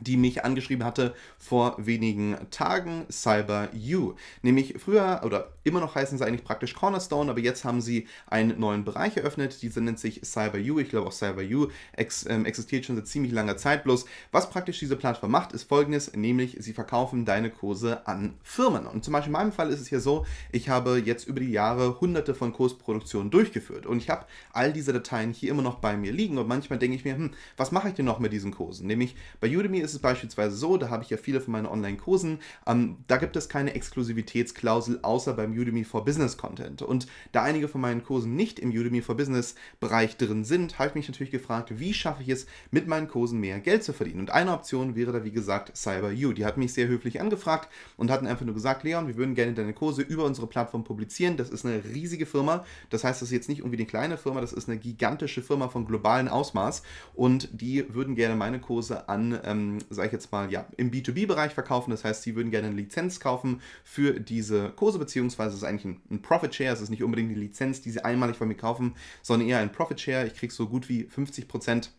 die mich angeschrieben hatte vor wenigen Tagen, Cyber U. Nämlich früher oder immer noch heißen sie eigentlich praktisch Cornerstone, aber jetzt haben sie einen neuen Bereich eröffnet. Dieser nennt sich Cyber U. Ich glaube auch Cyber U ex ähm, existiert schon seit ziemlich langer Zeit. Bloß was praktisch diese Plattform macht, ist folgendes, nämlich sie verkaufen deine Kurse an Firmen. Und zum Beispiel in meinem Fall ist es hier so, ich habe jetzt über die Jahre hunderte von Kursproduktionen durchgeführt und ich habe all diese Dateien hier immer noch bei mir liegen und manchmal denke ich mir, hm, was mache ich denn noch mit diesen Kursen? Nämlich bei Udemy ist ist es beispielsweise so, da habe ich ja viele von meinen Online-Kursen, ähm, da gibt es keine Exklusivitätsklausel außer beim Udemy for Business Content. Und da einige von meinen Kursen nicht im Udemy for Business Bereich drin sind, habe ich mich natürlich gefragt, wie schaffe ich es, mit meinen Kursen mehr Geld zu verdienen? Und eine Option wäre da, wie gesagt, CyberU. Die hat mich sehr höflich angefragt und hatten einfach nur gesagt, Leon, wir würden gerne deine Kurse über unsere Plattform publizieren. Das ist eine riesige Firma. Das heißt, das ist jetzt nicht irgendwie eine kleine Firma, das ist eine gigantische Firma von globalem Ausmaß. Und die würden gerne meine Kurse an ähm, ähm, sage ich jetzt mal, ja, im B2B-Bereich verkaufen. Das heißt, sie würden gerne eine Lizenz kaufen für diese Kurse, beziehungsweise es ist eigentlich ein, ein Profit Share. Es ist nicht unbedingt eine Lizenz, die sie einmalig von mir kaufen, sondern eher ein Profit Share. Ich kriege so gut wie 50 Prozent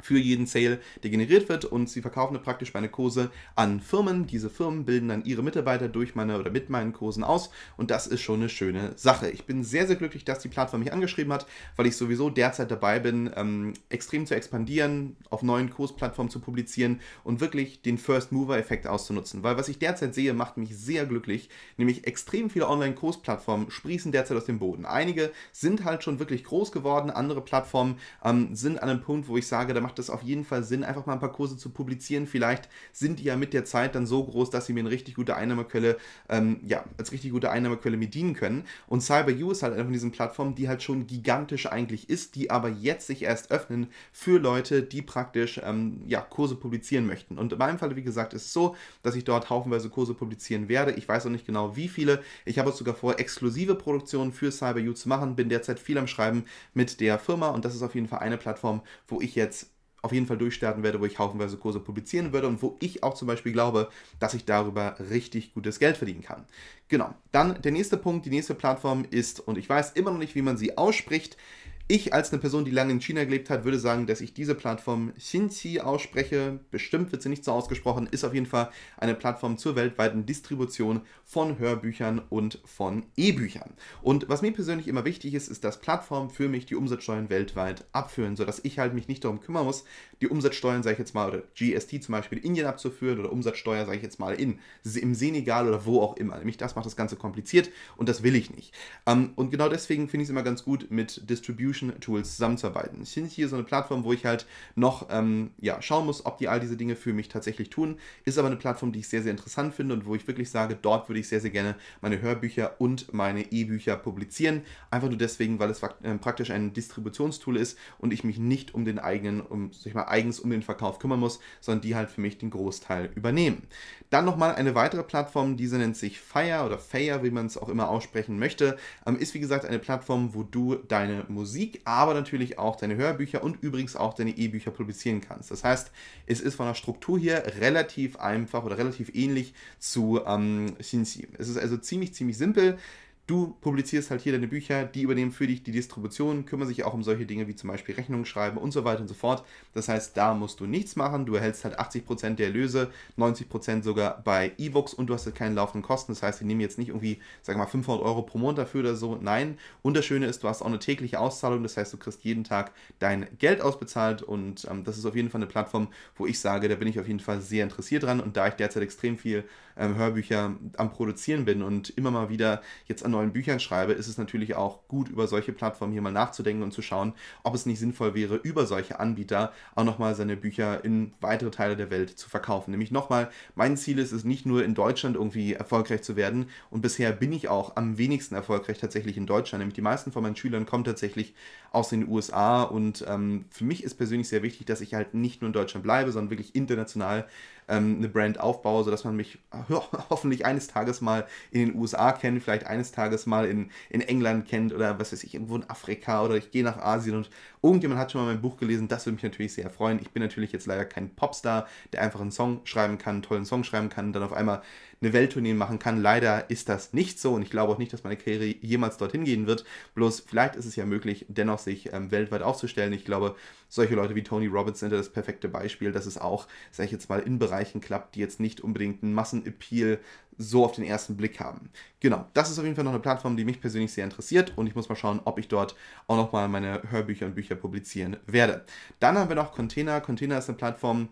für jeden Sale, der generiert wird und sie verkaufen dann praktisch meine Kurse an Firmen. Diese Firmen bilden dann ihre Mitarbeiter durch meine oder mit meinen Kursen aus und das ist schon eine schöne Sache. Ich bin sehr, sehr glücklich, dass die Plattform mich angeschrieben hat, weil ich sowieso derzeit dabei bin, ähm, extrem zu expandieren, auf neuen Kursplattformen zu publizieren und wirklich den First Mover Effekt auszunutzen. Weil was ich derzeit sehe, macht mich sehr glücklich, nämlich extrem viele Online-Kursplattformen sprießen derzeit aus dem Boden. Einige sind halt schon wirklich groß geworden, andere Plattformen ähm, sind an einem Punkt, wo ich sage, da macht es auf jeden Fall Sinn, einfach mal ein paar Kurse zu publizieren. Vielleicht sind die ja mit der Zeit dann so groß, dass sie mir eine richtig gute Einnahmequelle, ähm, ja, als richtig gute Einnahmequelle mir dienen können. Und CyberU ist halt eine von diesen Plattformen, die halt schon gigantisch eigentlich ist, die aber jetzt sich erst öffnen für Leute, die praktisch ähm, ja, Kurse publizieren möchten. Und in meinem Fall, wie gesagt, ist es so, dass ich dort haufenweise Kurse publizieren werde. Ich weiß noch nicht genau, wie viele. Ich habe sogar vor, exklusive Produktionen für CyberU zu machen. Bin derzeit viel am Schreiben mit der Firma und das ist auf jeden Fall eine Plattform, wo ich jetzt auf jeden Fall durchstarten werde, wo ich haufenweise Kurse publizieren würde und wo ich auch zum Beispiel glaube, dass ich darüber richtig gutes Geld verdienen kann. Genau, dann der nächste Punkt, die nächste Plattform ist, und ich weiß immer noch nicht, wie man sie ausspricht, ich als eine Person, die lange in China gelebt hat, würde sagen, dass ich diese Plattform Xinxi ausspreche. Bestimmt wird sie nicht so ausgesprochen, ist auf jeden Fall eine Plattform zur weltweiten Distribution von Hörbüchern und von E-Büchern. Und was mir persönlich immer wichtig ist, ist, dass Plattformen für mich die Umsatzsteuern weltweit abführen, sodass ich halt mich nicht darum kümmern muss, die Umsatzsteuern, sage ich jetzt mal, oder GST zum Beispiel in Indien abzuführen oder Umsatzsteuer, sage ich jetzt mal, in, im Senegal oder wo auch immer. Nämlich das macht das Ganze kompliziert und das will ich nicht. Ähm, und genau deswegen finde ich es immer ganz gut mit Distribution Execution Tools zusammenzuarbeiten. Ich finde hier so eine Plattform, wo ich halt noch ähm, ja, schauen muss, ob die all diese Dinge für mich tatsächlich tun. Ist aber eine Plattform, die ich sehr, sehr interessant finde und wo ich wirklich sage, dort würde ich sehr, sehr gerne meine Hörbücher und meine E-Bücher publizieren. Einfach nur deswegen, weil es ähm, praktisch ein Distributionstool ist und ich mich nicht um den eigenen, um, sag ich mal, eigens um den Verkauf kümmern muss, sondern die halt für mich den Großteil übernehmen. Dann nochmal eine weitere Plattform, diese nennt sich Fire oder Fire, wie man es auch immer aussprechen möchte. Ähm, ist wie gesagt eine Plattform, wo du deine Musik Musik, aber natürlich auch deine Hörbücher und übrigens auch deine E-Bücher publizieren kannst. Das heißt, es ist von der Struktur hier relativ einfach oder relativ ähnlich zu ähm, Shinji. Es ist also ziemlich, ziemlich simpel du publizierst halt hier deine Bücher, die übernehmen für dich die Distribution, kümmern sich auch um solche Dinge wie zum Beispiel Rechnungen schreiben und so weiter und so fort. Das heißt, da musst du nichts machen. Du erhältst halt 80% der Erlöse, 90% sogar bei E-Books und du hast halt keine laufenden Kosten. Das heißt, die nehmen jetzt nicht irgendwie, sagen wir mal, 500 Euro pro Monat dafür oder so. Nein. Und das Schöne ist, du hast auch eine tägliche Auszahlung. Das heißt, du kriegst jeden Tag dein Geld ausbezahlt und ähm, das ist auf jeden Fall eine Plattform, wo ich sage, da bin ich auf jeden Fall sehr interessiert dran und da ich derzeit extrem viel ähm, Hörbücher am Produzieren bin und immer mal wieder jetzt an neuen Büchern schreibe, ist es natürlich auch gut, über solche Plattformen hier mal nachzudenken und zu schauen, ob es nicht sinnvoll wäre, über solche Anbieter auch nochmal seine Bücher in weitere Teile der Welt zu verkaufen. Nämlich nochmal, mein Ziel ist es nicht nur in Deutschland irgendwie erfolgreich zu werden und bisher bin ich auch am wenigsten erfolgreich tatsächlich in Deutschland. Nämlich die meisten von meinen Schülern kommen tatsächlich aus den USA. Und ähm, für mich ist persönlich sehr wichtig, dass ich halt nicht nur in Deutschland bleibe, sondern wirklich international ähm, eine Brand aufbaue, sodass man mich ho hoffentlich eines Tages mal in den USA kennt, vielleicht eines Tages mal in, in England kennt oder was weiß ich, irgendwo in Afrika oder ich gehe nach Asien und irgendjemand hat schon mal mein Buch gelesen. Das würde mich natürlich sehr freuen. Ich bin natürlich jetzt leider kein Popstar, der einfach einen Song schreiben kann, einen tollen Song schreiben kann und dann auf einmal eine Welttournee machen kann. Leider ist das nicht so und ich glaube auch nicht, dass meine Karriere jemals dorthin gehen wird. Bloß vielleicht ist es ja möglich, dennoch sich ähm, weltweit aufzustellen. Ich glaube, solche Leute wie Tony Robbins sind ja das perfekte Beispiel, dass es auch, sage ich jetzt mal, in Bereichen klappt, die jetzt nicht unbedingt einen Massenappeal so auf den ersten Blick haben. Genau, das ist auf jeden Fall noch eine Plattform, die mich persönlich sehr interessiert und ich muss mal schauen, ob ich dort auch nochmal meine Hörbücher und Bücher publizieren werde. Dann haben wir noch Container. Container ist eine Plattform,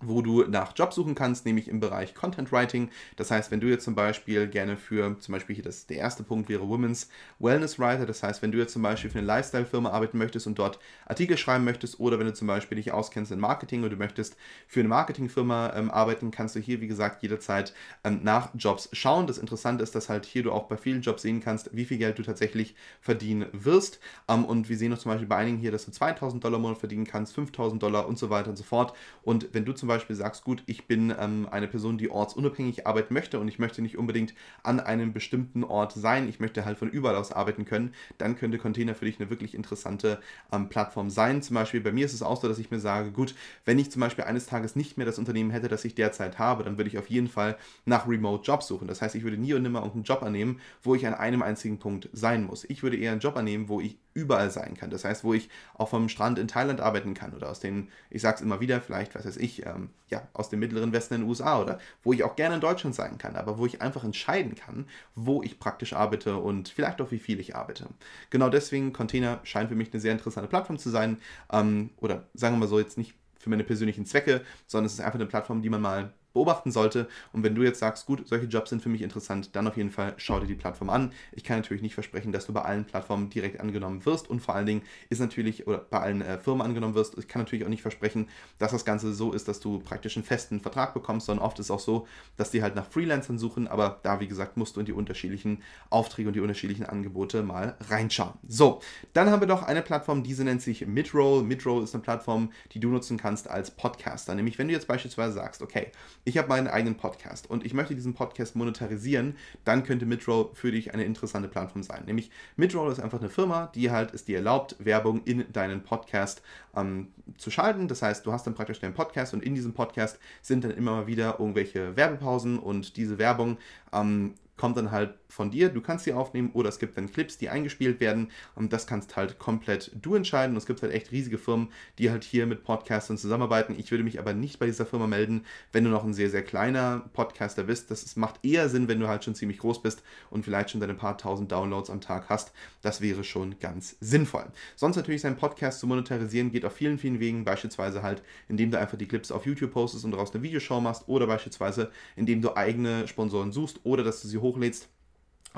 wo du nach Jobs suchen kannst, nämlich im Bereich Content Writing. Das heißt, wenn du jetzt zum Beispiel gerne für, zum Beispiel hier das, der erste Punkt wäre Women's Wellness Writer. Das heißt, wenn du jetzt zum Beispiel für eine Lifestyle-Firma arbeiten möchtest und dort Artikel schreiben möchtest oder wenn du zum Beispiel dich auskennst in Marketing und du möchtest für eine Marketingfirma ähm, arbeiten, kannst du hier, wie gesagt, jederzeit ähm, nach Jobs schauen. Das Interessante ist, dass halt hier du auch bei vielen Jobs sehen kannst, wie viel Geld du tatsächlich verdienen wirst. Ähm, und wir sehen auch zum Beispiel bei einigen hier, dass du 2000 Dollar im Monat verdienen kannst, 5000 Dollar und so weiter und so fort. Und wenn du zum zum Beispiel sagst, gut, ich bin ähm, eine Person, die ortsunabhängig arbeiten möchte und ich möchte nicht unbedingt an einem bestimmten Ort sein, ich möchte halt von überall aus arbeiten können, dann könnte Container für dich eine wirklich interessante ähm, Plattform sein. Zum Beispiel bei mir ist es auch so, dass ich mir sage, gut, wenn ich zum Beispiel eines Tages nicht mehr das Unternehmen hätte, das ich derzeit habe, dann würde ich auf jeden Fall nach Remote Jobs suchen. Das heißt, ich würde nie und nimmer irgendeinen Job annehmen, wo ich an einem einzigen Punkt sein muss. Ich würde eher einen Job annehmen, wo ich überall sein kann. Das heißt, wo ich auch vom Strand in Thailand arbeiten kann oder aus den, ich sag's immer wieder, vielleicht, was weiß ich, ähm, ja, aus dem mittleren Westen in den USA oder wo ich auch gerne in Deutschland sein kann, aber wo ich einfach entscheiden kann, wo ich praktisch arbeite und vielleicht auch wie viel ich arbeite. Genau deswegen, Container scheint für mich eine sehr interessante Plattform zu sein ähm, oder sagen wir mal so, jetzt nicht für meine persönlichen Zwecke, sondern es ist einfach eine Plattform, die man mal beobachten sollte. Und wenn du jetzt sagst, gut, solche Jobs sind für mich interessant, dann auf jeden Fall schau dir die Plattform an. Ich kann natürlich nicht versprechen, dass du bei allen Plattformen direkt angenommen wirst und vor allen Dingen ist natürlich, oder bei allen äh, Firmen angenommen wirst. Ich kann natürlich auch nicht versprechen, dass das Ganze so ist, dass du praktisch einen festen Vertrag bekommst, sondern oft ist es auch so, dass die halt nach Freelancern suchen, aber da, wie gesagt, musst du in die unterschiedlichen Aufträge und die unterschiedlichen Angebote mal reinschauen. So, dann haben wir doch eine Plattform, diese nennt sich Midroll. Midroll ist eine Plattform, die du nutzen kannst als Podcaster. Nämlich, wenn du jetzt beispielsweise sagst, okay, ich habe meinen eigenen Podcast und ich möchte diesen Podcast monetarisieren, dann könnte Midroll für dich eine interessante Plattform sein. Nämlich Midroll ist einfach eine Firma, die halt es dir erlaubt, Werbung in deinen Podcast ähm, zu schalten. Das heißt, du hast dann praktisch deinen Podcast und in diesem Podcast sind dann immer mal wieder irgendwelche Werbepausen und diese Werbung ähm, kommt dann halt von dir, du kannst sie aufnehmen oder es gibt dann Clips, die eingespielt werden und das kannst halt komplett du entscheiden. Und es gibt halt echt riesige Firmen, die halt hier mit Podcastern zusammenarbeiten. Ich würde mich aber nicht bei dieser Firma melden, wenn du noch ein sehr, sehr kleiner Podcaster bist. Das macht eher Sinn, wenn du halt schon ziemlich groß bist und vielleicht schon deine paar tausend Downloads am Tag hast. Das wäre schon ganz sinnvoll. Sonst natürlich seinen Podcast zu monetarisieren geht auf vielen, vielen Wegen, beispielsweise halt, indem du einfach die Clips auf YouTube postest und daraus eine Videoshow machst oder beispielsweise, indem du eigene Sponsoren suchst oder dass du sie hochlädst,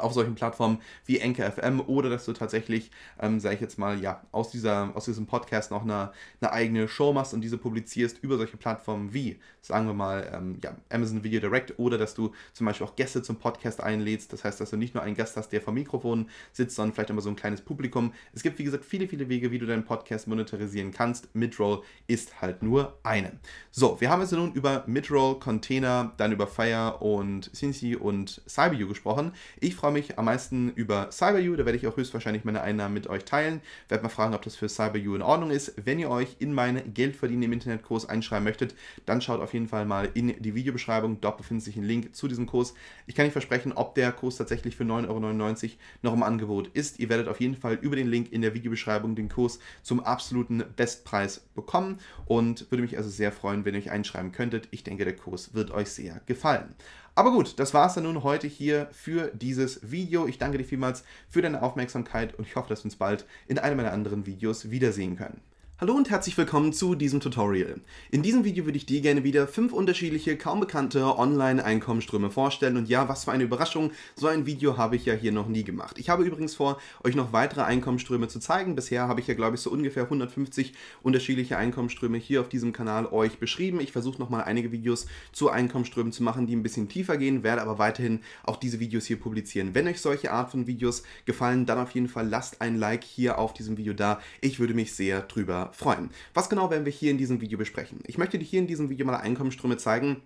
auf solchen Plattformen wie Enke FM oder dass du tatsächlich, ähm, sage ich jetzt mal, ja, aus, dieser, aus diesem Podcast noch eine, eine eigene Show machst und diese publizierst über solche Plattformen wie, sagen wir mal, ähm, ja, Amazon Video Direct oder dass du zum Beispiel auch Gäste zum Podcast einlädst. Das heißt, dass du nicht nur einen Gast hast, der vor Mikrofon sitzt, sondern vielleicht immer so ein kleines Publikum. Es gibt, wie gesagt, viele, viele Wege, wie du deinen Podcast monetarisieren kannst. Midroll ist halt nur eine. So, wir haben jetzt nun über Midroll, Container, dann über Fire und Cincy und CyberU gesprochen. Ich freue freue mich am meisten über CyberU. Da werde ich auch höchstwahrscheinlich meine Einnahmen mit euch teilen. Werde mal fragen, ob das für CyberU in Ordnung ist. Wenn ihr euch in meinen Geldverdienen im Internetkurs einschreiben möchtet, dann schaut auf jeden Fall mal in die Videobeschreibung. Dort befindet sich ein Link zu diesem Kurs. Ich kann nicht versprechen, ob der Kurs tatsächlich für 9,99 Euro noch im Angebot ist. Ihr werdet auf jeden Fall über den Link in der Videobeschreibung den Kurs zum absoluten Bestpreis bekommen und würde mich also sehr freuen, wenn ihr euch einschreiben könntet. Ich denke, der Kurs wird euch sehr gefallen. Aber gut, das war es dann nun heute hier für dieses Video. Ich danke dir vielmals für deine Aufmerksamkeit und ich hoffe, dass wir uns bald in einem meiner anderen Videos wiedersehen können. Hallo und herzlich willkommen zu diesem Tutorial. In diesem Video würde ich dir gerne wieder fünf unterschiedliche, kaum bekannte Online-Einkommenströme vorstellen und ja, was für eine Überraschung, so ein Video habe ich ja hier noch nie gemacht. Ich habe übrigens vor, euch noch weitere Einkommenströme zu zeigen. Bisher habe ich ja, glaube ich, so ungefähr 150 unterschiedliche Einkommenströme hier auf diesem Kanal euch beschrieben. Ich versuche nochmal einige Videos zu Einkommenströmen zu machen, die ein bisschen tiefer gehen, werde aber weiterhin auch diese Videos hier publizieren. Wenn euch solche Art von Videos gefallen, dann auf jeden Fall lasst ein Like hier auf diesem Video da. Ich würde mich sehr drüber freuen. Was genau werden wir hier in diesem Video besprechen? Ich möchte dir hier in diesem Video mal Einkommensströme zeigen,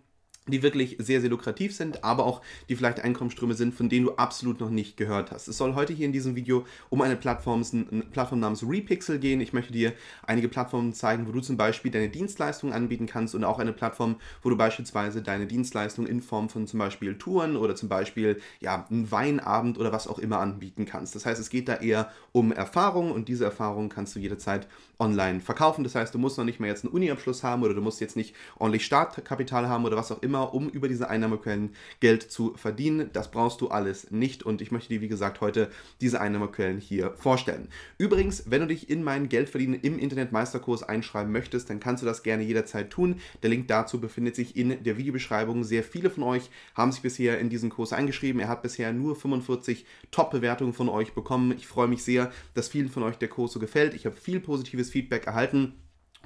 die wirklich sehr, sehr lukrativ sind, aber auch die vielleicht Einkommensströme sind, von denen du absolut noch nicht gehört hast. Es soll heute hier in diesem Video um eine Plattform, eine Plattform namens Repixel gehen. Ich möchte dir einige Plattformen zeigen, wo du zum Beispiel deine Dienstleistungen anbieten kannst und auch eine Plattform, wo du beispielsweise deine Dienstleistung in Form von zum Beispiel Touren oder zum Beispiel ja, einen Weinabend oder was auch immer anbieten kannst. Das heißt, es geht da eher um Erfahrungen und diese Erfahrungen kannst du jederzeit online verkaufen. Das heißt, du musst noch nicht mal jetzt einen Uniabschluss haben oder du musst jetzt nicht ordentlich Startkapital haben oder was auch immer immer, um über diese Einnahmequellen Geld zu verdienen. Das brauchst du alles nicht und ich möchte dir, wie gesagt, heute diese Einnahmequellen hier vorstellen. Übrigens, wenn du dich in meinen Geldverdienen im Internet Meisterkurs einschreiben möchtest, dann kannst du das gerne jederzeit tun. Der Link dazu befindet sich in der Videobeschreibung. Sehr viele von euch haben sich bisher in diesen Kurs eingeschrieben. Er hat bisher nur 45 Top-Bewertungen von euch bekommen. Ich freue mich sehr, dass vielen von euch der Kurs so gefällt. Ich habe viel positives Feedback erhalten.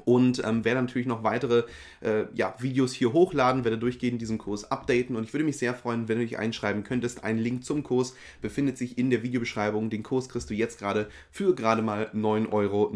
Und ähm, werde natürlich noch weitere äh, ja, Videos hier hochladen, werde durchgehend diesen Kurs updaten und ich würde mich sehr freuen, wenn du dich einschreiben könntest. Ein Link zum Kurs befindet sich in der Videobeschreibung. Den Kurs kriegst du jetzt gerade für gerade mal 9,99 Euro.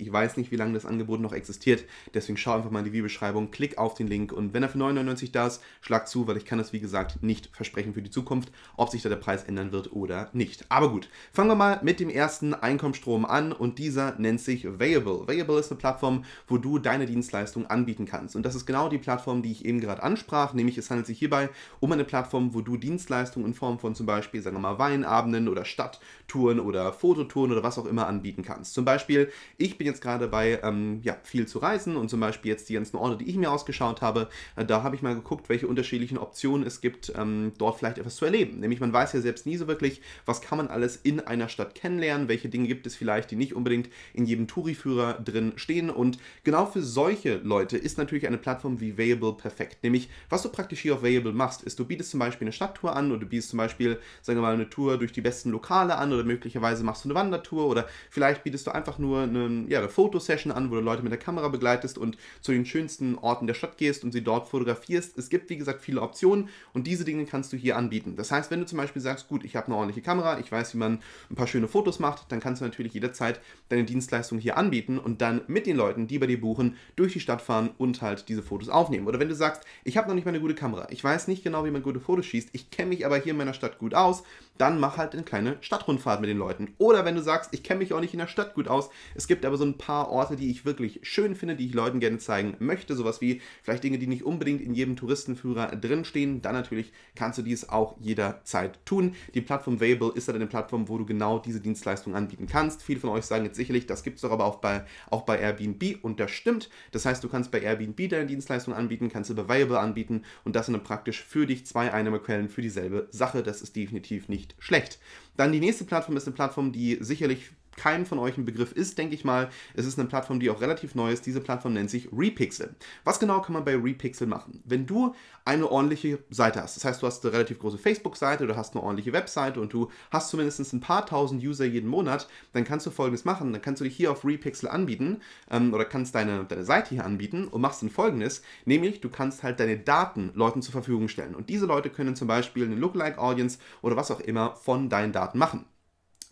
Ich weiß nicht, wie lange das Angebot noch existiert, deswegen schau einfach mal in die Videobeschreibung, klick auf den Link und wenn er für 9,99 Euro da ist, schlag zu, weil ich kann das wie gesagt nicht versprechen für die Zukunft, ob sich da der Preis ändern wird oder nicht. Aber gut, fangen wir mal mit dem ersten Einkommensstrom an und dieser nennt sich Vayable. Vayable ist eine Plattform, Plattform, wo du deine Dienstleistung anbieten kannst. Und das ist genau die Plattform, die ich eben gerade ansprach, nämlich es handelt sich hierbei um eine Plattform, wo du Dienstleistungen in Form von zum Beispiel, sagen wir mal, Weinabenden oder Stadt Touren oder Fototouren oder was auch immer anbieten kannst. Zum Beispiel, ich bin jetzt gerade bei ähm, ja, viel zu reisen und zum Beispiel jetzt die ganzen Orte, die ich mir ausgeschaut habe, äh, da habe ich mal geguckt, welche unterschiedlichen Optionen es gibt, ähm, dort vielleicht etwas zu erleben. Nämlich man weiß ja selbst nie so wirklich, was kann man alles in einer Stadt kennenlernen, welche Dinge gibt es vielleicht, die nicht unbedingt in jedem Touriführer drin stehen. Und genau für solche Leute ist natürlich eine Plattform wie Vayable perfekt. Nämlich, was du praktisch hier auf Vayable machst, ist, du bietest zum Beispiel eine Stadttour an oder du bietest zum Beispiel, sagen wir mal, eine Tour durch die besten Lokale an oder möglicherweise machst du eine Wandertour oder vielleicht bietest du einfach nur eine, ja, eine Fotosession an, wo du Leute mit der Kamera begleitest und zu den schönsten Orten der Stadt gehst und sie dort fotografierst. Es gibt, wie gesagt, viele Optionen und diese Dinge kannst du hier anbieten. Das heißt, wenn du zum Beispiel sagst, gut, ich habe eine ordentliche Kamera, ich weiß, wie man ein paar schöne Fotos macht, dann kannst du natürlich jederzeit deine Dienstleistung hier anbieten und dann mit den Leuten, die bei dir buchen, durch die Stadt fahren und halt diese Fotos aufnehmen. Oder wenn du sagst, ich habe noch nicht mal eine gute Kamera, ich weiß nicht genau, wie man gute Fotos schießt, ich kenne mich aber hier in meiner Stadt gut aus, dann mach halt eine kleine Stadtrundfahrt mit den Leuten. Oder wenn du sagst, ich kenne mich auch nicht in der Stadt gut aus, es gibt aber so ein paar Orte, die ich wirklich schön finde, die ich Leuten gerne zeigen möchte, sowas wie vielleicht Dinge, die nicht unbedingt in jedem Touristenführer drinstehen, dann natürlich kannst du dies auch jederzeit tun. Die Plattform Vable ist dann halt eine Plattform, wo du genau diese Dienstleistung anbieten kannst. Viele von euch sagen jetzt sicherlich, das gibt es doch aber auch bei, auch bei Airbnb und das stimmt. Das heißt, du kannst bei Airbnb deine Dienstleistung anbieten, kannst du bei Vable anbieten und das sind dann praktisch für dich zwei Einnahmequellen für dieselbe Sache. Das ist definitiv nicht nicht schlecht. Dann die nächste Plattform ist eine Plattform, die sicherlich keinem von euch ein Begriff ist, denke ich mal. Es ist eine Plattform, die auch relativ neu ist. Diese Plattform nennt sich Repixel. Was genau kann man bei Repixel machen? Wenn du eine ordentliche Seite hast, das heißt, du hast eine relativ große Facebook-Seite, du hast eine ordentliche Webseite und du hast zumindest ein paar tausend User jeden Monat, dann kannst du folgendes machen. Dann kannst du dich hier auf Repixel anbieten ähm, oder kannst deine, deine Seite hier anbieten und machst dann folgendes, nämlich du kannst halt deine Daten Leuten zur Verfügung stellen. Und diese Leute können zum Beispiel eine Lookalike-Audience oder was auch immer von deinen Daten machen.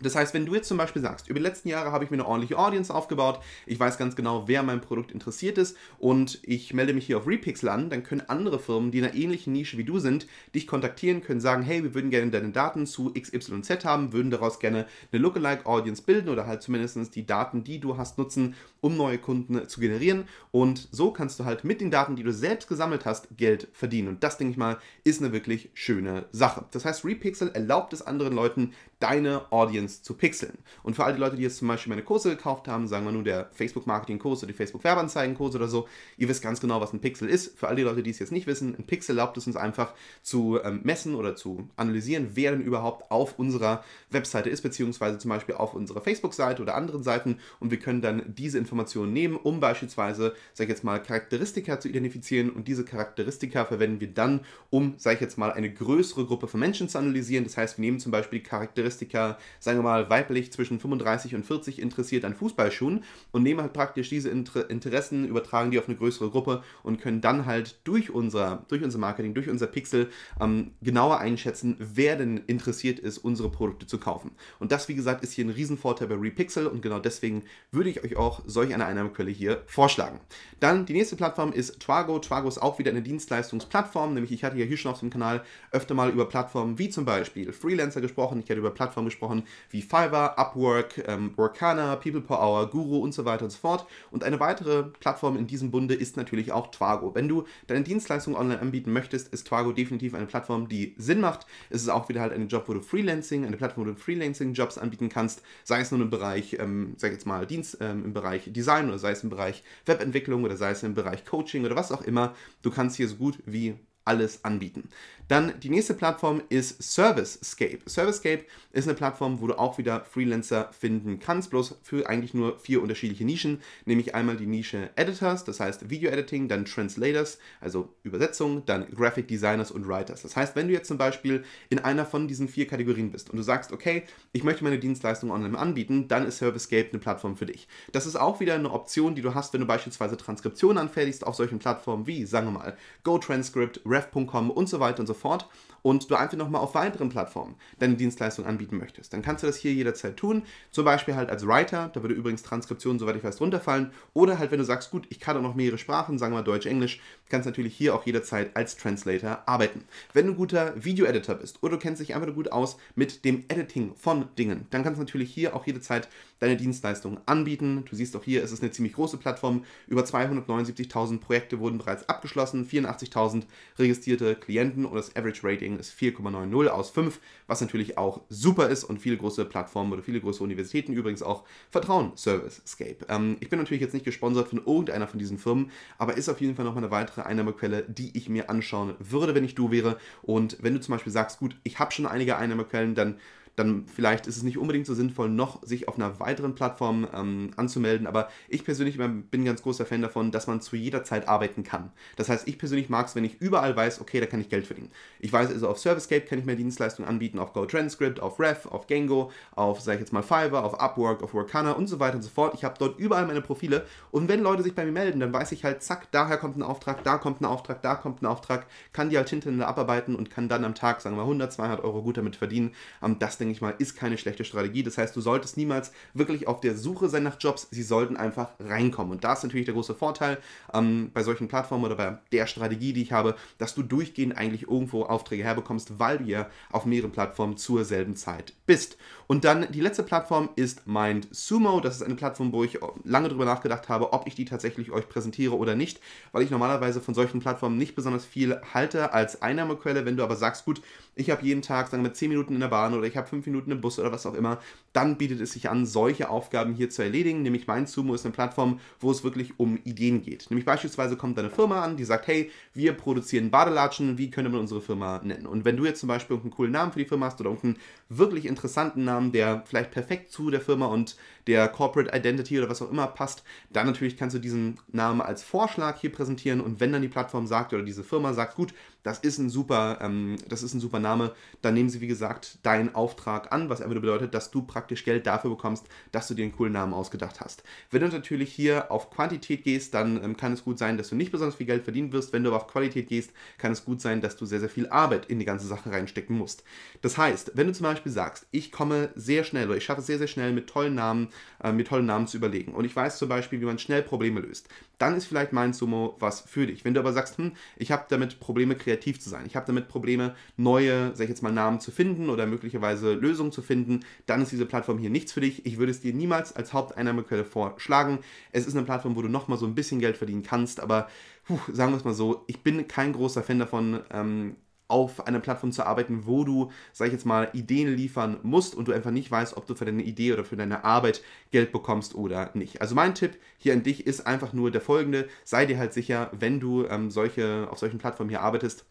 Das heißt, wenn du jetzt zum Beispiel sagst, über die letzten Jahre habe ich mir eine ordentliche Audience aufgebaut, ich weiß ganz genau, wer mein Produkt interessiert ist und ich melde mich hier auf Repixel an, dann können andere Firmen, die in einer ähnlichen Nische wie du sind, dich kontaktieren, können sagen, hey, wir würden gerne deine Daten zu XYZ haben, würden daraus gerne eine Lookalike Audience bilden oder halt zumindest die Daten, die du hast, nutzen, um neue Kunden zu generieren und so kannst du halt mit den Daten, die du selbst gesammelt hast, Geld verdienen und das, denke ich mal, ist eine wirklich schöne Sache. Das heißt, Repixel erlaubt es anderen Leuten, deine Audience Audience zu pixeln. Und für all die Leute, die jetzt zum Beispiel meine Kurse gekauft haben, sagen wir nur der Facebook-Marketing-Kurs oder die Facebook-Werbeanzeigen-Kurs oder so, ihr wisst ganz genau, was ein Pixel ist. Für all die Leute, die es jetzt nicht wissen, ein Pixel erlaubt es uns einfach zu ähm, messen oder zu analysieren, wer denn überhaupt auf unserer Webseite ist, beziehungsweise zum Beispiel auf unserer Facebook-Seite oder anderen Seiten. Und wir können dann diese Informationen nehmen, um beispielsweise, sag ich jetzt mal, Charakteristika zu identifizieren. Und diese Charakteristika verwenden wir dann, um, sag ich jetzt mal, eine größere Gruppe von Menschen zu analysieren. Das heißt, wir nehmen zum Beispiel die Charakteristika, sagen wir wir mal weiblich zwischen 35 und 40 interessiert an Fußballschuhen und nehmen halt praktisch diese Inter Interessen, übertragen die auf eine größere Gruppe und können dann halt durch unser, durch unser Marketing, durch unser Pixel ähm, genauer einschätzen, wer denn interessiert ist, unsere Produkte zu kaufen. Und das, wie gesagt, ist hier ein Riesenvorteil bei Repixel und genau deswegen würde ich euch auch solch eine Einnahmequelle hier vorschlagen. Dann die nächste Plattform ist Twago. Twago ist auch wieder eine Dienstleistungsplattform, nämlich ich hatte ja hier schon auf dem Kanal öfter mal über Plattformen wie zum Beispiel Freelancer gesprochen, ich hatte über Plattformen gesprochen wie Fiverr, Upwork, ähm, Workana, People per Hour, Guru und so weiter und so fort. Und eine weitere Plattform in diesem Bunde ist natürlich auch Twago. Wenn du deine Dienstleistung online anbieten möchtest, ist Twago definitiv eine Plattform, die Sinn macht. Es ist auch wieder halt ein Job, wo du Freelancing, eine Plattform, wo du Freelancing-Jobs anbieten kannst, sei es nun im Bereich, ähm, sag jetzt mal, Dienst, ähm, im Bereich Design oder sei es im Bereich Webentwicklung oder sei es im Bereich Coaching oder was auch immer. Du kannst hier so gut wie alles anbieten. Dann die nächste Plattform ist ServiceScape. ServiceScape ist eine Plattform, wo du auch wieder Freelancer finden kannst, bloß für eigentlich nur vier unterschiedliche Nischen, nämlich einmal die Nische Editors, das heißt Video Editing, dann Translators, also Übersetzung, dann Graphic Designers und Writers. Das heißt, wenn du jetzt zum Beispiel in einer von diesen vier Kategorien bist und du sagst, okay, ich möchte meine Dienstleistung online anbieten, dann ist ServiceScape eine Plattform für dich. Das ist auch wieder eine Option, die du hast, wenn du beispielsweise Transkriptionen anfertigst auf solchen Plattformen wie, sagen wir mal, GoTranscript, Rev.com und so weiter und so so fort und du einfach nochmal auf weiteren Plattformen deine Dienstleistung anbieten möchtest, dann kannst du das hier jederzeit tun. Zum Beispiel halt als Writer, da würde übrigens Transkription, soweit ich weiß, runterfallen. Oder halt, wenn du sagst, gut, ich kann auch noch mehrere Sprachen, sagen wir Deutsch, Englisch, kannst natürlich hier auch jederzeit als Translator arbeiten. Wenn du ein guter Video-Editor bist oder du kennst dich einfach gut aus mit dem Editing von Dingen, dann kannst du natürlich hier auch jederzeit deine Dienstleistungen anbieten. Du siehst auch hier, es ist eine ziemlich große Plattform. Über 279.000 Projekte wurden bereits abgeschlossen, 84.000 registrierte Klienten und das Average Rating ist 4,90 aus 5, was natürlich auch super ist und viele große Plattformen oder viele große Universitäten übrigens auch vertrauen Service Scape. Ähm, ich bin natürlich jetzt nicht gesponsert von irgendeiner von diesen Firmen, aber ist auf jeden Fall nochmal eine weitere Einnahmequelle, die ich mir anschauen würde, wenn ich du wäre. Und wenn du zum Beispiel sagst, gut, ich habe schon einige Einnahmequellen, dann dann vielleicht ist es nicht unbedingt so sinnvoll, noch sich auf einer weiteren Plattform ähm, anzumelden. Aber ich persönlich bin ein ganz großer Fan davon, dass man zu jeder Zeit arbeiten kann. Das heißt, ich persönlich mag es, wenn ich überall weiß, okay, da kann ich Geld verdienen. Ich weiß also, auf ServiceScape kann ich mehr Dienstleistungen anbieten, auf GoTranscript, auf Ref, auf Gango, auf, sage ich jetzt mal, Fiverr, auf Upwork, auf Workana und so weiter und so fort. Ich habe dort überall meine Profile und wenn Leute sich bei mir melden, dann weiß ich halt, zack, daher kommt ein Auftrag, da kommt ein Auftrag, da kommt ein Auftrag, kann die halt hintereinander abarbeiten und kann dann am Tag, sagen wir mal, 100, 200 Euro gut damit verdienen. Ähm, das denke ich mal, ist keine schlechte Strategie. Das heißt, du solltest niemals wirklich auf der Suche sein nach Jobs, sie sollten einfach reinkommen. Und da ist natürlich der große Vorteil ähm, bei solchen Plattformen oder bei der Strategie, die ich habe, dass du durchgehend eigentlich irgendwo Aufträge herbekommst, weil du ja auf mehreren Plattformen zur selben Zeit bist. Und dann die letzte Plattform ist MindSumo. Das ist eine Plattform, wo ich lange darüber nachgedacht habe, ob ich die tatsächlich euch präsentiere oder nicht, weil ich normalerweise von solchen Plattformen nicht besonders viel halte als Einnahmequelle. Wenn du aber sagst, gut, ich habe jeden Tag, sagen wir, 10 Minuten in der Bahn oder ich habe 5 Minuten im Bus oder was auch immer, dann bietet es sich an, solche Aufgaben hier zu erledigen. Nämlich mein MindSumo ist eine Plattform, wo es wirklich um Ideen geht. Nämlich beispielsweise kommt deine Firma an, die sagt, hey, wir produzieren Badelatschen, wie könnte man unsere Firma nennen? Und wenn du jetzt zum Beispiel irgendeinen coolen Namen für die Firma hast oder irgendeinen wirklich interessanten Namen, der vielleicht perfekt zu der Firma und der Corporate Identity oder was auch immer passt, dann natürlich kannst du diesen Namen als Vorschlag hier präsentieren und wenn dann die Plattform sagt oder diese Firma sagt, gut, das ist ein super, ähm, das ist ein super Name, dann nehmen sie, wie gesagt, deinen Auftrag an, was einfach bedeutet, dass du praktisch praktisch Geld dafür bekommst, dass du dir einen coolen Namen ausgedacht hast. Wenn du natürlich hier auf Quantität gehst, dann ähm, kann es gut sein, dass du nicht besonders viel Geld verdienen wirst. Wenn du aber auf Qualität gehst, kann es gut sein, dass du sehr, sehr viel Arbeit in die ganze Sache reinstecken musst. Das heißt, wenn du zum Beispiel sagst, ich komme sehr schnell oder ich schaffe es sehr, sehr schnell mit tollen Namen, äh, mit tollen Namen zu überlegen und ich weiß zum Beispiel, wie man schnell Probleme löst, dann ist vielleicht mein Sumo was für dich. Wenn du aber sagst, hm, ich habe damit Probleme, kreativ zu sein, ich habe damit Probleme, neue, sag ich jetzt mal, Namen zu finden oder möglicherweise Lösungen zu finden, dann ist diese Plattform hier nichts für dich. Ich würde es dir niemals als Haupteinnahmequelle vorschlagen. Es ist eine Plattform, wo du nochmal so ein bisschen Geld verdienen kannst, aber puh, sagen wir es mal so, ich bin kein großer Fan davon, ähm, auf einer Plattform zu arbeiten, wo du, sag ich jetzt mal, Ideen liefern musst und du einfach nicht weißt, ob du für deine Idee oder für deine Arbeit Geld bekommst oder nicht. Also mein Tipp hier an dich ist einfach nur der folgende, sei dir halt sicher, wenn du ähm, solche, auf solchen Plattformen hier arbeitest,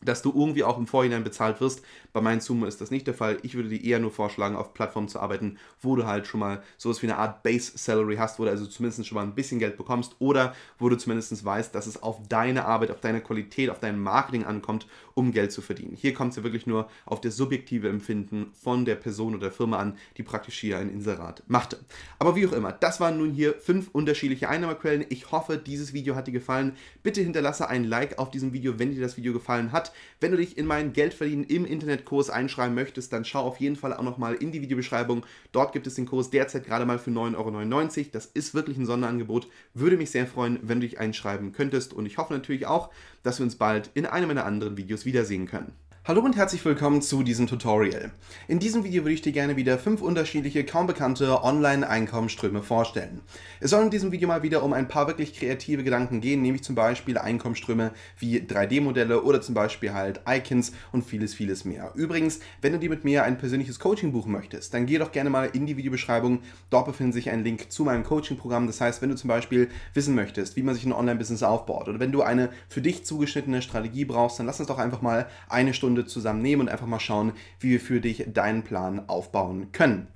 dass du irgendwie auch im Vorhinein bezahlt wirst. Bei meinen Zoom ist das nicht der Fall. Ich würde dir eher nur vorschlagen, auf Plattformen zu arbeiten, wo du halt schon mal sowas wie eine Art Base Salary hast, wo du also zumindest schon mal ein bisschen Geld bekommst oder wo du zumindest weißt, dass es auf deine Arbeit, auf deine Qualität, auf dein Marketing ankommt, um Geld zu verdienen. Hier kommt es ja wirklich nur auf das subjektive Empfinden von der Person oder der Firma an, die praktisch hier ein Inserat machte. Aber wie auch immer, das waren nun hier fünf unterschiedliche Einnahmequellen. Ich hoffe, dieses Video hat dir gefallen. Bitte hinterlasse ein Like auf diesem Video, wenn dir das Video gefallen hat. Wenn du dich in meinen Geldverdienen im Internetkurs einschreiben möchtest, dann schau auf jeden Fall auch nochmal in die Videobeschreibung. Dort gibt es den Kurs derzeit gerade mal für 9,99 Euro. Das ist wirklich ein Sonderangebot. Würde mich sehr freuen, wenn du dich einschreiben könntest. Und ich hoffe natürlich auch, dass wir uns bald in einem meiner anderen Videos wiedersehen können. Hallo und herzlich willkommen zu diesem Tutorial. In diesem Video würde ich dir gerne wieder fünf unterschiedliche, kaum bekannte Online-Einkommensströme vorstellen. Es soll in diesem Video mal wieder um ein paar wirklich kreative Gedanken gehen, nämlich zum Beispiel Einkommensströme wie 3D-Modelle oder zum Beispiel halt Icons und vieles, vieles mehr. Übrigens, wenn du dir mit mir ein persönliches Coaching buchen möchtest, dann geh doch gerne mal in die Videobeschreibung. Dort befindet sich ein Link zu meinem Coaching-Programm. Das heißt, wenn du zum Beispiel wissen möchtest, wie man sich ein Online-Business aufbaut oder wenn du eine für dich zugeschnittene Strategie brauchst, dann lass uns doch einfach mal eine Stunde Runde zusammen nehmen und einfach mal schauen, wie wir für dich deinen Plan aufbauen können.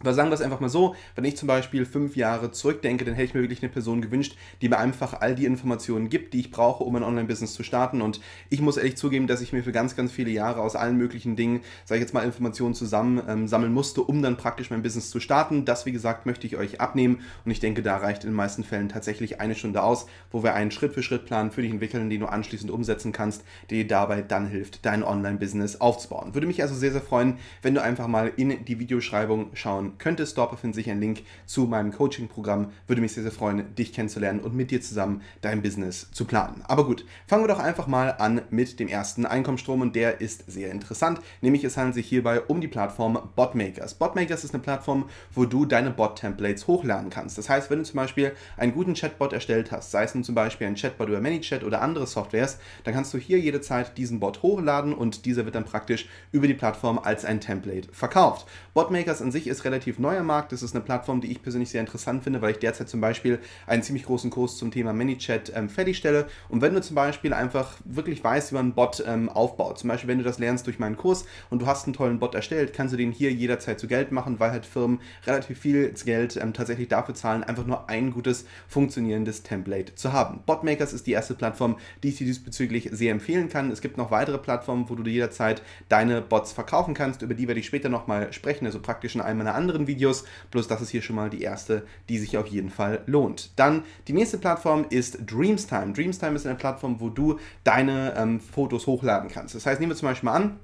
Aber sagen wir es einfach mal so, wenn ich zum Beispiel fünf Jahre zurückdenke, dann hätte ich mir wirklich eine Person gewünscht, die mir einfach all die Informationen gibt, die ich brauche, um ein Online-Business zu starten. Und ich muss ehrlich zugeben, dass ich mir für ganz, ganz viele Jahre aus allen möglichen Dingen, sage ich jetzt mal, Informationen zusammen ähm, sammeln musste, um dann praktisch mein Business zu starten. Das, wie gesagt, möchte ich euch abnehmen. Und ich denke, da reicht in den meisten Fällen tatsächlich eine Stunde aus, wo wir einen Schritt-für-Schritt-Plan für dich entwickeln, den du anschließend umsetzen kannst, der dir dabei dann hilft, dein Online-Business aufzubauen. Würde mich also sehr, sehr freuen, wenn du einfach mal in die Videoschreibung schauen machen könntest. Dort befindet sich ein Link zu meinem Coaching-Programm. Würde mich sehr, sehr freuen, dich kennenzulernen und mit dir zusammen dein Business zu planen. Aber gut, fangen wir doch einfach mal an mit dem ersten Einkommensstrom und der ist sehr interessant. Nämlich es handelt sich hierbei um die Plattform Botmakers. Botmakers ist eine Plattform, wo du deine Bot-Templates hochladen kannst. Das heißt, wenn du zum Beispiel einen guten Chatbot erstellt hast, sei es nun zum Beispiel ein Chatbot über ManyChat oder andere Softwares, dann kannst du hier jede Zeit diesen Bot hochladen und dieser wird dann praktisch über die Plattform als ein Template verkauft. Botmakers an sich ist relativ relativ neuer Markt. Das ist eine Plattform, die ich persönlich sehr interessant finde, weil ich derzeit zum Beispiel einen ziemlich großen Kurs zum Thema ManyChat ähm, fertigstelle. Und wenn du zum Beispiel einfach wirklich weißt, wie man einen Bot ähm, aufbaut, zum Beispiel wenn du das lernst durch meinen Kurs und du hast einen tollen Bot erstellt, kannst du den hier jederzeit zu Geld machen, weil halt Firmen relativ viel Geld ähm, tatsächlich dafür zahlen, einfach nur ein gutes funktionierendes Template zu haben. Botmakers ist die erste Plattform, die ich dir diesbezüglich sehr empfehlen kann. Es gibt noch weitere Plattformen, wo du jederzeit deine Bots verkaufen kannst. Über die werde ich später nochmal sprechen, also praktisch in einem meiner anderen anderen Videos, bloß das ist hier schon mal die erste, die sich auf jeden Fall lohnt. Dann die nächste Plattform ist Dreamstime. Dreamstime ist eine Plattform, wo du deine ähm, Fotos hochladen kannst. Das heißt, nehmen wir zum Beispiel mal an,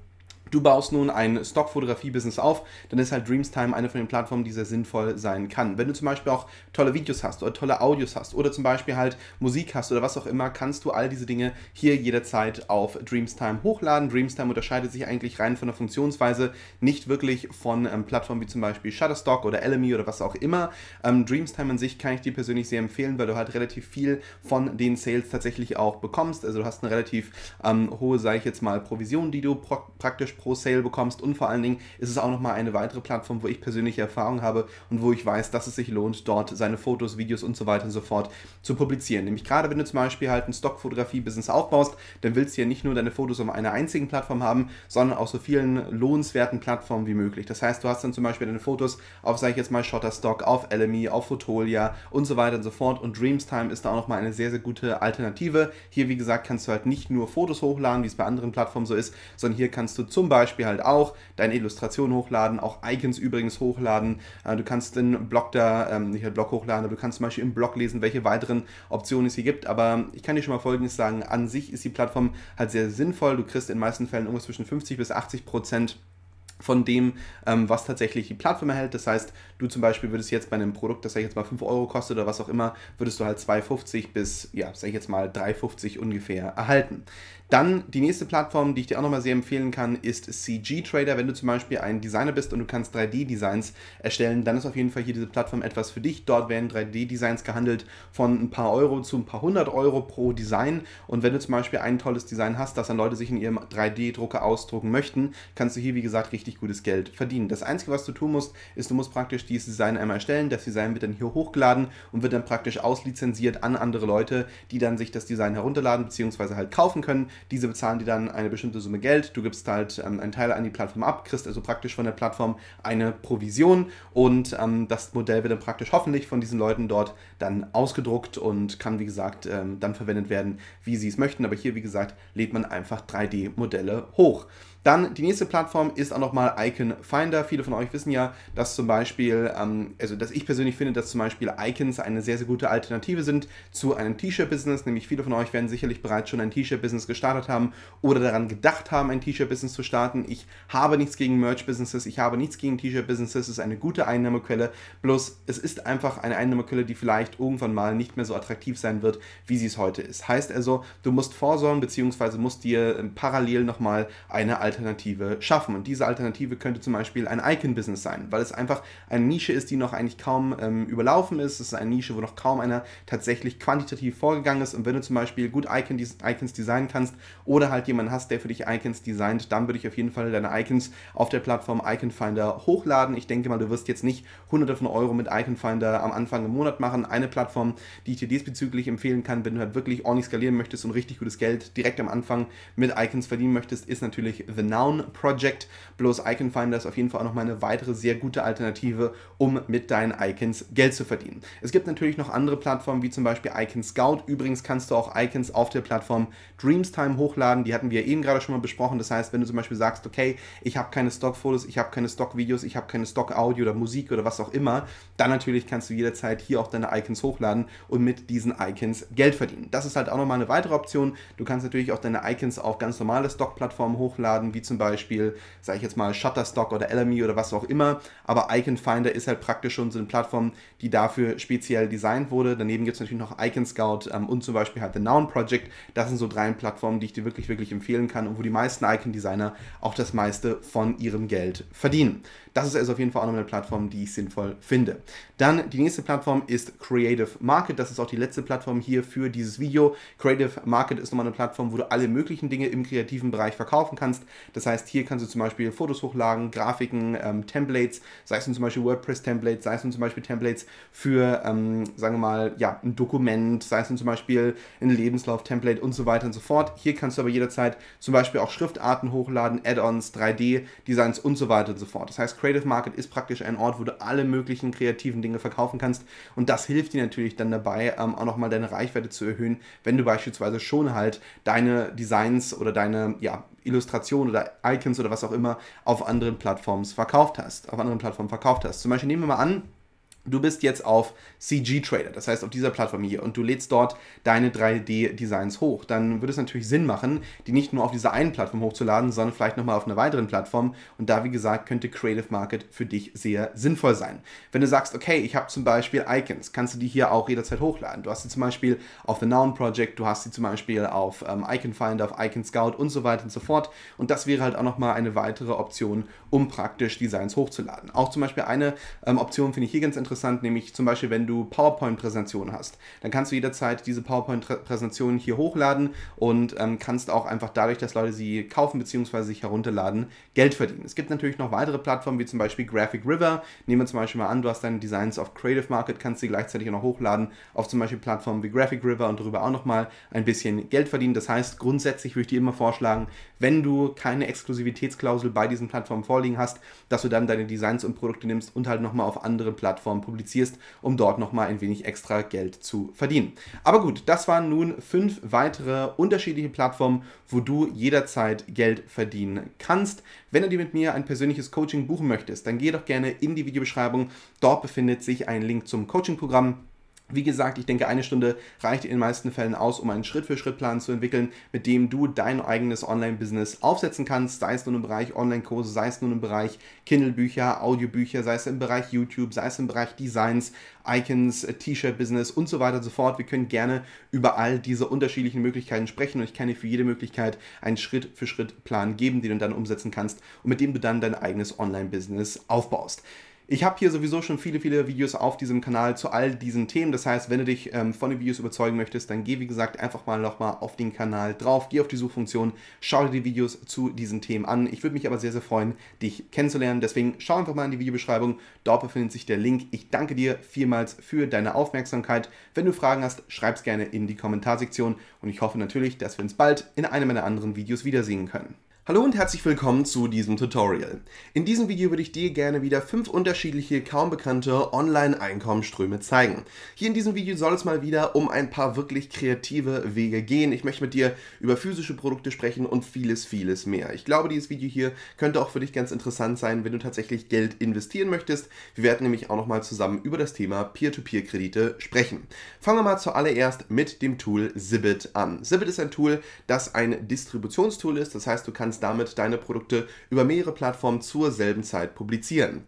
Du baust nun ein Stockfotografie-Business auf, dann ist halt Dreamstime eine von den Plattformen, die sehr sinnvoll sein kann. Wenn du zum Beispiel auch tolle Videos hast oder tolle Audios hast oder zum Beispiel halt Musik hast oder was auch immer, kannst du all diese Dinge hier jederzeit auf Dreamstime hochladen. Dreamstime unterscheidet sich eigentlich rein von der Funktionsweise nicht wirklich von ähm, Plattformen wie zum Beispiel Shutterstock oder LME oder was auch immer. Ähm, Dreamstime an sich kann ich dir persönlich sehr empfehlen, weil du halt relativ viel von den Sales tatsächlich auch bekommst. Also du hast eine relativ ähm, hohe, sage ich jetzt mal, Provision, die du praktisch pro Sale bekommst und vor allen Dingen ist es auch nochmal eine weitere Plattform, wo ich persönliche Erfahrung habe und wo ich weiß, dass es sich lohnt, dort seine Fotos, Videos und so weiter und so fort zu publizieren. Nämlich gerade wenn du zum Beispiel halt ein Stockfotografie-Business aufbaust, dann willst du ja nicht nur deine Fotos auf einer einzigen Plattform haben, sondern auch so vielen lohnenswerten Plattformen wie möglich. Das heißt, du hast dann zum Beispiel deine Fotos auf, sage ich jetzt mal, Shutterstock, auf LME, auf Fotolia und so weiter und so fort. Und Dreamstime ist da auch nochmal eine sehr, sehr gute Alternative. Hier, wie gesagt, kannst du halt nicht nur Fotos hochladen, wie es bei anderen Plattformen so ist, sondern hier kannst du zum zum Beispiel halt auch deine Illustration hochladen, auch Icons übrigens hochladen. Äh, du kannst den Blog da, ähm, nicht den Blog hochladen, aber du kannst zum Beispiel im Blog lesen, welche weiteren Optionen es hier gibt. Aber ich kann dir schon mal Folgendes sagen, an sich ist die Plattform halt sehr sinnvoll. Du kriegst in den meisten Fällen irgendwas zwischen 50 bis 80 Prozent von dem, ähm, was tatsächlich die Plattform erhält. Das heißt, du zum Beispiel würdest jetzt bei einem Produkt, das sag ich jetzt mal 5 Euro kostet oder was auch immer, würdest du halt 2,50 bis, ja, sag ich jetzt mal 3,50 ungefähr erhalten. Dann die nächste Plattform, die ich dir auch nochmal sehr empfehlen kann, ist CG Trader. Wenn du zum Beispiel ein Designer bist und du kannst 3D-Designs erstellen, dann ist auf jeden Fall hier diese Plattform etwas für dich. Dort werden 3D-Designs gehandelt von ein paar Euro zu ein paar hundert Euro pro Design. Und wenn du zum Beispiel ein tolles Design hast, das dann Leute sich in ihrem 3D-Drucker ausdrucken möchten, kannst du hier, wie gesagt, richtig gutes Geld verdienen. Das Einzige, was du tun musst, ist, du musst praktisch dieses Design einmal erstellen. Das Design wird dann hier hochgeladen und wird dann praktisch auslizenziert an andere Leute, die dann sich das Design herunterladen bzw. halt kaufen können. Diese bezahlen dir dann eine bestimmte Summe Geld. Du gibst halt ähm, einen Teil an die Plattform ab, kriegst also praktisch von der Plattform eine Provision und ähm, das Modell wird dann praktisch hoffentlich von diesen Leuten dort dann ausgedruckt und kann, wie gesagt, ähm, dann verwendet werden, wie sie es möchten. Aber hier, wie gesagt, lädt man einfach 3D-Modelle hoch. Dann die nächste Plattform ist auch nochmal Icon Finder. Viele von euch wissen ja, dass zum Beispiel, ähm, also dass ich persönlich finde, dass zum Beispiel Icons eine sehr, sehr gute Alternative sind zu einem T-Shirt-Business. Nämlich viele von euch werden sicherlich bereits schon ein T-Shirt-Business gestartet haben oder daran gedacht haben, ein T-Shirt-Business zu starten. Ich habe nichts gegen Merch-Businesses, ich habe nichts gegen T-Shirt-Businesses. Es ist eine gute Einnahmequelle. Bloß es ist einfach eine Einnahmequelle, die vielleicht irgendwann mal nicht mehr so attraktiv sein wird, wie sie es heute ist. Heißt also, du musst vorsorgen, beziehungsweise musst dir ähm, parallel nochmal eine Alternative Alternative schaffen. Und diese Alternative könnte zum Beispiel ein Icon-Business sein, weil es einfach eine Nische ist, die noch eigentlich kaum ähm, überlaufen ist. Es ist eine Nische, wo noch kaum einer tatsächlich quantitativ vorgegangen ist. Und wenn du zum Beispiel gut Icon, Icons designen kannst oder halt jemanden hast, der für dich Icons designt, dann würde ich auf jeden Fall deine Icons auf der Plattform Iconfinder hochladen. Ich denke mal, du wirst jetzt nicht hunderte von Euro mit Iconfinder am Anfang im Monat machen. Eine Plattform, die ich dir diesbezüglich empfehlen kann, wenn du halt wirklich ordentlich skalieren möchtest und richtig gutes Geld direkt am Anfang mit Icons verdienen möchtest, ist natürlich The Noun Project. Bloß Icon Finder ist auf jeden Fall auch nochmal eine weitere sehr gute Alternative, um mit deinen Icons Geld zu verdienen. Es gibt natürlich noch andere Plattformen, wie zum Beispiel Icon Scout. Übrigens kannst du auch Icons auf der Plattform Dreamstime hochladen. Die hatten wir eben gerade schon mal besprochen. Das heißt, wenn du zum Beispiel sagst, okay, ich habe keine Stockfotos, ich habe keine Stockvideos, ich habe keine Stock-Audio oder Musik oder was auch immer, dann natürlich kannst du jederzeit hier auch deine Icons hochladen und mit diesen Icons Geld verdienen. Das ist halt auch nochmal eine weitere Option. Du kannst natürlich auch deine Icons auf ganz normale Stock-Plattformen hochladen Marken wie zum Beispiel, sage ich jetzt mal, Shutterstock oder Elemy oder was auch immer. Aber Iconfinder ist halt praktisch schon so eine Plattform, die dafür speziell designt wurde. Daneben gibt es natürlich noch Icon Scout ähm, und zum Beispiel halt The Noun Project. Das sind so drei Plattformen, die ich dir wirklich, wirklich empfehlen kann und wo die meisten Icon-Designer auch das meiste von ihrem Geld verdienen. Das ist also auf jeden Fall auch noch eine Plattform, die ich sinnvoll finde. Dann die nächste Plattform ist Creative Market. Das ist auch die letzte Plattform hier für dieses Video. Creative Market ist nochmal eine Plattform, wo du alle möglichen Dinge im kreativen Bereich verkaufen kannst. Das heißt, hier kannst du zum Beispiel Fotos hochladen, Grafiken, ähm, Templates, sei es nun zum Beispiel WordPress-Templates, sei es nun zum Beispiel Templates für, ähm, sagen wir mal, ja, ein Dokument, sei es nun zum Beispiel ein Lebenslauf-Template und so weiter und so fort. Hier kannst du aber jederzeit zum Beispiel auch Schriftarten hochladen, Add-ons, 3D-Designs und so weiter und so fort. Das heißt, Creative Market ist praktisch ein Ort, wo du alle möglichen kreativen Dinge verkaufen kannst. Und das hilft dir natürlich dann dabei, ähm, auch nochmal deine Reichweite zu erhöhen, wenn du beispielsweise schon halt deine Designs oder deine, ja, Illustrationen oder Icons oder was auch immer auf anderen Plattformen verkauft hast, auf anderen Plattformen verkauft hast. Zum Beispiel nehmen wir mal an, Du bist jetzt auf CG Trader, das heißt auf dieser Plattform hier, und du lädst dort deine 3D-Designs hoch. Dann würde es natürlich Sinn machen, die nicht nur auf dieser einen Plattform hochzuladen, sondern vielleicht nochmal auf einer weiteren Plattform. Und da, wie gesagt, könnte Creative Market für dich sehr sinnvoll sein. Wenn du sagst, okay, ich habe zum Beispiel Icons, kannst du die hier auch jederzeit hochladen. Du hast sie zum Beispiel auf The Noun Project, du hast sie zum Beispiel auf ähm, Icon Finder, auf Icon Scout und so weiter und so fort. Und das wäre halt auch nochmal eine weitere Option, um praktisch Designs hochzuladen. Auch zum Beispiel eine ähm, Option finde ich hier ganz interessant interessant, nämlich zum Beispiel, wenn du PowerPoint-Präsentationen hast, dann kannst du jederzeit diese PowerPoint-Präsentationen hier hochladen und ähm, kannst auch einfach dadurch, dass Leute sie kaufen bzw. sich herunterladen, Geld verdienen. Es gibt natürlich noch weitere Plattformen, wie zum Beispiel Graphic River. Nehmen wir zum Beispiel mal an, du hast deine Designs auf Creative Market, kannst sie gleichzeitig auch noch hochladen auf zum Beispiel Plattformen wie Graphic River und darüber auch nochmal ein bisschen Geld verdienen. Das heißt, grundsätzlich würde ich dir immer vorschlagen, wenn du keine Exklusivitätsklausel bei diesen Plattformen vorliegen hast, dass du dann deine Designs und Produkte nimmst und halt nochmal auf anderen Plattformen publizierst, um dort nochmal ein wenig extra Geld zu verdienen. Aber gut, das waren nun fünf weitere unterschiedliche Plattformen, wo du jederzeit Geld verdienen kannst. Wenn du dir mit mir ein persönliches Coaching buchen möchtest, dann geh doch gerne in die Videobeschreibung. Dort befindet sich ein Link zum Coaching-Programm. Wie gesagt, ich denke, eine Stunde reicht in den meisten Fällen aus, um einen Schritt-für-Schritt-Plan zu entwickeln, mit dem du dein eigenes Online-Business aufsetzen kannst, sei es nun im Bereich Online-Kurse, sei es nun im Bereich Kindle-Bücher, Audiobücher, sei es im Bereich YouTube, sei es im Bereich Designs, Icons, T-Shirt-Business und so weiter und so fort. Wir können gerne über all diese unterschiedlichen Möglichkeiten sprechen und ich kann dir für jede Möglichkeit einen Schritt-für-Schritt-Plan geben, den du dann umsetzen kannst und mit dem du dann dein eigenes Online-Business aufbaust. Ich habe hier sowieso schon viele, viele Videos auf diesem Kanal zu all diesen Themen. Das heißt, wenn du dich ähm, von den Videos überzeugen möchtest, dann geh wie gesagt einfach mal nochmal auf den Kanal drauf, geh auf die Suchfunktion, schau dir die Videos zu diesen Themen an. Ich würde mich aber sehr, sehr freuen, dich kennenzulernen. Deswegen schau einfach mal in die Videobeschreibung. Dort befindet sich der Link. Ich danke dir vielmals für deine Aufmerksamkeit. Wenn du Fragen hast, schreib's gerne in die Kommentarsektion und ich hoffe natürlich, dass wir uns bald in einem meiner anderen Videos wiedersehen können. Hallo und herzlich willkommen zu diesem Tutorial. In diesem Video würde ich dir gerne wieder fünf unterschiedliche, kaum bekannte Online-Einkommensströme zeigen. Hier in diesem Video soll es mal wieder um ein paar wirklich kreative Wege gehen. Ich möchte mit dir über physische Produkte sprechen und vieles, vieles mehr. Ich glaube, dieses Video hier könnte auch für dich ganz interessant sein, wenn du tatsächlich Geld investieren möchtest. Wir werden nämlich auch nochmal zusammen über das Thema Peer-to-Peer-Kredite sprechen. Fangen wir mal zuallererst mit dem Tool Sibit an. Sibit ist ein Tool, das ein Distributionstool ist. Das heißt, du kannst kannst damit deine Produkte über mehrere Plattformen zur selben Zeit publizieren.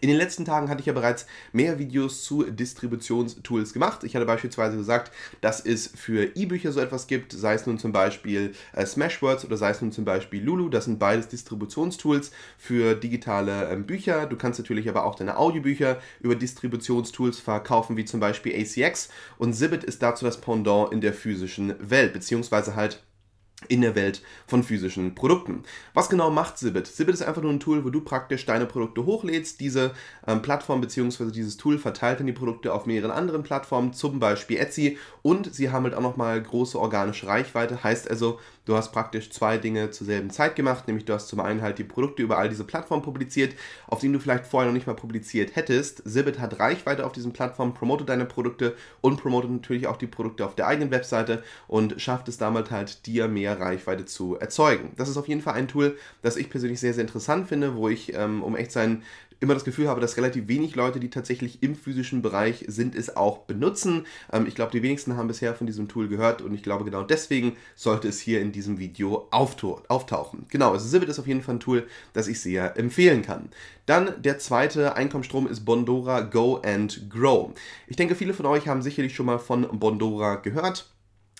In den letzten Tagen hatte ich ja bereits mehr Videos zu Distributionstools gemacht. Ich hatte beispielsweise gesagt, dass es für E-Bücher so etwas gibt, sei es nun zum Beispiel äh, Smashwords oder sei es nun zum Beispiel Lulu. Das sind beides Distributionstools für digitale ähm, Bücher. Du kannst natürlich aber auch deine Audiobücher über Distributionstools verkaufen, wie zum Beispiel ACX. Und Zibbit ist dazu das Pendant in der physischen Welt, beziehungsweise halt in der Welt von physischen Produkten. Was genau macht Sibbit? Sibbit ist einfach nur ein Tool, wo du praktisch deine Produkte hochlädst. Diese ähm, Plattform bzw. dieses Tool verteilt dann die Produkte auf mehreren anderen Plattformen, zum Beispiel Etsy. Und sie haben halt auch nochmal große organische Reichweite. Heißt also, Du hast praktisch zwei Dinge zur selben Zeit gemacht, nämlich du hast zum einen halt die Produkte über all diese Plattformen publiziert, auf denen du vielleicht vorher noch nicht mal publiziert hättest. Sibbit hat Reichweite auf diesen Plattformen, promotet deine Produkte und promotet natürlich auch die Produkte auf der eigenen Webseite und schafft es damit halt, dir mehr Reichweite zu erzeugen. Das ist auf jeden Fall ein Tool, das ich persönlich sehr, sehr interessant finde, wo ich, ähm, um echt sein immer das Gefühl habe, dass relativ wenig Leute, die tatsächlich im physischen Bereich sind, es auch benutzen. Ähm, ich glaube, die wenigsten haben bisher von diesem Tool gehört und ich glaube, genau deswegen sollte es hier in diesem Video auftauchen. Genau, also Civit ist auf jeden Fall ein Tool, das ich sehr empfehlen kann. Dann der zweite Einkommensstrom ist Bondora Go and Grow. Ich denke, viele von euch haben sicherlich schon mal von Bondora gehört.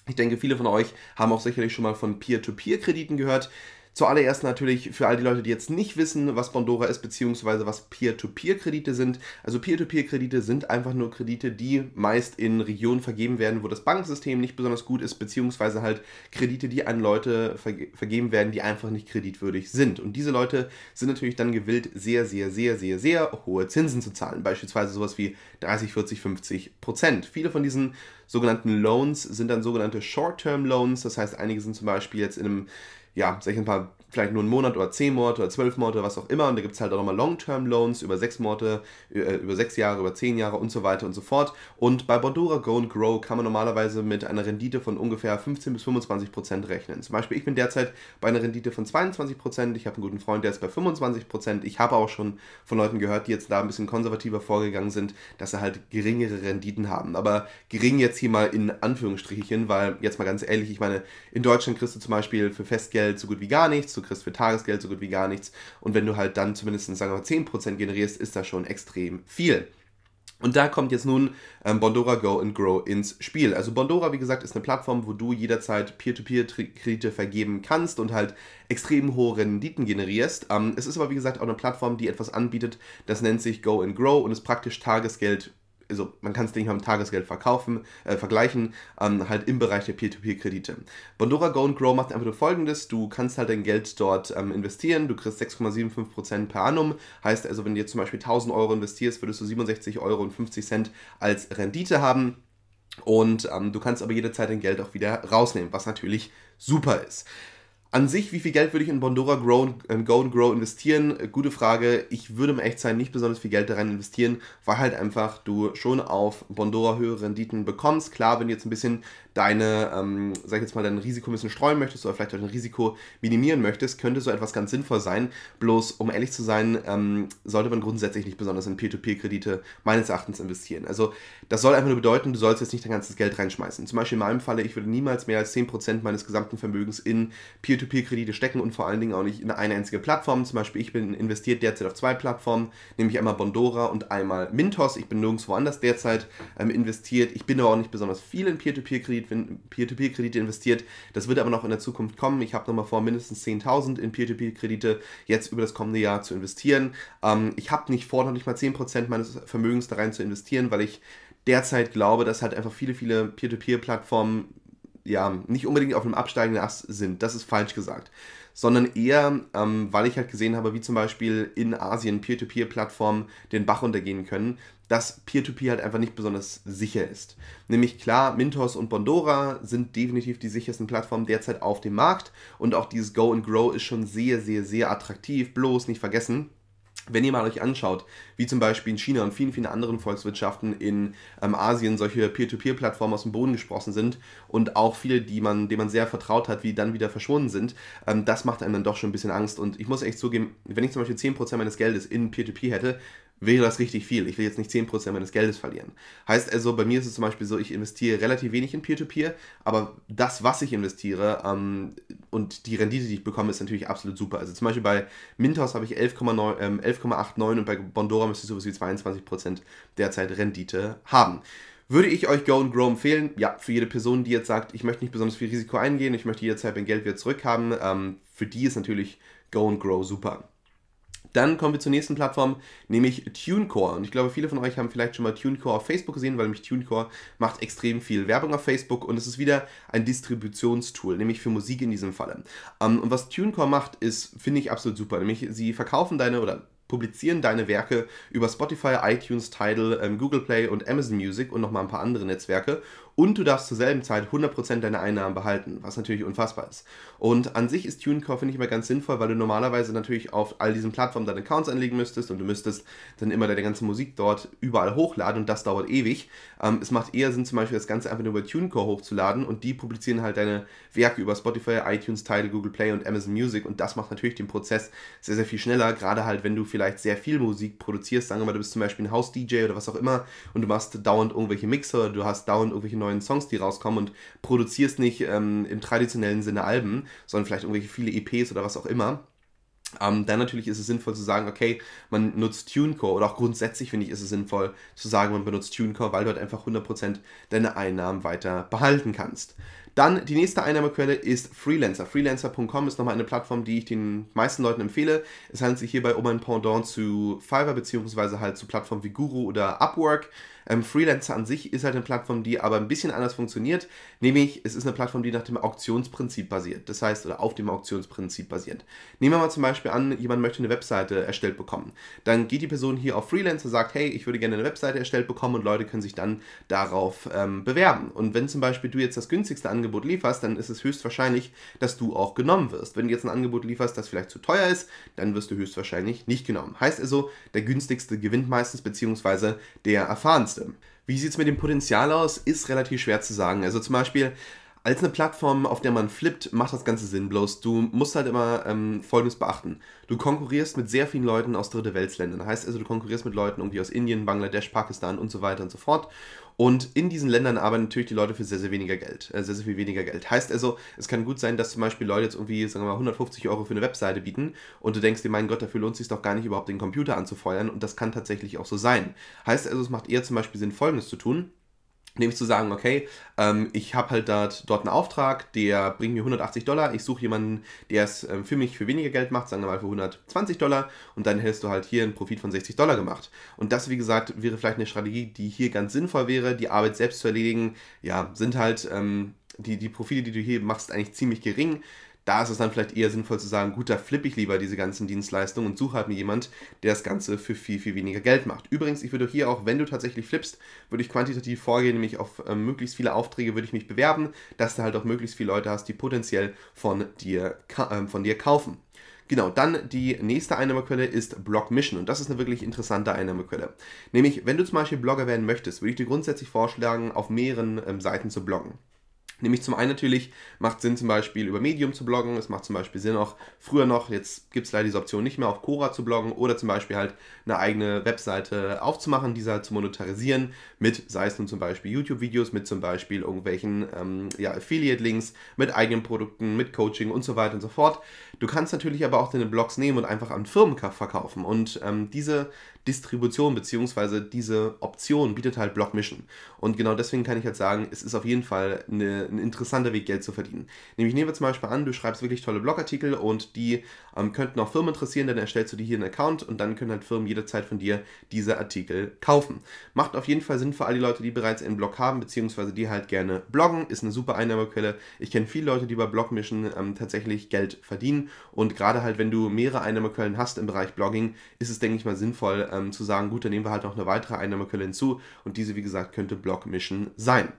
Ich denke, viele von euch haben auch sicherlich schon mal von Peer-to-Peer-Krediten gehört. Zuallererst natürlich für all die Leute, die jetzt nicht wissen, was Bondora ist, beziehungsweise was Peer-to-Peer-Kredite sind. Also Peer-to-Peer-Kredite sind einfach nur Kredite, die meist in Regionen vergeben werden, wo das Banksystem nicht besonders gut ist, beziehungsweise halt Kredite, die an Leute verge vergeben werden, die einfach nicht kreditwürdig sind. Und diese Leute sind natürlich dann gewillt, sehr, sehr, sehr, sehr, sehr hohe Zinsen zu zahlen. Beispielsweise sowas wie 30, 40, 50 Prozent. Viele von diesen sogenannten Loans sind dann sogenannte Short-Term-Loans. Das heißt, einige sind zum Beispiel jetzt in einem ja, sag ich paar vielleicht nur einen Monat oder zehn Monate oder zwölf Monate was auch immer. Und da gibt es halt auch nochmal Long-Term-Loans über sechs Monate, äh, über sechs Jahre, über zehn Jahre und so weiter und so fort. Und bei Bordura Go and Grow kann man normalerweise mit einer Rendite von ungefähr 15 bis 25 Prozent rechnen. Zum Beispiel, ich bin derzeit bei einer Rendite von 22 Prozent. Ich habe einen guten Freund, der ist bei 25 Prozent. Ich habe auch schon von Leuten gehört, die jetzt da ein bisschen konservativer vorgegangen sind, dass sie halt geringere Renditen haben. Aber gering jetzt hier mal in Anführungsstrichen, weil jetzt mal ganz ehrlich, ich meine, in Deutschland kriegst du zum Beispiel für Festgeld so gut wie gar nichts du kriegst für Tagesgeld so gut wie gar nichts. Und wenn du halt dann zumindest, sagen wir mal, 10% generierst, ist das schon extrem viel. Und da kommt jetzt nun ähm, Bondora Go and Grow ins Spiel. Also Bondora, wie gesagt, ist eine Plattform, wo du jederzeit Peer-to-Peer-Kredite vergeben kannst und halt extrem hohe Renditen generierst. Ähm, es ist aber, wie gesagt, auch eine Plattform, die etwas anbietet, das nennt sich Go and Grow und ist praktisch Tagesgeld also man kann es nicht mit dem Tagesgeld verkaufen, äh, vergleichen, ähm, halt im Bereich der Peer-to-Peer-Kredite. Bondora Go and Grow macht einfach nur folgendes, du kannst halt dein Geld dort ähm, investieren, du kriegst 6,75% per annum, heißt also, wenn du jetzt zum Beispiel 1000 Euro investierst, würdest du 67,50 Euro als Rendite haben. Und ähm, du kannst aber jederzeit dein Geld auch wieder rausnehmen, was natürlich super ist. An sich, wie viel Geld würde ich in Bondora Grow and, äh, Go and Grow investieren? Äh, gute Frage. Ich würde im Echtzeit nicht besonders viel Geld da rein investieren, weil halt einfach du schon auf Bondora höhere Renditen bekommst. Klar, wenn du jetzt ein bisschen deine, ähm, sag ich jetzt mal, dein Risiko ein bisschen streuen möchtest oder vielleicht dein Risiko minimieren möchtest, könnte so etwas ganz sinnvoll sein. Bloß, um ehrlich zu sein, ähm, sollte man grundsätzlich nicht besonders in Peer-to-Peer-Kredite meines Erachtens investieren. Also das soll einfach nur bedeuten, du sollst jetzt nicht dein ganzes Geld reinschmeißen. Zum Beispiel in meinem Falle, ich würde niemals mehr als 10% meines gesamten Vermögens in Peer-to-Peer-Kredite stecken und vor allen Dingen auch nicht in eine einzige Plattform. Zum Beispiel, ich bin investiert derzeit auf zwei Plattformen, nämlich einmal Bondora und einmal Mintos. Ich bin nirgendwo anders derzeit ähm, investiert. Ich bin aber auch nicht besonders viel in Peer-to-Peer-Kredite Peer-to-Peer-Kredit, Peer-to-Peer-Kredite investiert. Das wird aber noch in der Zukunft kommen. Ich habe nochmal vor, mindestens 10.000 in Peer-to-Peer-Kredite jetzt über das kommende Jahr zu investieren. Ähm, ich habe nicht vor, noch nicht mal 10% meines Vermögens da rein zu investieren, weil ich derzeit glaube, dass halt einfach viele, viele Peer-to-Peer-Plattformen ja nicht unbedingt auf einem absteigenden Ast sind. Das ist falsch gesagt sondern eher, ähm, weil ich halt gesehen habe, wie zum Beispiel in Asien Peer-to-Peer-Plattformen den Bach untergehen können, dass Peer-to-Peer -Peer halt einfach nicht besonders sicher ist. Nämlich klar, Mintos und Bondora sind definitiv die sichersten Plattformen derzeit auf dem Markt und auch dieses Go and Grow ist schon sehr, sehr, sehr attraktiv, bloß nicht vergessen. Wenn ihr mal euch anschaut, wie zum Beispiel in China und vielen, vielen anderen Volkswirtschaften in ähm, Asien solche Peer-to-Peer-Plattformen aus dem Boden gesprossen sind und auch viele, die man, denen man sehr vertraut hat, wie dann wieder verschwunden sind, ähm, das macht einem dann doch schon ein bisschen Angst. Und ich muss echt zugeben, wenn ich zum Beispiel 10% meines Geldes in Peer-to-Peer -Peer hätte, wäre das richtig viel. Ich will jetzt nicht 10% meines Geldes verlieren. Heißt also, bei mir ist es zum Beispiel so, ich investiere relativ wenig in Peer-to-Peer, -Peer, aber das, was ich investiere ähm, und die Rendite, die ich bekomme, ist natürlich absolut super. Also zum Beispiel bei Mintos habe ich 11,89 ähm, 11 und bei Bondora müsste ich sowas wie 22% derzeit Rendite haben. Würde ich euch Go and Grow empfehlen? Ja, für jede Person, die jetzt sagt, ich möchte nicht besonders viel Risiko eingehen, ich möchte jederzeit mein Geld wieder zurückhaben, ähm, für die ist natürlich Go and Grow super. Dann kommen wir zur nächsten Plattform, nämlich TuneCore. Und ich glaube, viele von euch haben vielleicht schon mal TuneCore auf Facebook gesehen, weil nämlich TuneCore macht extrem viel Werbung auf Facebook und es ist wieder ein Distributionstool, nämlich für Musik in diesem Falle. Ähm, und was TuneCore macht, ist, finde ich absolut super. Nämlich sie verkaufen deine oder publizieren deine Werke über Spotify, iTunes, Tidal, ähm, Google Play und Amazon Music und nochmal ein paar andere Netzwerke und du darfst zur selben Zeit 100% deiner Einnahmen behalten, was natürlich unfassbar ist. Und an sich ist TuneCore, finde ich, immer ganz sinnvoll, weil du normalerweise natürlich auf all diesen Plattformen deine Accounts anlegen müsstest und du müsstest dann immer deine ganze Musik dort überall hochladen und das dauert ewig. Ähm, es macht eher Sinn, zum Beispiel das Ganze einfach nur über TuneCore hochzuladen und die publizieren halt deine Werke über Spotify, iTunes, Tidal, Google Play und Amazon Music und das macht natürlich den Prozess sehr, sehr viel schneller, gerade halt, wenn du vielleicht sehr viel Musik produzierst, sagen wir mal, du bist zum Beispiel ein House-DJ oder was auch immer und du machst dauernd irgendwelche Mixer, oder du hast dauernd irgendwelche neuen neuen Songs, die rauskommen und produzierst nicht ähm, im traditionellen Sinne Alben, sondern vielleicht irgendwelche viele EPs oder was auch immer. Ähm, dann natürlich ist es sinnvoll zu sagen, okay, man nutzt TuneCore oder auch grundsätzlich finde ich ist es sinnvoll zu sagen, man benutzt TuneCore, weil du halt einfach 100% deine Einnahmen weiter behalten kannst. Dann die nächste Einnahmequelle ist Freelancer. Freelancer.com ist nochmal eine Plattform, die ich den meisten Leuten empfehle. Es handelt sich hierbei um ein Pendant zu Fiverr beziehungsweise halt zu Plattformen wie Guru oder Upwork. Ähm, Freelancer an sich ist halt eine Plattform, die aber ein bisschen anders funktioniert, nämlich es ist eine Plattform, die nach dem Auktionsprinzip basiert. Das heißt, oder auf dem Auktionsprinzip basiert. Nehmen wir mal zum Beispiel an, jemand möchte eine Webseite erstellt bekommen. Dann geht die Person hier auf Freelancer, sagt, hey, ich würde gerne eine Webseite erstellt bekommen und Leute können sich dann darauf ähm, bewerben. Und wenn zum Beispiel du jetzt das günstigste Angebot lieferst, dann ist es höchstwahrscheinlich, dass du auch genommen wirst. Wenn du jetzt ein Angebot lieferst, das vielleicht zu teuer ist, dann wirst du höchstwahrscheinlich nicht genommen. Heißt also, der günstigste gewinnt meistens, beziehungsweise der erfahrenste Custom. Wie sieht es mit dem Potenzial aus, ist relativ schwer zu sagen. Also zum Beispiel, als eine Plattform, auf der man flippt, macht das Ganze Sinn. Bloß du musst halt immer ähm, Folgendes beachten. Du konkurrierst mit sehr vielen Leuten aus dritte Weltländern. Heißt also, du konkurrierst mit Leuten irgendwie aus Indien, Bangladesch, Pakistan und so weiter und so fort. Und in diesen Ländern arbeiten natürlich die Leute für sehr, sehr weniger Geld, äh, sehr, sehr viel weniger Geld. Heißt also, es kann gut sein, dass zum Beispiel Leute jetzt irgendwie, sagen wir mal, 150 Euro für eine Webseite bieten und du denkst dir, mein Gott, dafür lohnt es sich doch gar nicht, überhaupt den Computer anzufeuern. Und das kann tatsächlich auch so sein. Heißt also, es macht eher zum Beispiel Sinn, Folgendes zu tun Nämlich zu sagen, okay, ähm, ich habe halt dort, dort einen Auftrag, der bringt mir 180 Dollar, ich suche jemanden, der es ähm, für mich für weniger Geld macht, sagen wir mal für 120 Dollar und dann hättest du halt hier einen Profit von 60 Dollar gemacht. Und das, wie gesagt, wäre vielleicht eine Strategie, die hier ganz sinnvoll wäre, die Arbeit selbst zu erledigen, ja, sind halt ähm, die, die Profile, die du hier machst, eigentlich ziemlich gering da ist es dann vielleicht eher sinnvoll zu sagen, gut, da flippe ich lieber diese ganzen Dienstleistungen und suche halt mir jemand, der das Ganze für viel, viel weniger Geld macht. Übrigens, ich würde hier auch, wenn du tatsächlich flippst, würde ich quantitativ vorgehen, nämlich auf äh, möglichst viele Aufträge würde ich mich bewerben, dass du halt auch möglichst viele Leute hast, die potenziell von dir, äh, von dir kaufen. Genau, dann die nächste Einnahmequelle ist Blog Mission und das ist eine wirklich interessante Einnahmequelle. Nämlich, wenn du zum Beispiel Blogger werden möchtest, würde ich dir grundsätzlich vorschlagen, auf mehreren ähm, Seiten zu bloggen. Nämlich zum einen natürlich macht Sinn zum Beispiel über Medium zu bloggen, es macht zum Beispiel Sinn auch früher noch, jetzt gibt es leider diese Option nicht mehr, auf Cora zu bloggen oder zum Beispiel halt eine eigene Webseite aufzumachen, diese halt zu monetarisieren mit, sei es nun zum Beispiel YouTube-Videos, mit zum Beispiel irgendwelchen ähm, ja, Affiliate-Links, mit eigenen Produkten, mit Coaching und so weiter und so fort. Du kannst natürlich aber auch deine Blogs nehmen und einfach an Firmen verkaufen und ähm, diese Distribution beziehungsweise diese Option bietet halt Blockmission. Und genau deswegen kann ich halt sagen, es ist auf jeden Fall eine, ein interessanter Weg, Geld zu verdienen. Nämlich nehmen wir zum Beispiel an, du schreibst wirklich tolle Blogartikel und die ähm, könnten auch Firmen interessieren, dann erstellst du dir hier einen Account und dann können halt Firmen jederzeit von dir diese Artikel kaufen. Macht auf jeden Fall Sinn für all die Leute, die bereits einen Blog haben, beziehungsweise die halt gerne bloggen, ist eine super Einnahmequelle. Ich kenne viele Leute, die bei Blogmischen ähm, tatsächlich Geld verdienen und gerade halt, wenn du mehrere Einnahmequellen hast im Bereich Blogging, ist es, denke ich mal, sinnvoll ähm, zu sagen, gut, dann nehmen wir halt noch eine weitere Einnahmequelle hinzu und diese, wie gesagt, könnte Blogmischen sein.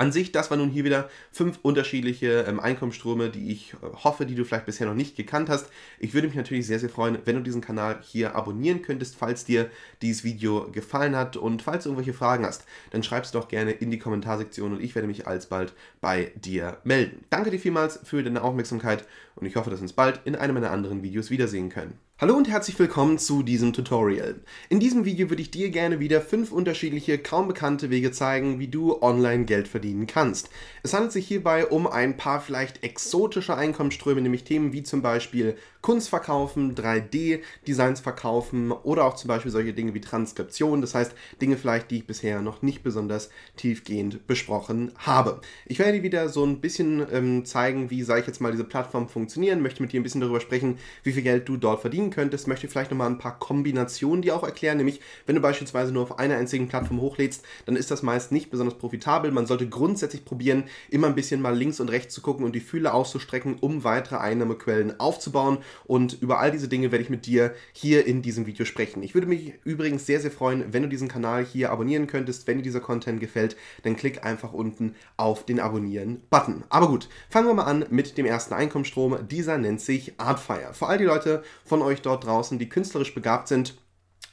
An sich, das waren nun hier wieder fünf unterschiedliche ähm, Einkommensströme, die ich äh, hoffe, die du vielleicht bisher noch nicht gekannt hast. Ich würde mich natürlich sehr, sehr freuen, wenn du diesen Kanal hier abonnieren könntest, falls dir dieses Video gefallen hat. Und falls du irgendwelche Fragen hast, dann schreib es doch gerne in die Kommentarsektion und ich werde mich alsbald bei dir melden. Danke dir vielmals für deine Aufmerksamkeit und ich hoffe, dass wir uns bald in einem meiner anderen Videos wiedersehen können. Hallo und herzlich willkommen zu diesem Tutorial. In diesem Video würde ich dir gerne wieder fünf unterschiedliche, kaum bekannte Wege zeigen, wie du online Geld verdienen kannst. Es handelt sich hierbei um ein paar vielleicht exotische Einkommensströme, nämlich Themen wie zum Beispiel Kunst verkaufen, 3D-Designs verkaufen oder auch zum Beispiel solche Dinge wie Transkription, das heißt Dinge vielleicht, die ich bisher noch nicht besonders tiefgehend besprochen habe. Ich werde dir wieder so ein bisschen ähm, zeigen, wie, sage ich jetzt mal, diese Plattform funktioniert funktionieren, möchte mit dir ein bisschen darüber sprechen, wie viel Geld du dort verdienen könntest, möchte vielleicht nochmal ein paar Kombinationen dir auch erklären, nämlich wenn du beispielsweise nur auf einer einzigen Plattform hochlädst, dann ist das meist nicht besonders profitabel. Man sollte grundsätzlich probieren, immer ein bisschen mal links und rechts zu gucken und die Fühler auszustrecken, um weitere Einnahmequellen aufzubauen und über all diese Dinge werde ich mit dir hier in diesem Video sprechen. Ich würde mich übrigens sehr, sehr freuen, wenn du diesen Kanal hier abonnieren könntest. Wenn dir dieser Content gefällt, dann klick einfach unten auf den Abonnieren-Button. Aber gut, fangen wir mal an mit dem ersten Einkommensstrom, dieser nennt sich Artfire. Für all die Leute von euch dort draußen, die künstlerisch begabt sind,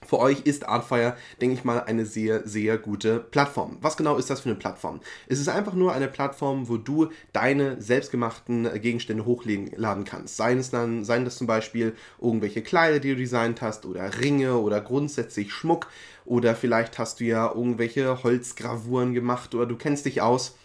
für euch ist Artfire, denke ich mal, eine sehr, sehr gute Plattform. Was genau ist das für eine Plattform? Es ist einfach nur eine Plattform, wo du deine selbstgemachten Gegenstände hochladen kannst. Seien es dann, seien das zum Beispiel irgendwelche Kleider, die du designt hast, oder Ringe oder grundsätzlich Schmuck, oder vielleicht hast du ja irgendwelche Holzgravuren gemacht oder du kennst dich aus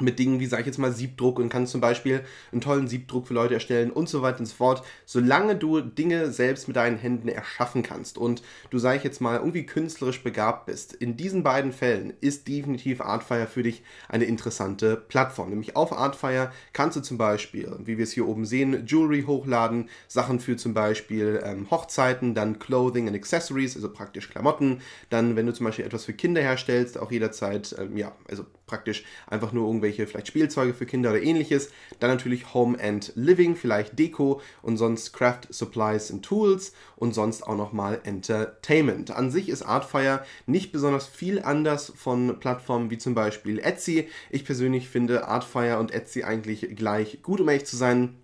mit Dingen wie, sag ich jetzt mal, Siebdruck und kannst zum Beispiel einen tollen Siebdruck für Leute erstellen und so weiter und so fort, solange du Dinge selbst mit deinen Händen erschaffen kannst und du, sag ich jetzt mal, irgendwie künstlerisch begabt bist. In diesen beiden Fällen ist definitiv Artfire für dich eine interessante Plattform. Nämlich auf Artfire kannst du zum Beispiel, wie wir es hier oben sehen, Jewelry hochladen, Sachen für zum Beispiel ähm, Hochzeiten, dann Clothing and Accessories, also praktisch Klamotten, dann wenn du zum Beispiel etwas für Kinder herstellst, auch jederzeit, ähm, ja, also praktisch einfach nur irgendwelche vielleicht Spielzeuge für Kinder oder ähnliches. Dann natürlich Home and Living, vielleicht Deko und sonst Craft Supplies and Tools und sonst auch nochmal Entertainment. An sich ist Artfire nicht besonders viel anders von Plattformen wie zum Beispiel Etsy. Ich persönlich finde Artfire und Etsy eigentlich gleich gut, um ehrlich zu sein.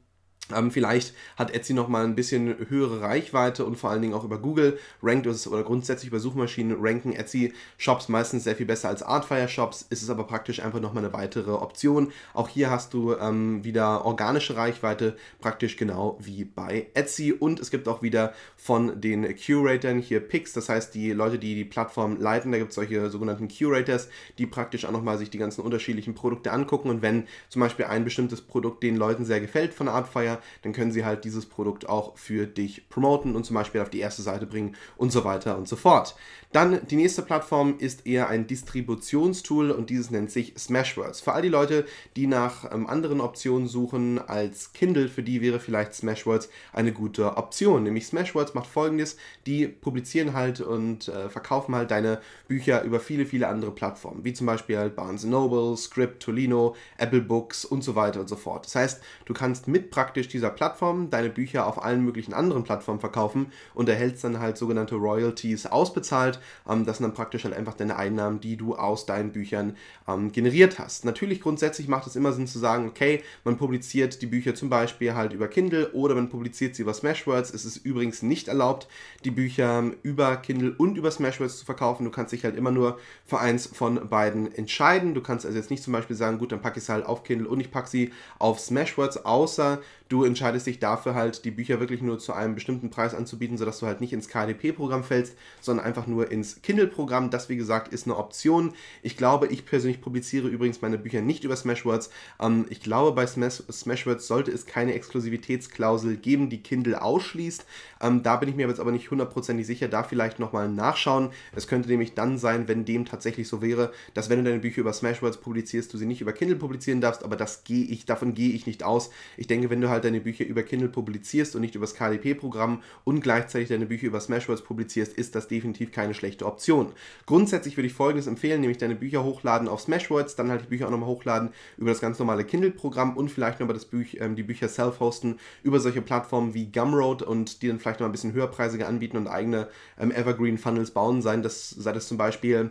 Ähm, vielleicht hat Etsy nochmal ein bisschen höhere Reichweite und vor allen Dingen auch über Google rankt es oder grundsätzlich über Suchmaschinen ranken Etsy-Shops meistens sehr viel besser als Artfire-Shops, ist es aber praktisch einfach nochmal eine weitere Option. Auch hier hast du ähm, wieder organische Reichweite, praktisch genau wie bei Etsy und es gibt auch wieder von den Curatoren hier Picks, das heißt die Leute, die die Plattform leiten, da gibt es solche sogenannten Curators, die praktisch auch nochmal sich die ganzen unterschiedlichen Produkte angucken und wenn zum Beispiel ein bestimmtes Produkt den Leuten sehr gefällt von Artfire, her, dann können sie halt dieses Produkt auch für dich promoten und zum Beispiel auf die erste Seite bringen und so weiter und so fort. Dann die nächste Plattform ist eher ein Distributionstool und dieses nennt sich Smashwords. Für all die Leute, die nach ähm, anderen Optionen suchen als Kindle, für die wäre vielleicht Smashwords eine gute Option. Nämlich Smashwords macht folgendes, die publizieren halt und äh, verkaufen halt deine Bücher über viele, viele andere Plattformen, wie zum Beispiel halt Barnes Noble, Script, Tolino, Apple Books und so weiter und so fort. Das heißt, du kannst mit praktisch praktisch dieser Plattform deine Bücher auf allen möglichen anderen Plattformen verkaufen und erhältst dann halt sogenannte Royalties ausbezahlt. Ähm, das sind dann praktisch halt einfach deine Einnahmen, die du aus deinen Büchern ähm, generiert hast. Natürlich grundsätzlich macht es immer Sinn zu sagen, okay, man publiziert die Bücher zum Beispiel halt über Kindle oder man publiziert sie über Smashwords. Es ist übrigens nicht erlaubt, die Bücher ähm, über Kindle und über Smashwords zu verkaufen. Du kannst dich halt immer nur für eins von beiden entscheiden. Du kannst also jetzt nicht zum Beispiel sagen, gut, dann packe ich es halt auf Kindle und ich packe sie auf Smashwords, außer Du entscheidest dich dafür halt, die Bücher wirklich nur zu einem bestimmten Preis anzubieten, sodass du halt nicht ins KDP-Programm fällst, sondern einfach nur ins Kindle-Programm. Das, wie gesagt, ist eine Option. Ich glaube, ich persönlich publiziere übrigens meine Bücher nicht über Smashwords. Ähm, ich glaube, bei Smash Smashwords sollte es keine Exklusivitätsklausel geben, die Kindle ausschließt. Ähm, da bin ich mir jetzt aber nicht hundertprozentig sicher, da vielleicht nochmal nachschauen. Es könnte nämlich dann sein, wenn dem tatsächlich so wäre, dass wenn du deine Bücher über Smashwords publizierst, du sie nicht über Kindle publizieren darfst, aber das gehe ich, davon gehe ich nicht aus. Ich denke, wenn du halt deine Bücher über Kindle publizierst und nicht über das KDP-Programm und gleichzeitig deine Bücher über Smashwords publizierst, ist das definitiv keine schlechte Option. Grundsätzlich würde ich folgendes empfehlen, nämlich deine Bücher hochladen auf Smashwords, dann halt die Bücher auch nochmal hochladen über das ganz normale Kindle-Programm und vielleicht nochmal das Büch, ähm, die Bücher self-hosten über solche Plattformen wie Gumroad und die dann vielleicht vielleicht noch ein bisschen höherpreisiger anbieten und eigene ähm, Evergreen Funnels bauen, sei das, sei das zum Beispiel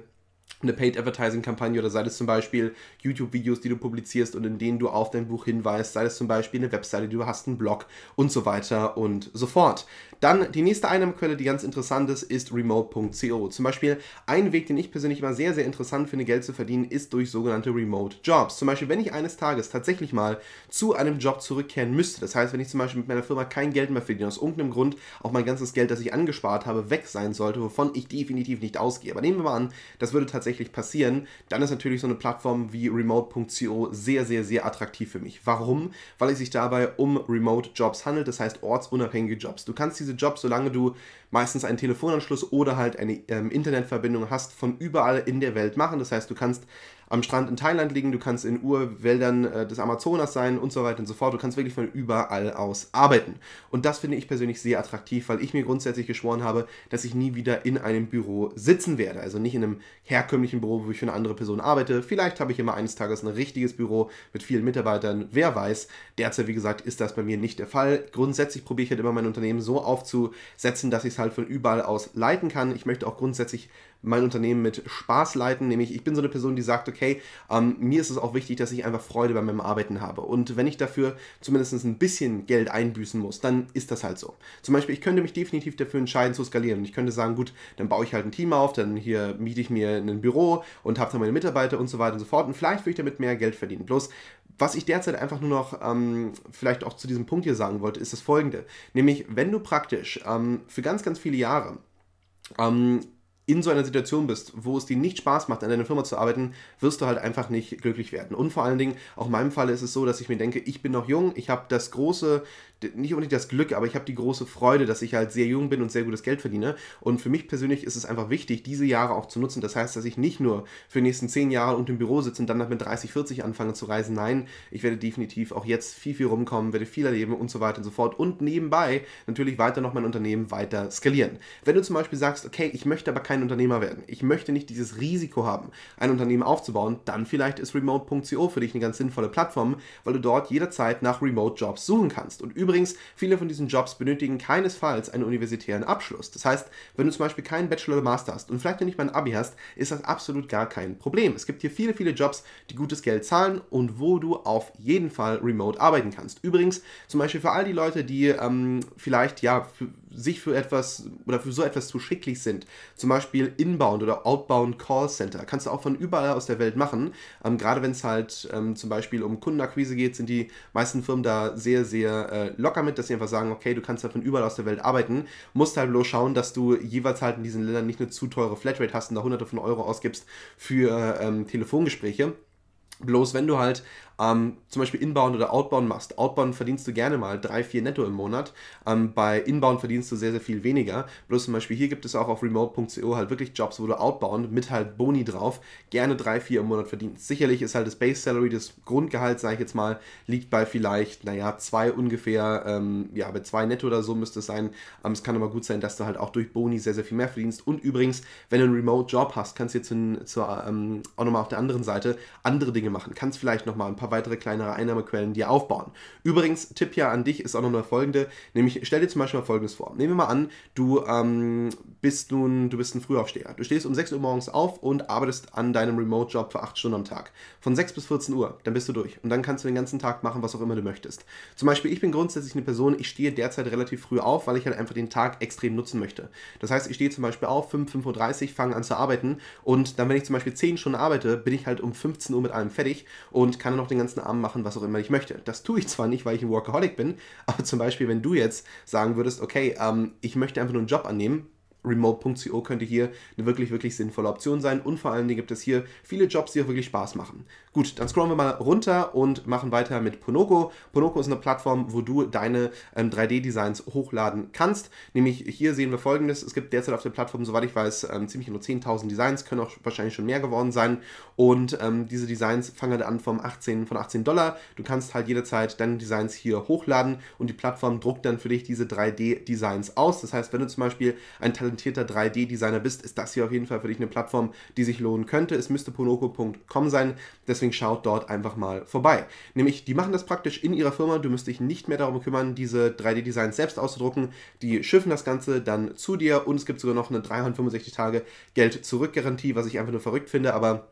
eine Paid Advertising Kampagne oder sei das zum Beispiel YouTube Videos, die du publizierst und in denen du auf dein Buch hinweist, sei das zum Beispiel eine Webseite, die du hast, einen Blog und so weiter und so fort. Dann die nächste Einnahmequelle, die ganz interessant ist, ist remote.co. Zum Beispiel ein Weg, den ich persönlich immer sehr, sehr interessant finde, Geld zu verdienen, ist durch sogenannte Remote Jobs. Zum Beispiel, wenn ich eines Tages tatsächlich mal zu einem Job zurückkehren müsste, das heißt, wenn ich zum Beispiel mit meiner Firma kein Geld mehr verdiene, aus irgendeinem Grund auch mein ganzes Geld, das ich angespart habe, weg sein sollte, wovon ich definitiv nicht ausgehe. Aber nehmen wir mal an, das würde tatsächlich passieren, dann ist natürlich so eine Plattform wie remote.co sehr, sehr, sehr attraktiv für mich. Warum? Weil es sich dabei um Remote Jobs handelt, das heißt ortsunabhängige Jobs. Du kannst diese diese Jobs, solange du meistens einen Telefonanschluss oder halt eine ähm, Internetverbindung hast, von überall in der Welt machen. Das heißt, du kannst am Strand in Thailand liegen, du kannst in Urwäldern äh, des Amazonas sein und so weiter und so fort. Du kannst wirklich von überall aus arbeiten. Und das finde ich persönlich sehr attraktiv, weil ich mir grundsätzlich geschworen habe, dass ich nie wieder in einem Büro sitzen werde. Also nicht in einem herkömmlichen Büro, wo ich für eine andere Person arbeite. Vielleicht habe ich immer eines Tages ein richtiges Büro mit vielen Mitarbeitern. Wer weiß. Derzeit, wie gesagt, ist das bei mir nicht der Fall. Grundsätzlich probiere ich halt immer mein Unternehmen so aufzusetzen, dass ich es halt von überall aus leiten kann. Ich möchte auch grundsätzlich mein Unternehmen mit Spaß leiten. Nämlich, ich bin so eine Person, die sagt, okay, ähm, mir ist es auch wichtig, dass ich einfach Freude bei meinem Arbeiten habe. Und wenn ich dafür zumindest ein bisschen Geld einbüßen muss, dann ist das halt so. Zum Beispiel, ich könnte mich definitiv dafür entscheiden zu skalieren. ich könnte sagen, gut, dann baue ich halt ein Team auf, dann hier miete ich mir ein Büro und habe dann meine Mitarbeiter und so weiter und so fort. Und vielleicht würde ich damit mehr Geld verdienen. Bloß, was ich derzeit einfach nur noch ähm, vielleicht auch zu diesem Punkt hier sagen wollte, ist das folgende. Nämlich, wenn du praktisch ähm, für ganz, ganz viele Jahre ähm, in so einer Situation bist, wo es dir nicht Spaß macht, an deiner Firma zu arbeiten, wirst du halt einfach nicht glücklich werden. Und vor allen Dingen, auch in meinem Fall ist es so, dass ich mir denke, ich bin noch jung, ich habe das große, nicht unbedingt das Glück, aber ich habe die große Freude, dass ich halt sehr jung bin und sehr gutes Geld verdiene. Und für mich persönlich ist es einfach wichtig, diese Jahre auch zu nutzen. Das heißt, dass ich nicht nur für die nächsten zehn Jahre unter dem Büro sitze und dann mit 30, 40 anfange zu reisen. Nein, ich werde definitiv auch jetzt viel, viel rumkommen, werde viel erleben und so weiter und so fort. Und nebenbei natürlich weiter noch mein Unternehmen weiter skalieren. Wenn du zum Beispiel sagst, okay, ich möchte aber kein Unternehmer werden, ich möchte nicht dieses Risiko haben, ein Unternehmen aufzubauen, dann vielleicht ist remote.co für dich eine ganz sinnvolle Plattform, weil du dort jederzeit nach Remote-Jobs suchen kannst. Und übrigens Übrigens, viele von diesen Jobs benötigen keinesfalls einen universitären Abschluss. Das heißt, wenn du zum Beispiel keinen Bachelor oder Master hast und vielleicht noch nicht mal ein Abi hast, ist das absolut gar kein Problem. Es gibt hier viele, viele Jobs, die gutes Geld zahlen und wo du auf jeden Fall remote arbeiten kannst. Übrigens, zum Beispiel für all die Leute, die ähm, vielleicht ja sich für etwas oder für so etwas zu schicklich sind, zum Beispiel Inbound oder Outbound Call Center, kannst du auch von überall aus der Welt machen. Ähm, gerade wenn es halt ähm, zum Beispiel um Kundenakquise geht, sind die meisten Firmen da sehr, sehr äh, locker mit, dass sie einfach sagen, okay, du kannst halt von überall aus der Welt arbeiten, musst halt bloß schauen, dass du jeweils halt in diesen Ländern nicht eine zu teure Flatrate hast und da hunderte von Euro ausgibst für ähm, Telefongespräche. Bloß wenn du halt ähm, zum Beispiel Inbound oder Outbound machst. Outbound verdienst du gerne mal 3, 4 netto im Monat. Ähm, bei Inbound verdienst du sehr, sehr viel weniger. Bloß zum Beispiel hier gibt es auch auf remote.co halt wirklich Jobs, wo du Outbound mit halt Boni drauf gerne 3, 4 im Monat verdienst. Sicherlich ist halt das Base Salary, das Grundgehalt, sage ich jetzt mal, liegt bei vielleicht, naja, 2 ungefähr, ähm, ja, bei 2 netto oder so müsste es sein. Ähm, es kann aber gut sein, dass du halt auch durch Boni sehr, sehr viel mehr verdienst. Und übrigens, wenn du einen Remote-Job hast, kannst du jetzt in, zur, ähm, auch nochmal auf der anderen Seite andere Dinge machen. Kannst vielleicht nochmal ein paar paar weitere kleinere Einnahmequellen dir aufbauen. Übrigens, Tipp ja an dich ist auch noch eine folgende, nämlich stell dir zum Beispiel mal folgendes vor. Nehmen wir mal an, du ähm, bist nun, du bist ein Frühaufsteher. Du stehst um 6 Uhr morgens auf und arbeitest an deinem Remote-Job für 8 Stunden am Tag. Von 6 bis 14 Uhr, dann bist du durch. Und dann kannst du den ganzen Tag machen, was auch immer du möchtest. Zum Beispiel, ich bin grundsätzlich eine Person, ich stehe derzeit relativ früh auf, weil ich halt einfach den Tag extrem nutzen möchte. Das heißt, ich stehe zum Beispiel auf, 5, 5.30 Uhr, fange an zu arbeiten und dann, wenn ich zum Beispiel 10 Stunden arbeite, bin ich halt um 15 Uhr mit allem fertig und kann dann noch den ganzen Abend machen, was auch immer ich möchte. Das tue ich zwar nicht, weil ich ein Workaholic bin, aber zum Beispiel, wenn du jetzt sagen würdest, okay, ähm, ich möchte einfach nur einen Job annehmen, Remote.co könnte hier eine wirklich, wirklich sinnvolle Option sein. Und vor allen Dingen gibt es hier viele Jobs, die auch wirklich Spaß machen. Gut, dann scrollen wir mal runter und machen weiter mit Ponoco. Ponoco ist eine Plattform, wo du deine ähm, 3D-Designs hochladen kannst. Nämlich hier sehen wir folgendes. Es gibt derzeit auf der Plattform, soweit ich weiß, ähm, ziemlich nur genau 10.000 Designs, können auch wahrscheinlich schon mehr geworden sein. Und ähm, diese Designs fangen halt an vom 18, von 18 Dollar. Du kannst halt jederzeit deine Designs hier hochladen und die Plattform druckt dann für dich diese 3D-Designs aus. Das heißt, wenn du zum Beispiel ein talentierter 3D-Designer bist, ist das hier auf jeden Fall für dich eine Plattform, die sich lohnen könnte. Es müsste ponoco.com sein. Deswegen deswegen schaut dort einfach mal vorbei. Nämlich, die machen das praktisch in ihrer Firma. Du müsst dich nicht mehr darum kümmern, diese 3D-Designs selbst auszudrucken. Die schiffen das Ganze dann zu dir und es gibt sogar noch eine 365 Tage Geld-Zurück-Garantie, was ich einfach nur verrückt finde, aber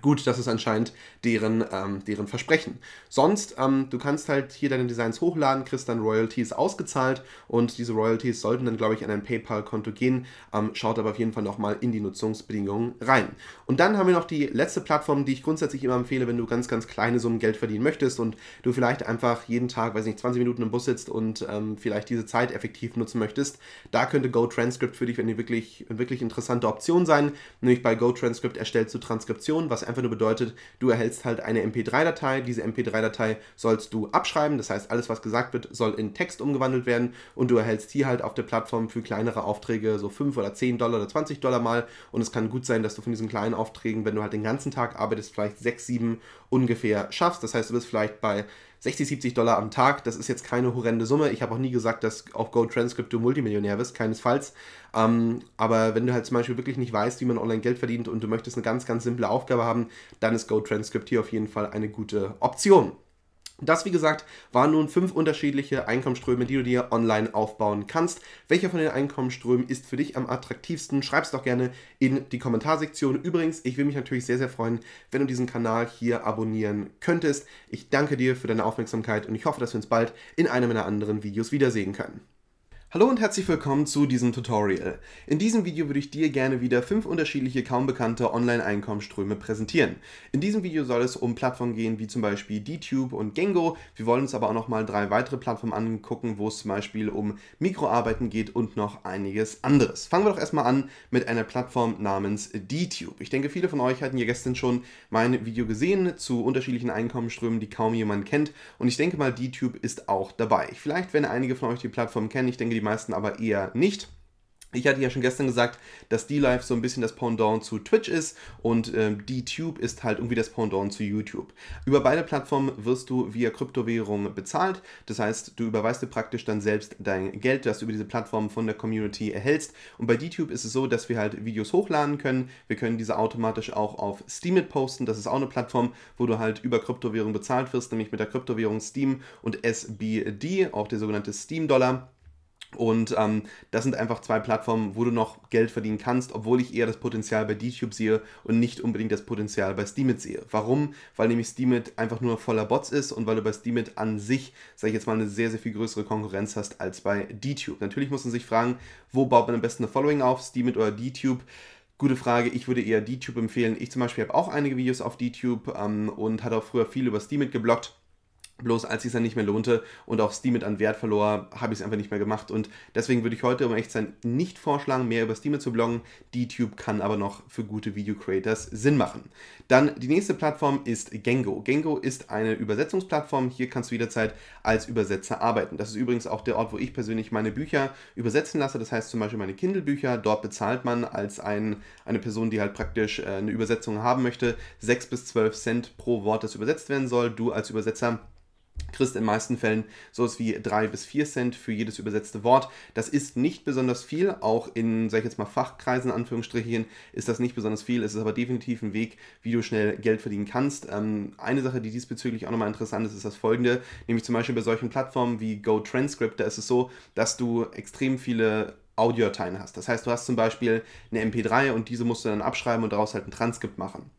Gut, das ist anscheinend deren, ähm, deren Versprechen. Sonst, ähm, du kannst halt hier deine Designs hochladen, kriegst dann Royalties ausgezahlt und diese Royalties sollten dann, glaube ich, an ein PayPal-Konto gehen. Ähm, schaut aber auf jeden Fall nochmal in die Nutzungsbedingungen rein. Und dann haben wir noch die letzte Plattform, die ich grundsätzlich immer empfehle, wenn du ganz, ganz kleine Summen Geld verdienen möchtest und du vielleicht einfach jeden Tag, weiß nicht, 20 Minuten im Bus sitzt und ähm, vielleicht diese Zeit effektiv nutzen möchtest. Da könnte GoTranscript für dich eine wirklich, wirklich interessante Option sein. Nämlich bei GoTranscript erstellst du Transkriptionen, was einfach nur bedeutet, du erhältst halt eine MP3-Datei. Diese MP3-Datei sollst du abschreiben. Das heißt, alles, was gesagt wird, soll in Text umgewandelt werden. Und du erhältst hier halt auf der Plattform für kleinere Aufträge so 5 oder 10 Dollar oder 20 Dollar mal. Und es kann gut sein, dass du von diesen kleinen Aufträgen, wenn du halt den ganzen Tag arbeitest, vielleicht 6, 7 ungefähr schaffst. Das heißt, du bist vielleicht bei 60, 70 Dollar am Tag, das ist jetzt keine horrende Summe. Ich habe auch nie gesagt, dass auf GoTranscript du Multimillionär bist, keinesfalls. Ähm, aber wenn du halt zum Beispiel wirklich nicht weißt, wie man online Geld verdient und du möchtest eine ganz, ganz simple Aufgabe haben, dann ist GoTranscript hier auf jeden Fall eine gute Option. Das, wie gesagt, waren nun fünf unterschiedliche Einkommensströme, die du dir online aufbauen kannst. Welcher von den Einkommensströmen ist für dich am attraktivsten? Schreib's doch gerne in die Kommentarsektion. Übrigens, ich würde mich natürlich sehr, sehr freuen, wenn du diesen Kanal hier abonnieren könntest. Ich danke dir für deine Aufmerksamkeit und ich hoffe, dass wir uns bald in einem meiner anderen Videos wiedersehen können. Hallo und herzlich willkommen zu diesem Tutorial. In diesem Video würde ich dir gerne wieder fünf unterschiedliche kaum bekannte Online-Einkommensströme präsentieren. In diesem Video soll es um Plattformen gehen wie zum Beispiel DTube und Gengo. Wir wollen uns aber auch nochmal drei weitere Plattformen angucken, wo es zum Beispiel um Mikroarbeiten geht und noch einiges anderes. Fangen wir doch erstmal an mit einer Plattform namens DTube. Ich denke, viele von euch hatten ja gestern schon mein Video gesehen zu unterschiedlichen Einkommensströmen, die kaum jemand kennt. Und ich denke mal, DTube ist auch dabei. Vielleicht, wenn einige von euch die Plattform kennen, ich denke, die meisten aber eher nicht. Ich hatte ja schon gestern gesagt, dass D-Live so ein bisschen das Pendant zu Twitch ist und äh, D-Tube ist halt irgendwie das Pendant zu YouTube. Über beide Plattformen wirst du via Kryptowährung bezahlt. Das heißt, du überweist dir praktisch dann selbst dein Geld, das du über diese Plattform von der Community erhältst. Und bei D-Tube ist es so, dass wir halt Videos hochladen können. Wir können diese automatisch auch auf Steemit posten. Das ist auch eine Plattform, wo du halt über Kryptowährung bezahlt wirst, nämlich mit der Kryptowährung Steam und SBD, auch der sogenannte Steam-Dollar. Und ähm, das sind einfach zwei Plattformen, wo du noch Geld verdienen kannst, obwohl ich eher das Potenzial bei DTube sehe und nicht unbedingt das Potenzial bei Steemit sehe. Warum? Weil nämlich Steemit einfach nur voller Bots ist und weil du bei Steemit an sich, sage ich jetzt mal, eine sehr, sehr viel größere Konkurrenz hast als bei DTube. Natürlich muss man sich fragen, wo baut man am besten eine Following auf, Steemit oder DTube? Gute Frage, ich würde eher DTube empfehlen. Ich zum Beispiel habe auch einige Videos auf DTube ähm, und hatte auch früher viel über Steemit geblockt. Bloß als es dann nicht mehr lohnte und auch Steam mit an Wert verlor, habe ich es einfach nicht mehr gemacht. Und deswegen würde ich heute, um echt sein, nicht vorschlagen, mehr über Steemit zu bloggen. DTube kann aber noch für gute Video-Creators Sinn machen. Dann die nächste Plattform ist Gengo. Gengo ist eine Übersetzungsplattform. Hier kannst du jederzeit als Übersetzer arbeiten. Das ist übrigens auch der Ort, wo ich persönlich meine Bücher übersetzen lasse. Das heißt zum Beispiel meine Kindle-Bücher. Dort bezahlt man als ein, eine Person, die halt praktisch äh, eine Übersetzung haben möchte, 6 bis 12 Cent pro Wort, das übersetzt werden soll. Du als Übersetzer kriegst in meisten Fällen sowas wie 3 bis 4 Cent für jedes übersetzte Wort. Das ist nicht besonders viel, auch in, sag ich jetzt mal, Fachkreisen, Anführungsstrichen, ist das nicht besonders viel. Es ist aber definitiv ein Weg, wie du schnell Geld verdienen kannst. Ähm, eine Sache, die diesbezüglich auch nochmal interessant ist, ist das folgende, nämlich zum Beispiel bei solchen Plattformen wie GoTranscript, da ist es so, dass du extrem viele Audiodateien hast. Das heißt, du hast zum Beispiel eine MP3 und diese musst du dann abschreiben und daraus halt ein Transkript machen.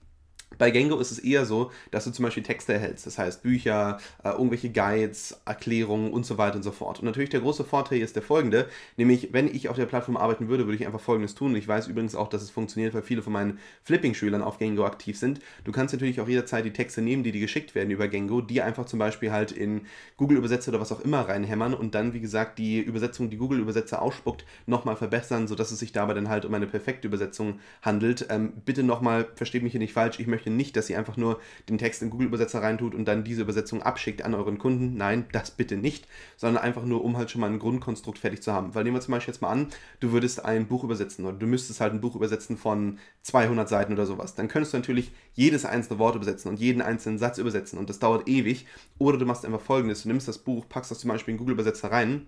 Bei Gengo ist es eher so, dass du zum Beispiel Texte erhältst, das heißt Bücher, äh, irgendwelche Guides, Erklärungen und so weiter und so fort. Und natürlich der große Vorteil ist der folgende, nämlich wenn ich auf der Plattform arbeiten würde, würde ich einfach Folgendes tun. ich weiß übrigens auch, dass es funktioniert, weil viele von meinen Flipping-Schülern auf Gengo aktiv sind. Du kannst natürlich auch jederzeit die Texte nehmen, die dir geschickt werden über Gengo, die einfach zum Beispiel halt in Google Übersetzer oder was auch immer reinhämmern und dann, wie gesagt, die Übersetzung, die Google Übersetzer ausspuckt, nochmal verbessern, sodass es sich dabei dann halt um eine perfekte Übersetzung handelt. Ähm, bitte nochmal, versteht mich hier nicht falsch, ich möchte möchte nicht, dass ihr einfach nur den Text in Google-Übersetzer reintut und dann diese Übersetzung abschickt an euren Kunden. Nein, das bitte nicht, sondern einfach nur, um halt schon mal ein Grundkonstrukt fertig zu haben. Weil nehmen wir zum Beispiel jetzt mal an, du würdest ein Buch übersetzen oder du müsstest halt ein Buch übersetzen von 200 Seiten oder sowas. Dann könntest du natürlich jedes einzelne Wort übersetzen und jeden einzelnen Satz übersetzen und das dauert ewig. Oder du machst einfach folgendes, du nimmst das Buch, packst das zum Beispiel in Google-Übersetzer rein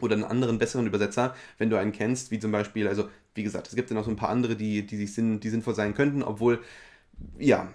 oder einen anderen besseren Übersetzer, wenn du einen kennst, wie zum Beispiel, also wie gesagt, es gibt ja noch so ein paar andere, die, die sich sinn, die sinnvoll sein könnten, obwohl ja,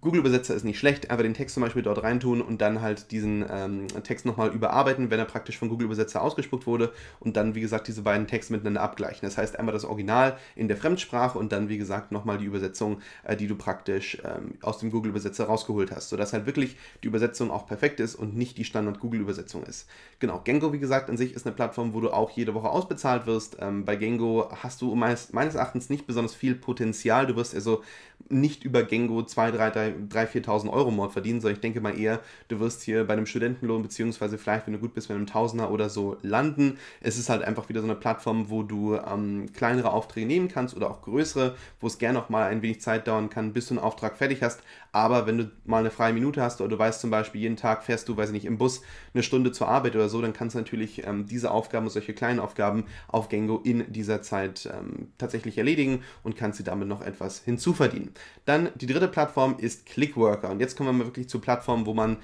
Google-Übersetzer ist nicht schlecht, einfach den Text zum Beispiel dort reintun und dann halt diesen ähm, Text nochmal überarbeiten, wenn er praktisch von Google-Übersetzer ausgespuckt wurde und dann, wie gesagt, diese beiden Texte miteinander abgleichen. Das heißt einmal das Original in der Fremdsprache und dann, wie gesagt, nochmal die Übersetzung, äh, die du praktisch ähm, aus dem Google-Übersetzer rausgeholt hast, sodass halt wirklich die Übersetzung auch perfekt ist und nicht die Standard-Google-Übersetzung ist. Genau, Gengo, wie gesagt, an sich ist eine Plattform, wo du auch jede Woche ausbezahlt wirst. Ähm, bei Gengo hast du meines, meines Erachtens nicht besonders viel Potenzial, du wirst also nicht über Gengo 2, 3, 4.000 Euro Mord verdienen, sondern ich denke mal eher, du wirst hier bei einem Studentenlohn, beziehungsweise vielleicht, wenn du gut bist, bei einem Tausender oder so landen. Es ist halt einfach wieder so eine Plattform, wo du ähm, kleinere Aufträge nehmen kannst oder auch größere, wo es gerne auch mal ein wenig Zeit dauern kann, bis du einen Auftrag fertig hast. Aber wenn du mal eine freie Minute hast oder du weißt zum Beispiel, jeden Tag fährst du, weiß ich nicht, im Bus eine Stunde zur Arbeit oder so, dann kannst du natürlich ähm, diese Aufgaben, solche kleinen Aufgaben auf Gengo in dieser Zeit ähm, tatsächlich erledigen und kannst sie damit noch etwas hinzuverdienen. Dann die dritte Plattform ist Clickworker. Und jetzt kommen wir mal wirklich zu Plattformen, wo man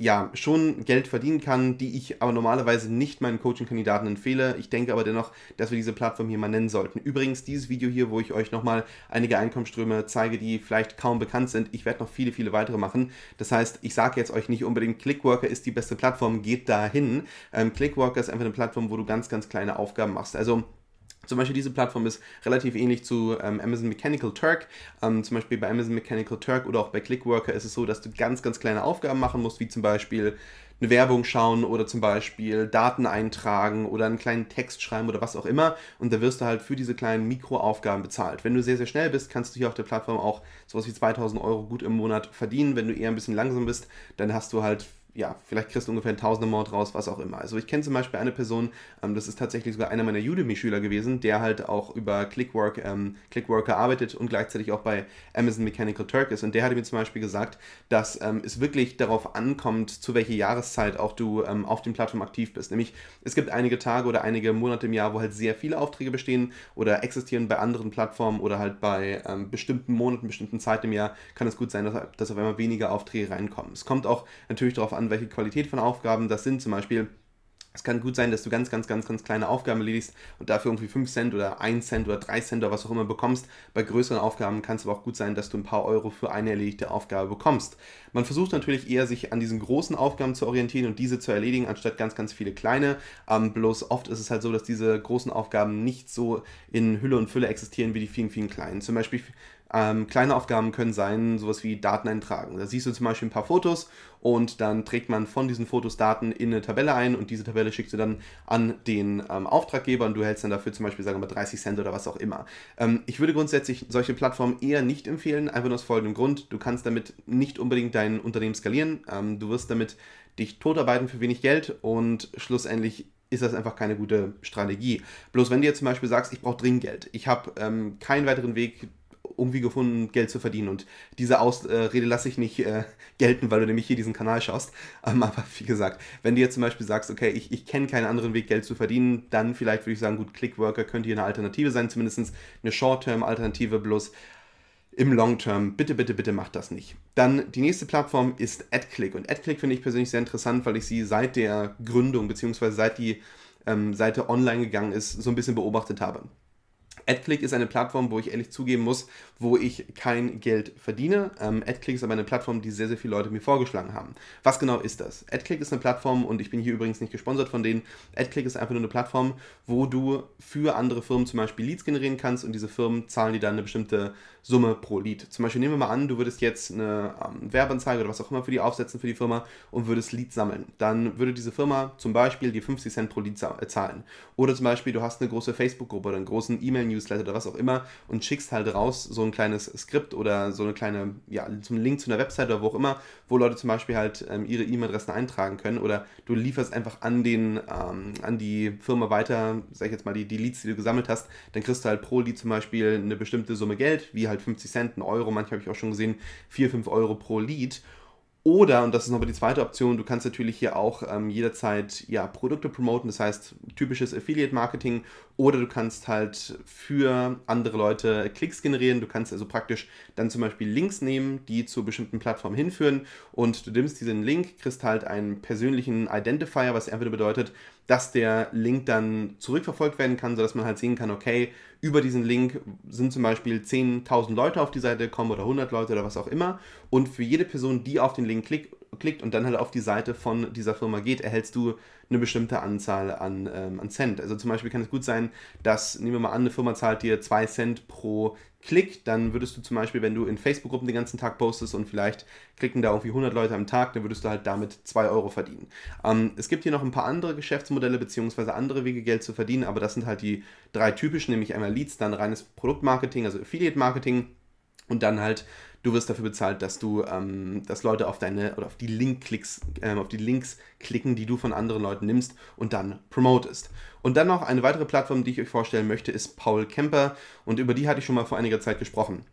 ja, schon Geld verdienen kann, die ich aber normalerweise nicht meinen Coaching-Kandidaten empfehle. Ich denke aber dennoch, dass wir diese Plattform hier mal nennen sollten. Übrigens, dieses Video hier, wo ich euch nochmal einige Einkommensströme zeige, die vielleicht kaum bekannt sind. Ich werde noch viele, viele weitere machen. Das heißt, ich sage jetzt euch nicht unbedingt, Clickworker ist die beste Plattform, geht dahin. Ähm, Clickworker ist einfach eine Plattform, wo du ganz, ganz kleine Aufgaben machst. Also zum Beispiel diese Plattform ist relativ ähnlich zu ähm, Amazon Mechanical Turk. Ähm, zum Beispiel bei Amazon Mechanical Turk oder auch bei Clickworker ist es so, dass du ganz, ganz kleine Aufgaben machen musst, wie zum Beispiel eine Werbung schauen oder zum Beispiel Daten eintragen oder einen kleinen Text schreiben oder was auch immer. Und da wirst du halt für diese kleinen Mikroaufgaben bezahlt. Wenn du sehr, sehr schnell bist, kannst du hier auf der Plattform auch sowas wie 2000 Euro gut im Monat verdienen. Wenn du eher ein bisschen langsam bist, dann hast du halt ja, vielleicht kriegst du ungefähr einen Tausender-Mord raus, was auch immer. Also ich kenne zum Beispiel eine Person, ähm, das ist tatsächlich sogar einer meiner Udemy-Schüler gewesen, der halt auch über Clickwork, ähm, Clickworker arbeitet und gleichzeitig auch bei Amazon Mechanical Turk ist. Und der hat mir zum Beispiel gesagt, dass ähm, es wirklich darauf ankommt, zu welcher Jahreszeit auch du ähm, auf den Plattformen aktiv bist. Nämlich es gibt einige Tage oder einige Monate im Jahr, wo halt sehr viele Aufträge bestehen oder existieren bei anderen Plattformen oder halt bei ähm, bestimmten Monaten, bestimmten Zeiten im Jahr kann es gut sein, dass, dass auf einmal weniger Aufträge reinkommen. Es kommt auch natürlich darauf an, an, welche Qualität von Aufgaben das sind. Zum Beispiel, es kann gut sein, dass du ganz, ganz, ganz, ganz kleine Aufgaben erledigst und dafür irgendwie 5 Cent oder 1 Cent oder 3 Cent oder was auch immer bekommst. Bei größeren Aufgaben kann es aber auch gut sein, dass du ein paar Euro für eine erledigte Aufgabe bekommst. Man versucht natürlich eher, sich an diesen großen Aufgaben zu orientieren und diese zu erledigen, anstatt ganz, ganz viele kleine. Ähm, bloß oft ist es halt so, dass diese großen Aufgaben nicht so in Hülle und Fülle existieren wie die vielen, vielen kleinen. Zum Beispiel ähm, kleine Aufgaben können sein, sowas wie Daten eintragen. Da siehst du zum Beispiel ein paar Fotos und dann trägt man von diesen Fotos Daten in eine Tabelle ein und diese Tabelle schickst du dann an den ähm, Auftraggeber und du hältst dann dafür zum Beispiel, sagen wir mal, 30 Cent oder was auch immer. Ähm, ich würde grundsätzlich solche Plattformen eher nicht empfehlen, einfach nur aus folgendem Grund. Du kannst damit nicht unbedingt dein Unternehmen skalieren. Ähm, du wirst damit dich totarbeiten für wenig Geld und schlussendlich ist das einfach keine gute Strategie. Bloß wenn du jetzt zum Beispiel sagst, ich brauche dringend Geld, ich habe ähm, keinen weiteren Weg, irgendwie gefunden, Geld zu verdienen. Und diese Ausrede lasse ich nicht äh, gelten, weil du nämlich hier diesen Kanal schaust. Ähm, aber wie gesagt, wenn du jetzt zum Beispiel sagst, okay, ich, ich kenne keinen anderen Weg, Geld zu verdienen, dann vielleicht würde ich sagen, gut, Clickworker könnte hier eine Alternative sein, zumindest eine Short-Term-Alternative, bloß im Long Term. Bitte, bitte, bitte macht das nicht. Dann die nächste Plattform ist AdClick. Und AdClick finde ich persönlich sehr interessant, weil ich sie seit der Gründung beziehungsweise seit die ähm, Seite online gegangen ist, so ein bisschen beobachtet habe. AdClick ist eine Plattform, wo ich ehrlich zugeben muss, wo ich kein Geld verdiene. Ähm, AdClick ist aber eine Plattform, die sehr, sehr viele Leute mir vorgeschlagen haben. Was genau ist das? AdClick ist eine Plattform und ich bin hier übrigens nicht gesponsert von denen. AdClick ist einfach nur eine Plattform, wo du für andere Firmen zum Beispiel Leads generieren kannst und diese Firmen zahlen dir dann eine bestimmte Summe pro Lied. Zum Beispiel nehmen wir mal an, du würdest jetzt eine ähm, Werbeanzeige oder was auch immer für die aufsetzen für die Firma und würdest Lied sammeln. Dann würde diese Firma zum Beispiel dir 50 Cent pro Lied äh, zahlen. Oder zum Beispiel, du hast eine große Facebook-Gruppe oder einen großen E-Mail-Newsletter oder was auch immer und schickst halt raus so ein kleines Skript oder so eine kleine, ja, zum Link zu einer Website oder wo auch immer, wo Leute zum Beispiel halt ähm, ihre E-Mail-Adressen eintragen können oder du lieferst einfach an den, ähm, an die Firma weiter, sag ich jetzt mal, die, die Leads, die du gesammelt hast, dann kriegst du halt pro Lied zum Beispiel eine bestimmte Summe Geld, wie halt halt 50 Cent, einen Euro, manchmal habe ich auch schon gesehen, 4, 5 Euro pro Lead. Oder, und das ist nochmal die zweite Option, du kannst natürlich hier auch ähm, jederzeit ja, Produkte promoten, das heißt typisches Affiliate-Marketing, oder du kannst halt für andere Leute Klicks generieren, du kannst also praktisch dann zum Beispiel Links nehmen, die zu bestimmten Plattformen hinführen und du nimmst diesen Link, kriegst halt einen persönlichen Identifier, was entweder bedeutet, dass der Link dann zurückverfolgt werden kann, sodass man halt sehen kann, okay, über diesen Link sind zum Beispiel 10.000 Leute auf die Seite gekommen oder 100 Leute oder was auch immer. Und für jede Person, die auf den Link klick, klickt und dann halt auf die Seite von dieser Firma geht, erhältst du eine bestimmte Anzahl an, ähm, an Cent. Also zum Beispiel kann es gut sein, dass, nehmen wir mal an, eine Firma zahlt dir 2 Cent pro Klick, dann würdest du zum Beispiel, wenn du in Facebook-Gruppen den ganzen Tag postest und vielleicht klicken da irgendwie 100 Leute am Tag, dann würdest du halt damit 2 Euro verdienen. Ähm, es gibt hier noch ein paar andere Geschäftsmodelle bzw. andere Wege, Geld zu verdienen, aber das sind halt die drei typischen, nämlich einmal Leads, dann reines Produktmarketing, also Affiliate-Marketing und dann halt Du wirst dafür bezahlt, dass du, ähm, dass Leute auf deine oder auf die Link -Klicks, ähm, auf die Links klicken, die du von anderen Leuten nimmst und dann promotest. Und dann noch eine weitere Plattform, die ich euch vorstellen möchte, ist Paul Kemper und über die hatte ich schon mal vor einiger Zeit gesprochen.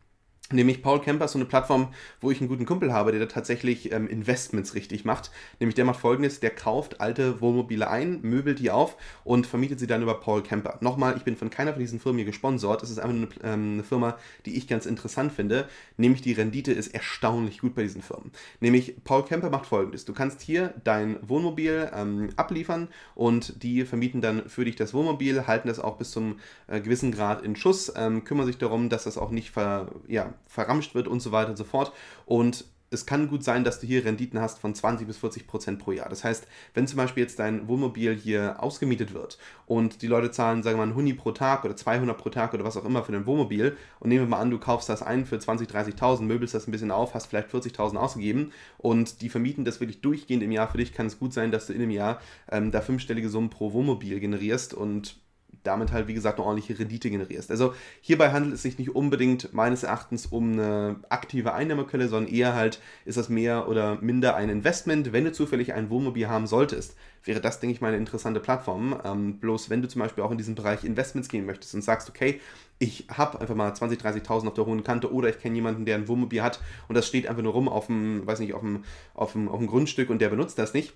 Nämlich Paul Kemper ist so eine Plattform, wo ich einen guten Kumpel habe, der da tatsächlich ähm, Investments richtig macht. Nämlich der macht folgendes, der kauft alte Wohnmobile ein, möbelt die auf und vermietet sie dann über Paul Kemper. Nochmal, ich bin von keiner von diesen Firmen hier gesponsert. Es ist einfach nur eine, ähm, eine Firma, die ich ganz interessant finde. Nämlich die Rendite ist erstaunlich gut bei diesen Firmen. Nämlich Paul Kemper macht folgendes. Du kannst hier dein Wohnmobil ähm, abliefern und die vermieten dann für dich das Wohnmobil, halten das auch bis zum äh, gewissen Grad in Schuss, ähm, kümmern sich darum, dass das auch nicht ver... Ja, verramscht wird und so weiter und so fort. Und es kann gut sein, dass du hier Renditen hast von 20 bis 40 Prozent pro Jahr. Das heißt, wenn zum Beispiel jetzt dein Wohnmobil hier ausgemietet wird und die Leute zahlen, sagen wir mal, ein Huni pro Tag oder 200 pro Tag oder was auch immer für dein Wohnmobil und nehmen wir mal an, du kaufst das ein für 20, 30.000, möbelst das ein bisschen auf, hast vielleicht 40.000 ausgegeben und die vermieten das wirklich durchgehend im Jahr für dich, kann es gut sein, dass du in einem Jahr ähm, da fünfstellige Summen pro Wohnmobil generierst und damit halt, wie gesagt, eine ordentliche Rendite generierst. Also hierbei handelt es sich nicht unbedingt meines Erachtens um eine aktive Einnahmequelle, sondern eher halt ist das mehr oder minder ein Investment, wenn du zufällig ein Wohnmobil haben solltest. Wäre das, denke ich, mal eine interessante Plattform. Ähm, bloß wenn du zum Beispiel auch in diesen Bereich Investments gehen möchtest und sagst, okay, ich habe einfach mal 20, 30.000 auf der hohen Kante oder ich kenne jemanden, der ein Wohnmobil hat und das steht einfach nur rum auf dem, weiß nicht, auf dem, auf dem, auf dem Grundstück und der benutzt das nicht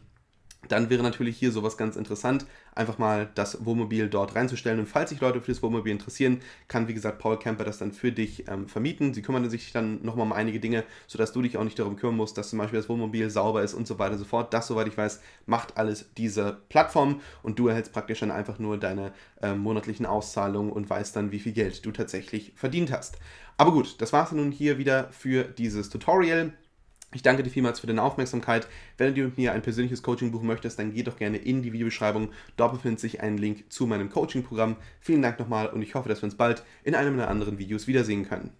dann wäre natürlich hier sowas ganz interessant, einfach mal das Wohnmobil dort reinzustellen. Und falls sich Leute für das Wohnmobil interessieren, kann wie gesagt Paul Camper das dann für dich ähm, vermieten. Sie kümmern sich dann nochmal um einige Dinge, sodass du dich auch nicht darum kümmern musst, dass zum Beispiel das Wohnmobil sauber ist und so weiter und so fort. Das, soweit ich weiß, macht alles diese Plattform und du erhältst praktisch dann einfach nur deine äh, monatlichen Auszahlungen und weißt dann, wie viel Geld du tatsächlich verdient hast. Aber gut, das war es nun hier wieder für dieses Tutorial. Ich danke dir vielmals für deine Aufmerksamkeit. Wenn du mit mir ein persönliches Coaching buchen möchtest, dann geh doch gerne in die Videobeschreibung. Dort befindet sich ein Link zu meinem Coaching-Programm. Vielen Dank nochmal und ich hoffe, dass wir uns bald in einem oder anderen Videos wiedersehen können.